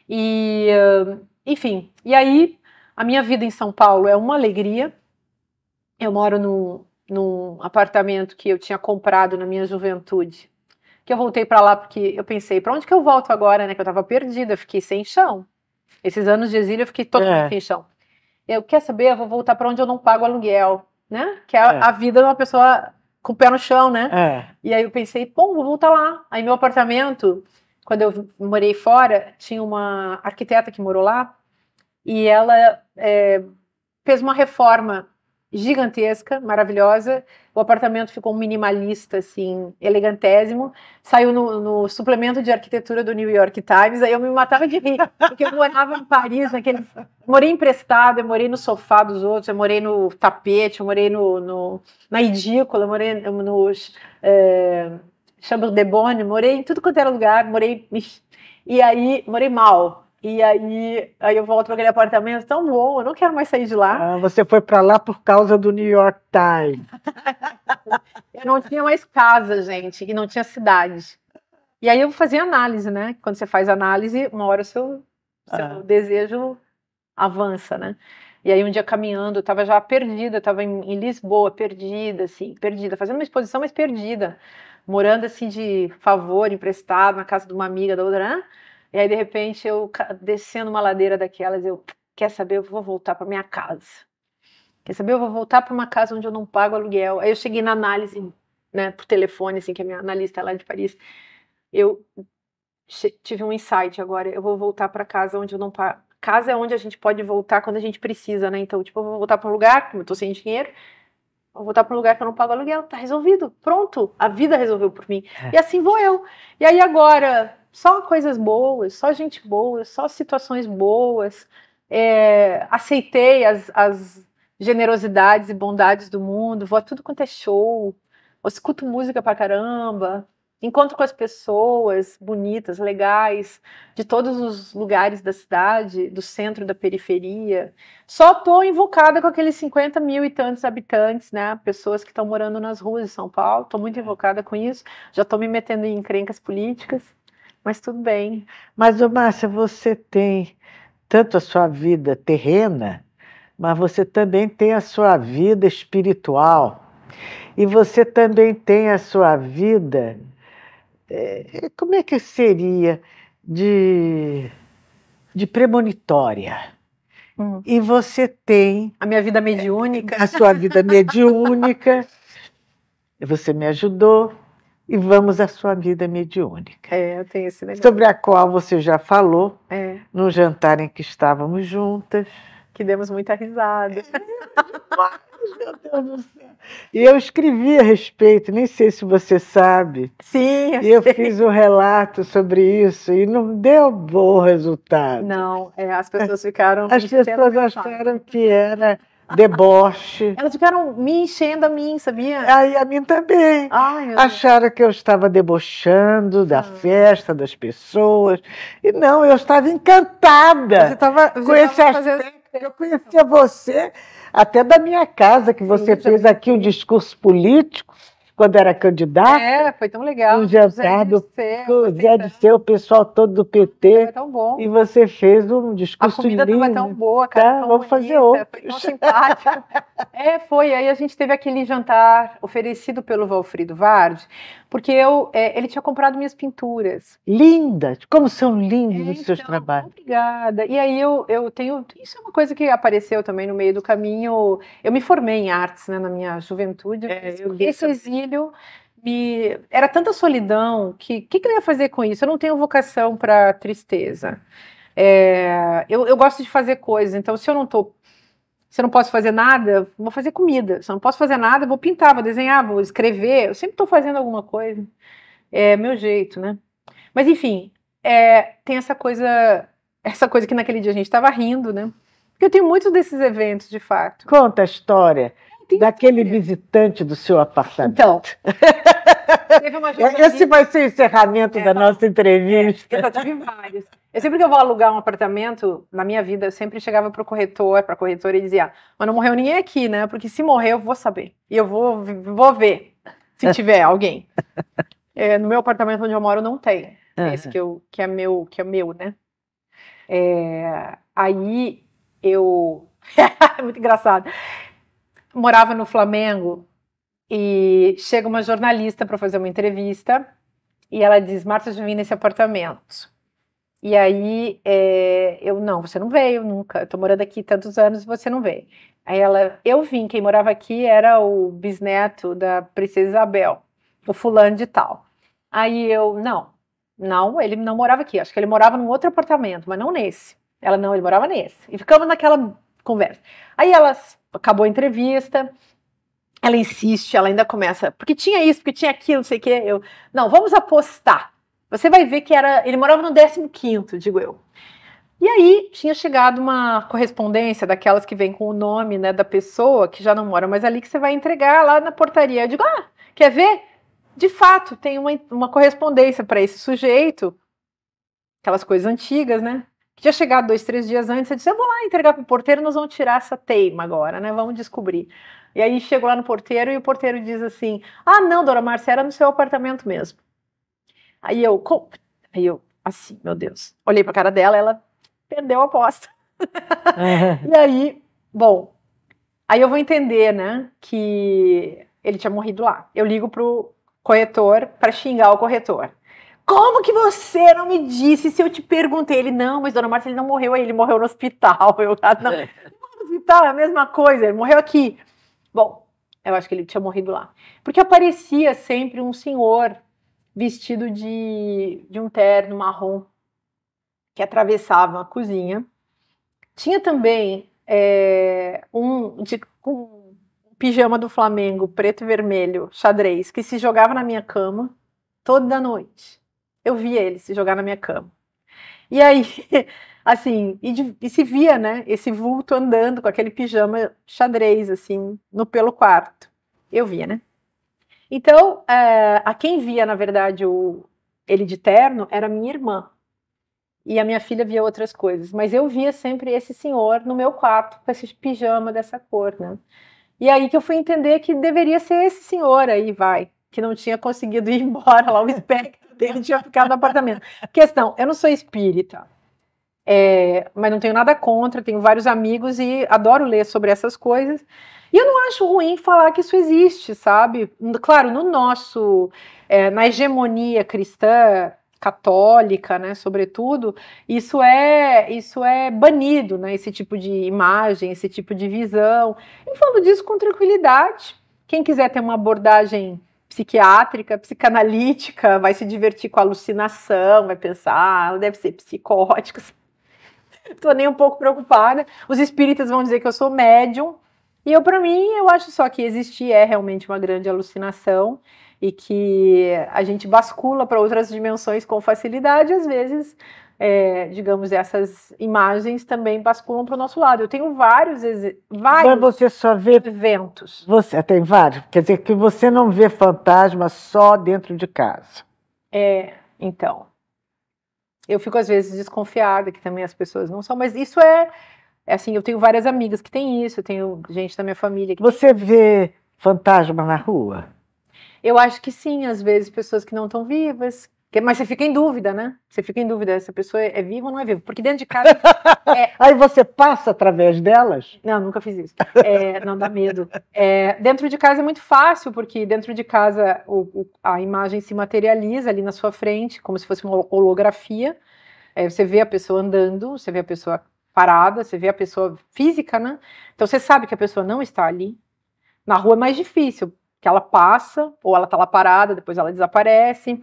Speaker 2: E, ah, enfim, e aí a minha vida em São Paulo é uma alegria. Eu moro num, num apartamento que eu tinha comprado na minha juventude. Que eu voltei para lá porque eu pensei, para onde que eu volto agora, né? Que eu estava perdida, fiquei sem chão. Esses anos de exílio eu fiquei totalmente é. sem chão eu quer saber, eu vou voltar para onde eu não pago aluguel, né? Que é, é, a vida de uma pessoa com o pé no chão, né? É. E aí eu pensei, pô, vou voltar lá. Aí meu apartamento, quando eu morei fora, tinha uma arquiteta que morou lá e ela é, fez uma reforma gigantesca, maravilhosa, o apartamento ficou minimalista, assim, elegantésimo. Saiu no, no, suplemento de arquitetura do New York Times. Aí eu me matava de rir, porque eu morava em Paris, naquele. Morei emprestado, eu morei no sofá dos outros, eu morei no tapete, eu morei no, no na edícula, eu morei nos. É... Chambre de Bonne, morei em tudo quanto era lugar, morei. E aí, morei mal e aí, aí eu volto para aquele apartamento tão bom, eu não quero mais sair de lá.
Speaker 1: Ah, você foi para lá por causa do New York Times.
Speaker 2: eu não tinha mais casa, gente, e não tinha cidade. E aí eu fazia análise, né? Quando você faz análise, uma hora o seu, seu ah. desejo avança, né? E aí um dia caminhando, eu tava já perdida, eu tava em, em Lisboa, perdida, assim, perdida, fazendo uma exposição, mas perdida. Morando assim de favor, emprestado, na casa de uma amiga da outra, né? E aí, de repente, eu descendo uma ladeira daquelas, eu, quer saber, eu vou voltar para minha casa. Quer saber, eu vou voltar para uma casa onde eu não pago aluguel. Aí eu cheguei na análise, né, por telefone, assim, que a minha analista é lá de Paris. Eu tive um insight agora, eu vou voltar para casa onde eu não pago. Casa é onde a gente pode voltar quando a gente precisa, né? Então, tipo, eu vou voltar para um lugar, como eu tô sem dinheiro, vou voltar para um lugar que eu não pago aluguel, tá resolvido, pronto, a vida resolveu por mim. É. E assim vou eu. E aí agora, só coisas boas, só gente boa, só situações boas. É, aceitei as, as generosidades e bondades do mundo, vou a tudo quanto é show, eu escuto música pra caramba, encontro com as pessoas bonitas, legais, de todos os lugares da cidade, do centro, da periferia. Só tô invocada com aqueles 50 mil e tantos habitantes, né? Pessoas que estão morando nas ruas de São Paulo. Tô muito invocada com isso. Já tô me metendo em encrencas políticas.
Speaker 1: Mas tudo bem. Mas, ô Márcia, você tem tanto a sua vida terrena, mas você também tem a sua vida espiritual. E você também tem a sua vida. É, como é que seria de, de premonitória? Hum. E você tem. A minha vida eh, mediúnica. A sua vida mediúnica. você me ajudou e vamos à sua vida mediúnica. É, eu tenho esse negócio. Sobre a qual você já falou, é. num jantar em que estávamos juntas.
Speaker 2: Que demos muita risada. É, meu Deus do céu.
Speaker 1: E eu escrevi a respeito, nem sei se você sabe. Sim, eu E eu sei. fiz um relato sobre isso e não deu bom resultado.
Speaker 2: Não, é, as pessoas ficaram. As
Speaker 1: pessoas acharam que era deboche. Elas ficaram me enchendo a mim, sabia? Aí a mim também. Ai, Acharam que eu estava debochando da ah. festa, das pessoas. E não, eu estava encantada tava, com esse aspecto. Eu conhecia você até da minha casa, que você fez aqui um discurso político quando era candidato. É, foi tão legal. Um jantar do Zé de Seu, tá. o pessoal todo do PT. Foi tão bom. E você fez um discurso lindo. A comida lindo, tava tão boa, cara. Tá? Tão Vamos bonita, fazer outro.
Speaker 2: Foi tão é, foi. Aí a gente teve aquele jantar oferecido pelo Valfrido Vard, porque eu, é, ele tinha comprado minhas pinturas.
Speaker 1: Lindas! Como são lindos é, os seus então, trabalhos.
Speaker 2: Obrigada. E aí eu, eu tenho. Isso é uma coisa que apareceu também no meio do caminho. Eu me formei em artes né, na minha juventude. É, esse também. exílio me. Era tanta solidão que. O que, que eu ia fazer com isso? Eu não tenho vocação para tristeza. É, eu, eu, gosto de fazer coisas, então se eu não estou se eu não posso fazer nada, vou fazer comida. Se eu não posso fazer nada, vou pintar, vou desenhar, vou escrever. Eu sempre estou fazendo alguma coisa. É meu jeito, né? Mas enfim, é, tem essa coisa, essa coisa que naquele dia a gente estava rindo, né?
Speaker 1: Porque eu tenho muitos desses eventos, de fato. Conta a história tem daquele visitante do seu apartamento. Então. Esse vai ser o encerramento é, da tá. nossa é, entrevista. É, eu já
Speaker 2: tive vários. Eu sempre que eu vou alugar um apartamento, na minha vida, eu sempre chegava para o corretor, para a corretora e dizia, mas não morreu ninguém aqui, né? Porque se morrer, eu vou saber. E eu vou, vou ver se tiver alguém. É, no meu apartamento onde eu moro, não tem. É esse que, eu, que, é meu, que é meu, né? É, aí eu. muito engraçado. Morava no Flamengo e chega uma jornalista para fazer uma entrevista e ela diz: Marta, eu vim nesse apartamento. E aí é, eu, não, você não veio nunca. Eu tô morando aqui tantos anos e você não veio. Aí ela, eu vim, quem morava aqui era o bisneto da princesa Isabel, o fulano de tal. Aí eu, não, não, ele não morava aqui. Acho que ele morava num outro apartamento, mas não nesse. Ela, não, ele morava nesse. E ficamos naquela conversa. Aí ela acabou a entrevista, ela insiste, ela ainda começa, porque tinha isso, porque tinha aquilo, não sei o quê. Eu, não, vamos apostar. Você vai ver que era. Ele morava no 15, digo eu. E aí tinha chegado uma correspondência daquelas que vem com o nome né, da pessoa que já não mora mais ali, que você vai entregar lá na portaria. Eu digo, ah, quer ver? De fato, tem uma, uma correspondência para esse sujeito, aquelas coisas antigas, né? Que tinha chegado dois, três dias antes, eu disse, eu vou lá entregar para o porteiro, nós vamos tirar essa teima agora, né? Vamos descobrir. E aí chegou lá no porteiro e o porteiro diz assim, ah, não, Dora Marcia, era no seu apartamento mesmo. Aí eu, Aí eu, assim, meu Deus. Olhei pra cara dela, ela perdeu a aposta. e aí, bom, aí eu vou entender, né, que ele tinha morrido lá. Eu ligo pro corretor para xingar o corretor. Como que você não me disse se eu te perguntei? Ele, não, mas dona Marta, ele não morreu aí, ele morreu no hospital. Eu, ah, não, é. no hospital é a mesma coisa, ele morreu aqui. Bom, eu acho que ele tinha morrido lá. Porque aparecia sempre um senhor vestido de, de um terno marrom que atravessava a cozinha. Tinha também é, um, de, com pijama do Flamengo, preto e vermelho, xadrez, que se jogava na minha cama toda noite. Eu via ele se jogar na minha cama. E aí, assim, e, de, e, se via, né, esse vulto andando com aquele pijama xadrez, assim, no pelo quarto. Eu via, né? Então, é, a quem via, na verdade, o, ele de terno era minha irmã. E a minha filha via outras coisas. Mas eu via sempre esse senhor no meu quarto, com esse pijama dessa cor, né? E aí que eu fui entender que deveria ser esse senhor aí, vai, que não tinha conseguido ir embora lá, o espectro dele tinha ficado no apartamento. Questão, eu não sou espírita, é, mas não tenho nada contra, tenho vários amigos e adoro ler sobre essas coisas, e eu não acho ruim falar que isso existe, sabe? Claro, no nosso, é, na hegemonia cristã, católica, né, sobretudo, isso é isso é banido, né, esse tipo de imagem, esse tipo de visão. E falo disso com tranquilidade. Quem quiser ter uma abordagem psiquiátrica, psicanalítica, vai se divertir com alucinação, vai pensar, ah, ela deve ser psicótica. Tô nem um pouco preocupada. Os espíritas vão dizer que eu sou médium, e eu, para mim, eu acho só que existir é realmente uma grande alucinação e que a gente bascula para outras dimensões com facilidade, às vezes, é, digamos, essas imagens também basculam para o nosso lado. Eu tenho vários, vários você só vê eventos.
Speaker 1: Você é, tem vários, quer dizer que você não vê fantasmas só dentro de casa.
Speaker 2: É, então. Eu fico às vezes desconfiada que também as pessoas não são, mas isso é é assim, eu tenho várias amigas que têm isso, eu tenho gente da minha família. Que...
Speaker 1: Você vê fantasma na rua?
Speaker 2: Eu acho que sim, às vezes, pessoas que não estão vivas. Mas você fica em dúvida, né? Você fica em dúvida, essa pessoa é viva ou não é viva? Porque dentro de casa. É... Aí você passa
Speaker 1: através delas?
Speaker 2: Não, nunca fiz isso. É, não dá medo. É, dentro de casa é muito fácil, porque dentro de casa o, o, a imagem se materializa ali na sua frente, como se fosse uma holografia. É, você vê a pessoa andando, você vê a pessoa parada, você vê a pessoa física, né? Então você sabe que a pessoa não está ali. Na rua é mais difícil, que ela passa, ou ela está lá parada, depois ela desaparece.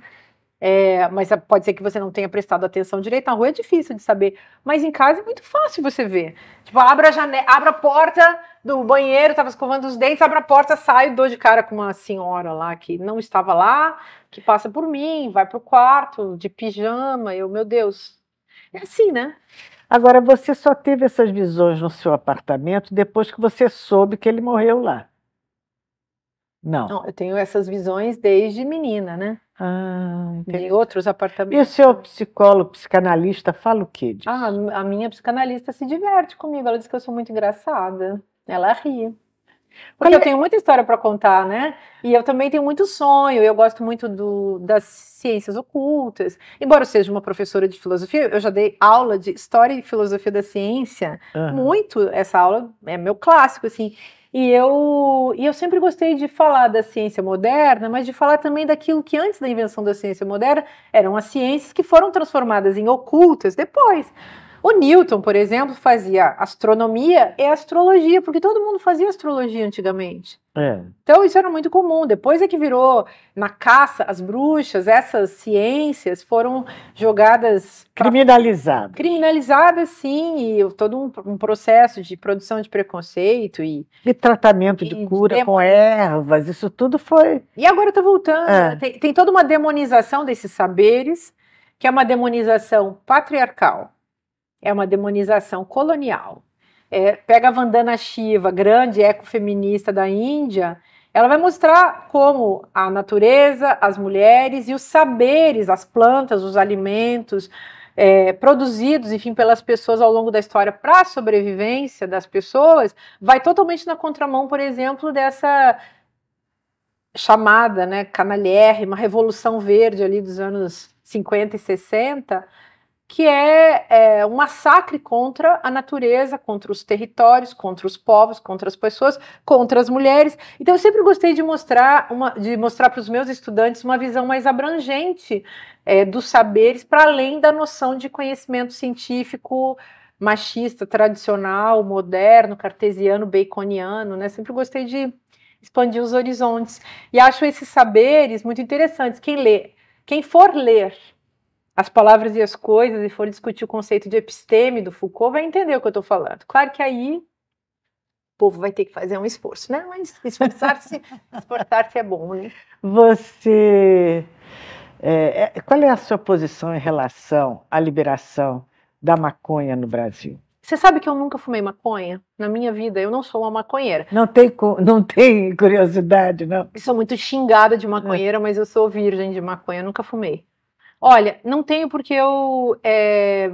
Speaker 2: É, mas é, pode ser que você não tenha prestado atenção direito. Na rua é difícil de saber, mas em casa é muito fácil você ver. Tipo, abra a, janela, abre a porta do banheiro, estava escovando os dentes, abra a porta, sai dou de cara com uma senhora lá que não estava lá, que passa por mim, vai pro quarto de pijama. Eu, meu Deus, é assim, né?
Speaker 1: Agora, você só teve essas visões no seu apartamento depois que você soube que ele morreu lá? Não.
Speaker 2: Não, eu tenho essas visões desde menina, né?
Speaker 1: Ah, entendi. outros apartamentos. E o seu psicólogo, psicanalista, fala o quê disso?
Speaker 2: Ah, a minha psicanalista se diverte comigo. Ela diz que eu sou muito engraçada. Ela ri. Porque eu tenho muita história para contar, né? E eu também tenho muito sonho, eu gosto muito do, das ciências ocultas. Embora eu seja uma professora de filosofia, eu já dei aula de história e filosofia da ciência, uhum. muito. Essa aula é meu clássico, assim. E eu, e eu sempre gostei de falar da ciência moderna, mas de falar também daquilo que antes da invenção da ciência moderna eram as ciências que foram transformadas em ocultas depois. O Newton, por exemplo, fazia astronomia e astrologia, porque todo mundo fazia astrologia antigamente. É. Então isso era muito comum. Depois é que virou na caça as bruxas, essas ciências foram
Speaker 1: jogadas criminalizadas.
Speaker 2: Criminalizadas, sim, e todo um, um, processo de produção de preconceito e, e tratamento e, de cura de com ervas. Isso tudo foi. E agora está voltando. É. Tem, tem toda uma demonização desses saberes, que é uma demonização patriarcal é uma demonização colonial. É, pega a Vandana Shiva, grande ecofeminista da Índia, ela vai mostrar como a natureza, as mulheres e os saberes, as plantas, os alimentos é, produzidos, enfim, pelas pessoas ao longo da história para a sobrevivência das pessoas, vai totalmente na contramão, por exemplo, dessa chamada, né, uma Revolução Verde ali dos anos 50 e 60, que é, é, um massacre contra a natureza, contra os territórios, contra os povos, contra as pessoas, contra as mulheres. Então eu sempre gostei de mostrar uma, de mostrar para os meus estudantes uma visão mais abrangente é, dos saberes, para além da noção de conhecimento científico machista, tradicional, moderno, cartesiano, baconiano, né? Sempre gostei de expandir os horizontes e acho esses saberes muito interessantes. Quem lê, quem for ler as palavras e as coisas e for discutir o conceito de episteme do Foucault, vai entender o que eu estou falando. Claro que aí o povo vai ter que fazer um esforço, né? Mas esforçar-se esforçar é bom, né?
Speaker 1: Você. É, é, qual é a sua posição em relação à liberação da maconha no Brasil?
Speaker 2: Você sabe que eu nunca fumei maconha na minha vida, eu não sou uma maconheira.
Speaker 1: Não tem, não tem curiosidade, não? Eu
Speaker 2: sou muito xingada de maconheira, é. mas eu sou virgem de maconha, nunca fumei. Olha, não tenho porque eu, é,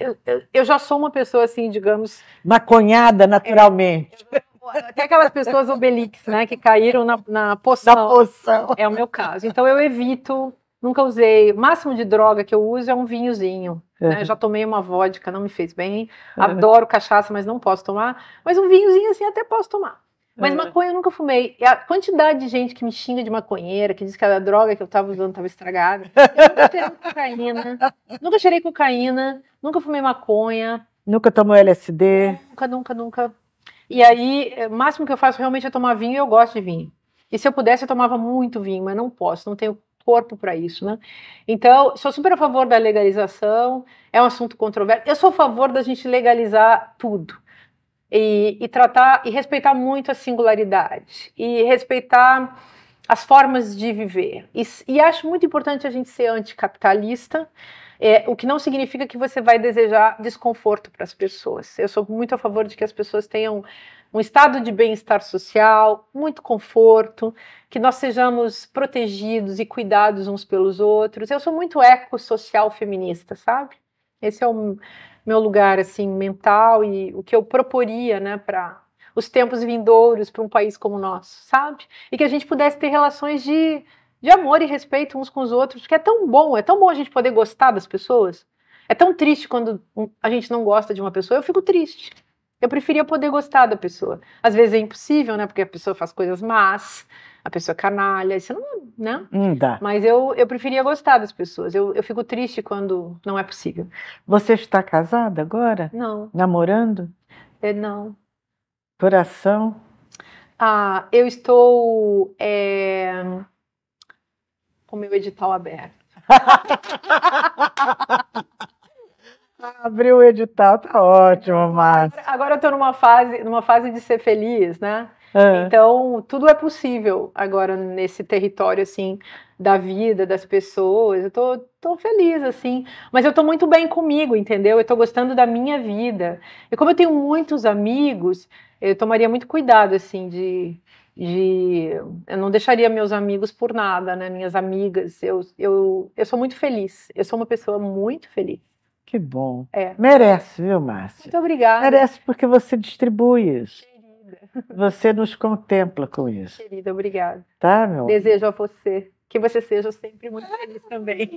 Speaker 2: eu, eu, já sou uma pessoa assim, digamos.
Speaker 1: Maconhada naturalmente. É,
Speaker 2: até aquelas pessoas obelix, né, que caíram na, na poção. Na poção. É o meu caso. Então eu evito, nunca usei. O máximo de droga que eu uso é um vinhozinho. Né? É. Já tomei uma vodka, não me fez bem. É. Adoro cachaça, mas não posso tomar. Mas um vinhozinho assim até posso tomar. Mas é. maconha eu nunca fumei. E a quantidade de gente que me xinga de maconheira, que diz que a droga que eu estava usando estava estragada. Eu nunca cheirei cocaína. Nunca cheirei cocaína. Nunca fumei maconha.
Speaker 1: Nunca tomou LSD.
Speaker 2: Nunca, nunca, nunca. E aí, eh, o máximo que eu faço realmente é tomar vinho e eu gosto de vinho. E se eu pudesse, eu tomava muito vinho, mas não posso, não tenho corpo para isso, né? Então, sou super a favor da legalização, é um assunto controverso. Eu sou a favor da gente legalizar tudo e, e tratar e respeitar muito a singularidade e respeitar as formas de viver. E, e, acho muito importante a gente ser anticapitalista, é, o que não significa que você vai desejar desconforto para as pessoas. Eu sou muito a favor de que as pessoas tenham um estado de bem-estar social, muito conforto, que nós sejamos protegidos e cuidados uns pelos outros. Eu sou muito social feminista, sabe? Esse é um, meu lugar assim mental e o que eu proporia, né, para os tempos vindouros para um país como o nosso, sabe? E que a gente pudesse ter relações de, de amor e respeito uns com os outros, que é tão bom, é tão bom a gente poder gostar das pessoas. É tão triste quando a gente não gosta de uma pessoa, eu fico triste. Eu preferia poder gostar da pessoa. Às vezes é impossível, né? Porque a pessoa faz coisas más, a pessoa canalha, isso não, né?
Speaker 1: Não hum, dá. Mas
Speaker 2: eu, eu preferia gostar das pessoas. Eu, eu fico triste
Speaker 1: quando não é possível. Você está casada agora? Não. Namorando? É, não. Coração?
Speaker 2: Ah, eu estou é, com o meu edital aberto.
Speaker 1: Abriu o edital, tá ótimo, Márcia.
Speaker 2: Agora, agora eu tô numa fase, numa fase de ser feliz, né? Uhum. Então, tudo é possível agora nesse território, assim, da vida, das pessoas. Eu tô, tô feliz, assim. Mas eu tô muito bem comigo, entendeu? Eu tô gostando da minha vida. E como eu tenho muitos amigos, eu tomaria muito cuidado, assim, de. de eu não deixaria meus amigos por nada, né? Minhas amigas. Eu, eu, eu sou muito feliz. Eu sou uma pessoa muito feliz.
Speaker 1: Que bom. É. Merece, viu, Márcia? Muito obrigada. Merece porque você distribui isso linda. Você nos contempla com isso.
Speaker 2: Querida, obrigada.
Speaker 1: Tá, meu? Desejo
Speaker 2: a você que você seja sempre muito feliz também.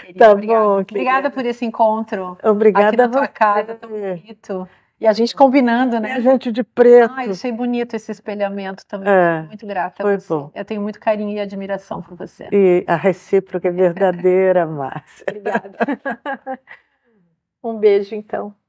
Speaker 2: Querida, tá obrigada. bom. Querida. Obrigada por esse encontro. Obrigada aqui na tua casa, tão bonito. E a gente combinando, né? A gente de preto. Ah, achei bonito esse espelhamento também. É, muito grata. Foi bom. Eu tenho muito carinho e admiração por você.
Speaker 1: E a recíproca é verdadeira, Márcia. obrigada.
Speaker 2: Um beijo, então.